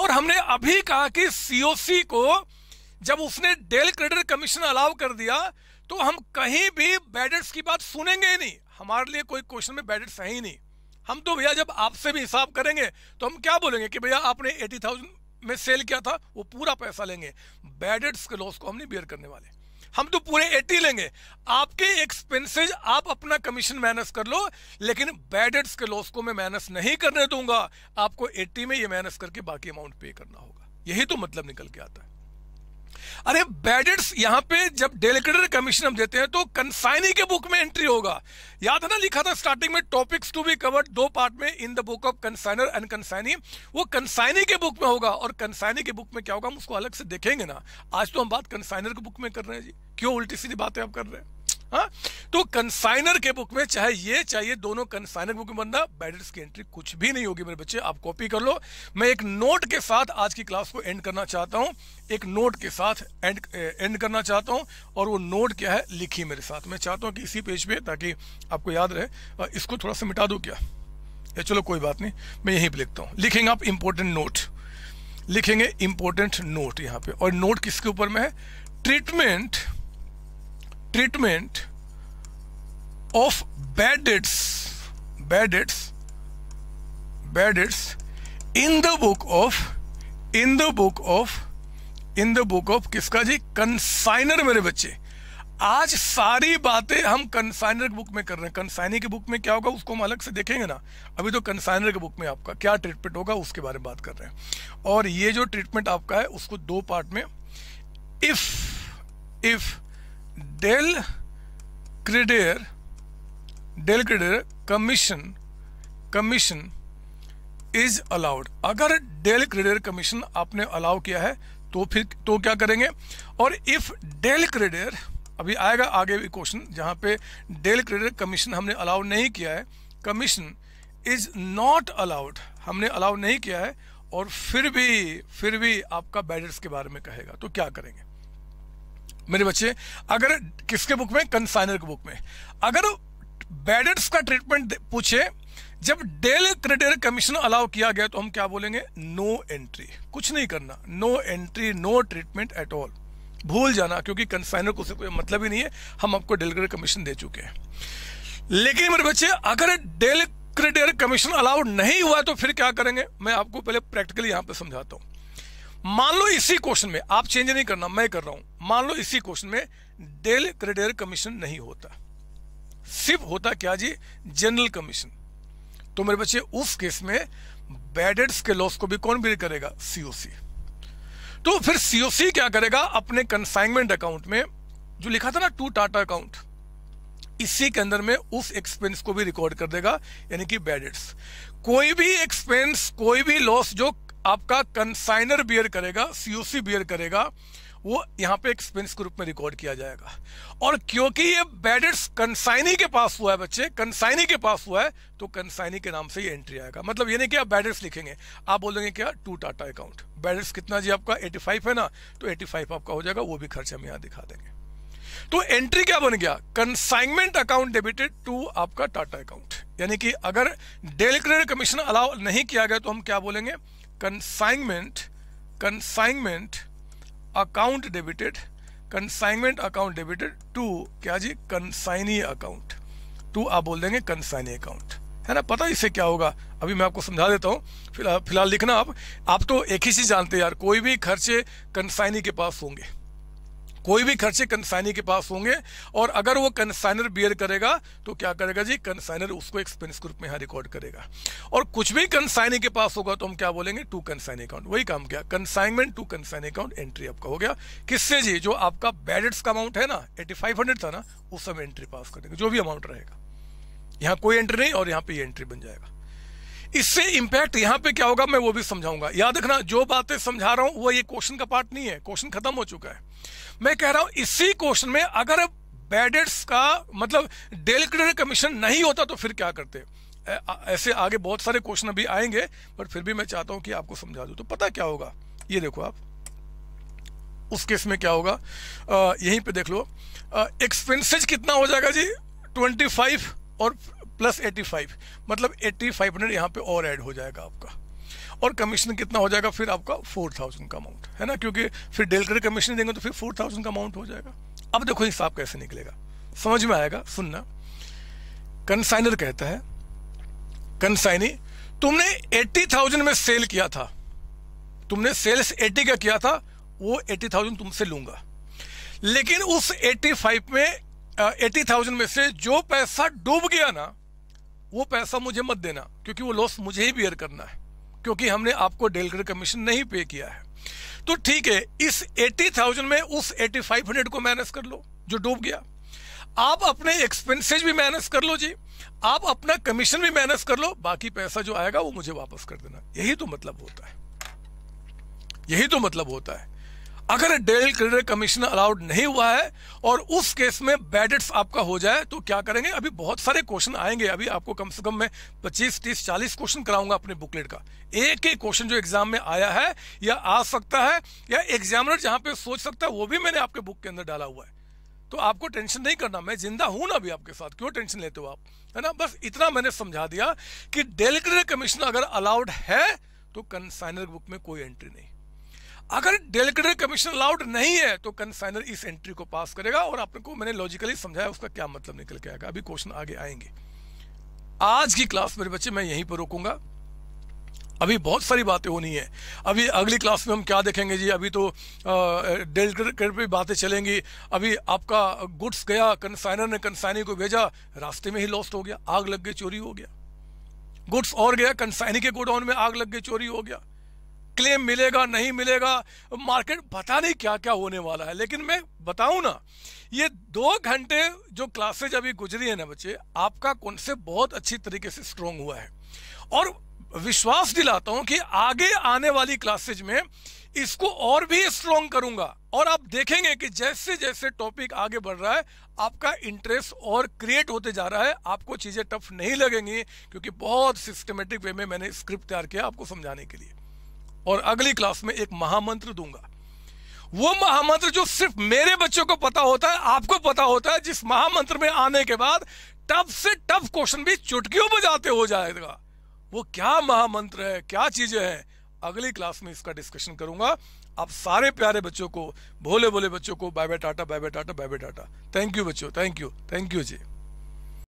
और हमने अभी कहा कि सीओसी को जब उसने डेल क्रेडिट कमीशन अलाउ कर दिया तो हम कहीं भी बैडेट्स की बात सुनेंगे ही नहीं हमारे लिए कोई क्वेश्चन में बैडेट्स है ही नहीं हम तो भैया जब आपसे भी हिसाब करेंगे तो हम क्या बोलेंगे कि भैया आपने एटी थाउजेंड में सेल किया था वो पूरा पैसा लेंगे बैडेट्स के लॉस को हम नहीं बियर करने वाले हम तो पूरे एटी लेंगे आपके एक्सपेंसेज आप अपना कमीशन माइनस कर लो लेकिन बैडेट्स के लॉस को मैं माइनस नहीं करने दूंगा आपको एटी में ये माइनस करके बाकी अमाउंट पे करना होगा यही तो मतलब निकल के आता है अरे बैडेट्स यहाँ पे जब डेलीकेटर कमीशन हम देते हैं तो कंसाइनी के बुक में एंट्री होगा याद है ना लिखा था स्टार्टिंग में टॉपिक्स टू बी कवर्ड दो पार्ट में in the book of consignor and consignee वो कंसाइनी के बुक में होगा और कंसाइनी के बुक में क्या होगा हम उसको अलग से देखेंगे ना आज तो हम बात कंसाइनर के बुक में कर रहे हैं जी क्यों उल्टी सीधी बातें आप कर रहे हैं हाँ तो कंसाइनर के बुक में चाहे ये चाहिए दोनों कंसाइनर बुक में बंदा बैडर्स की एंट्री कुछ भी नहीं होगी मेरे बच्चे आप कॉपी कर लो मैं एक नोट के साथ आज की क्लास को एंड करना चाहता हूँ एक नोट के साथ एंड एंड eh, करना चाहता हूँ और वो नोट क्या है लिखी मेरे साथ मैं चाहता हूँ कि इसी पेज पे ताकि आपको याद रहे इसको थोड़ा सा मिटा दो क्या या चलो कोई बात नहीं मैं यहीं पर लिखता हूँ लिखेंगे आप इम्पोर्टेंट नोट लिखेंगे इम्पोर्टेंट नोट यहाँ पे और नोट किसके ऊपर में है treatment treatment of bandits bandits bandits in the book of in the book of in the book of किसका जी कंसाइनर मेरे बच्चे आज सारी बातें हम कंसाइनर बुक में कर रहे हैं कंसाइनी की बुक में क्या होगा उसको हम अलग से देखेंगे ना अभी तो कंसाइनर के बुक में आपका क्या ट्रीटमेंट होगा उसके बारे में बात कर रहे हैं और ये जो ट्रीटमेंट आपका है उसको दो पार्ट में if if del credere del credere commission commission is allowed अगर डेल क्रेडियर कमीशन आपने अलाउ किया है तो फिर तो क्या करेंगे और इफ डेल क्रेडेयर अभी आएगा आगे भी क्वेश्चन जहां पे डेल क्रेडियर कमीशन हमने अलाउ नहीं किया है कमीशन इज नॉट अलाउड हमने अलाउ नहीं किया है और फिर भी फिर भी आपका बैडर्स के बारे में कहेगा तो क्या करेंगे मेरे बच्चे अगर किसके बुक में कंसाइनर के बुक में अगर बैडेट्स का ट्रीटमेंट पूछे जब डेल क्रेडिट कमीशन अलाउ किया गया तो हम क्या बोलेंगे नो एंट्री कुछ नहीं करना no entry no treatment at all भूल जाना क्योंकि कंसाइनर को उससे कोई मतलब ही नहीं है हम आपको डेल क्रेडिट कमीशन दे चुके हैं लेकिन मेरे बच्चे अगर डेल क्रेडिट कमीशन अलाउड नहीं हुआ तो फिर क्या करेंगे मैं आपको पहले प्रैक्टिकली यहां पर समझाता हूं मान लो इसी क्वेश्चन में आप चेंज नहीं करना मैं कर रहा हूं मान लो इसी क्वेश्चन में डेल क्रेडेयर कमीशन नहीं होता सिर्फ होता क्या जी जनरल कमीशन तो मेरे बच्चे उस केस में बैडेट्स के लॉस को भी कौन बिल करेगा सीओसी तो फिर सीओसी क्या करेगा अपने कंसाइनमेंट अकाउंट में जो लिखा था ना टू टाटा अकाउंट इसी के अंदर में उस एक्सपेंस को भी रिकॉर्ड कर देगा यानी कि बैडेट्स कोई भी एक्सपेंस कोई भी लॉस जो आपका कंसाइनर बियर करेगा सीओसी बियर करेगा वो यहाँ पे एक्सपेंस के रूप में रिकॉर्ड किया जाएगा और क्योंकि ये बैडेट्स कंसाइनी के पास हुआ है बच्चे कंसाइनी के पास हुआ है तो कंसाइनी के नाम से ये एंट्री आएगा मतलब ये नहीं कि आप बैडेट्स लिखेंगे आप बोलेंगे क्या टू टाटा अकाउंट बैडेट्स कितना जी आपका 85 है ना तो 85 आपका हो जाएगा वो भी खर्च हम यहाँ दिखा देंगे तो एंट्री क्या बन गया कंसाइनमेंट अकाउंट डेबिटेड टू आपका टाटा अकाउंट यानी कि अगर डेल क्रेडिट कमीशन अलाउ नहीं किया गया तो हम क्या बोलेंगे consignment consignment account debited consignment account debited to क्या जी कंसाइनी अकाउंट टू आप बोल देंगे कंसाइनी अकाउंट है ना पता इससे क्या होगा अभी मैं आपको समझा देता हूँ फिलहाल लिखना आप आप तो एक ही चीज जानते हैं यार कोई भी खर्चे कंसाइनी के पास होंगे कोई भी खर्चे कंसाइनी के पास होंगे और अगर वो कंसाइनर बियर करेगा तो क्या करेगा जी कंसाइनर उसको एक्सपेंस ग्रुप में यहाँ रिकॉर्ड करेगा और कुछ भी कंसाइनी के पास होगा तो हम क्या बोलेंगे टू कंसाइन अकाउंट वही काम क्या consignment to consign account entry आपका हो गया किससे जी जो आपका बैडेट्स का अमाउंट है ना एटी था ना उस समय एंट्री पास करेंगे जो भी अमाउंट रहेगा यहाँ कोई एंट्री नहीं और यहाँ पे एंट्री बन जाएगा इससे इंपैक्ट यहां पे क्या होगा मैं वो भी समझाऊंगा याद रखना जो बातें समझा रहा हूं वो ये क्वेश्चन का पार्ट नहीं है क्वेश्चन खत्म हो चुका है मैं कह रहा हूं इसी क्वेश्चन में अगर बैडेट्स का मतलब डेलक्रेटर कमीशन नहीं होता तो फिर क्या करते ऐसे आगे बहुत सारे क्वेश्चन अभी आएंगे बट फिर भी मैं चाहता हूं कि आपको समझा दूं तो पता क्या होगा ये देखो आप उस केस में क्या होगा आ, यहीं पे देख लो एक्सपेंसेज कितना हो जाएगा जी 25 और प्लस 85 मतलब 8500 यहाँ पे और ऐड हो जाएगा आपका और कमीशन कितना हो जाएगा फिर आपका फोर थाउजेंड का अमाउंट है ना क्योंकि फिर डेल करके कमीशन देंगे तो फिर फोर थाउजेंड का अमाउंट हो जाएगा अब देखो हिसाब कैसे निकलेगा समझ में आएगा सुनना कंसाइनर कहता है कंसाइनी तुमने एट्टी थाउजेंड में सेल किया था तुमने सेल्स एटी का किया था वो एट्टी थाउजेंड तुमसे लूंगा लेकिन उस एट्टी फाइव में एटी थाउजेंड में से जो पैसा डूब गया ना वो पैसा मुझे मत देना क्योंकि वो लॉस मुझे ही बियर करना है क्योंकि हमने आपको डेलकर कमीशन नहीं पे किया है तो ठीक है इस एटी थाउजेंड में उस हंड्रेड को माइनस कर लो जो डूब गया आप अपने एक्सपेंसेस भी माइनस कर लो जी आप अपना कमीशन भी माइनस कर लो बाकी पैसा जो आएगा वो मुझे वापस कर देना यही तो मतलब होता है यही तो मतलब होता है अगर डेल क्रेडिट कमीशन अलाउड नहीं हुआ है और उस केस में बैडेट्स आपका हो जाए तो क्या करेंगे अभी बहुत सारे क्वेश्चन आएंगे अभी आपको कम से कम मैं 25 30 40 क्वेश्चन कराऊंगा अपने बुकलेट का एक ही क्वेश्चन जो एग्जाम में आया है या आ सकता है या एग्जामिनर जहां पे सोच सकता है वो भी मैंने आपके बुक के अंदर डाला हुआ है तो आपको टेंशन नहीं करना मैं जिंदा हूं ना अभी आपके साथ क्यों टेंशन लेते हो आप है ना बस इतना मैंने समझा दिया कि डेल क्रेडिट कमीशन अगर अलाउड है तो कंसाइनर बुक में कोई एंट्री नहीं अगर डेलीगेटेड कमीशन अलाउड नहीं है तो कंसाइनर इस एंट्री को पास करेगा और आपको मैंने लॉजिकली समझाया उसका क्या मतलब निकल के आएगा अभी क्वेश्चन आगे आएंगे आज की क्लास मेरे बच्चे मैं यहीं पर रोकूंगा अभी बहुत सारी बातें होनी है अभी अगली क्लास में हम क्या देखेंगे जी अभी तो डेलीगेटेड पे बातें चलेंगी अभी आपका गुड्स गया कंसाइनर ने कंसाइनी को भेजा रास्ते में ही लॉस्ट हो गया आग लग गई चोरी हो गया गुड्स और गया कंसाइनी के गोडाउन में आग लग गई चोरी हो गया क्लेम मिलेगा नहीं मिलेगा मार्केट पता नहीं क्या क्या होने वाला है लेकिन मैं बताऊं ना ये दो घंटे जो क्लासेज अभी गुजरी है ना बच्चे आपका कॉन्सेप्ट बहुत अच्छी तरीके से स्ट्रोंग हुआ है और विश्वास दिलाता हूं कि आगे आने वाली क्लासेज में इसको और भी स्ट्रोंग करूंगा और आप देखेंगे कि जैसे जैसे टॉपिक आगे बढ़ रहा है आपका इंटरेस्ट और क्रिएट होते जा रहा है आपको चीज़ें टफ नहीं लगेंगी क्योंकि बहुत सिस्टमेटिक वे में मैंने स्क्रिप्ट तैयार किया आपको समझाने के लिए और अगली क्लास में एक महामंत्र दूंगा वो महामंत्र जो सिर्फ मेरे बच्चों को पता होता है आपको पता होता है जिस महामंत्र में आने के बाद टफ से टफ क्वेश्चन भी चुटकियों बजाते हो जाएगा वो क्या महामंत्र है क्या चीजें हैं अगली क्लास में इसका डिस्कशन करूंगा आप सारे प्यारे बच्चों को भोले भोले बच्चों को bye bye tata bye bye tata bye bye tata thank you बच्चों thank you thank you ji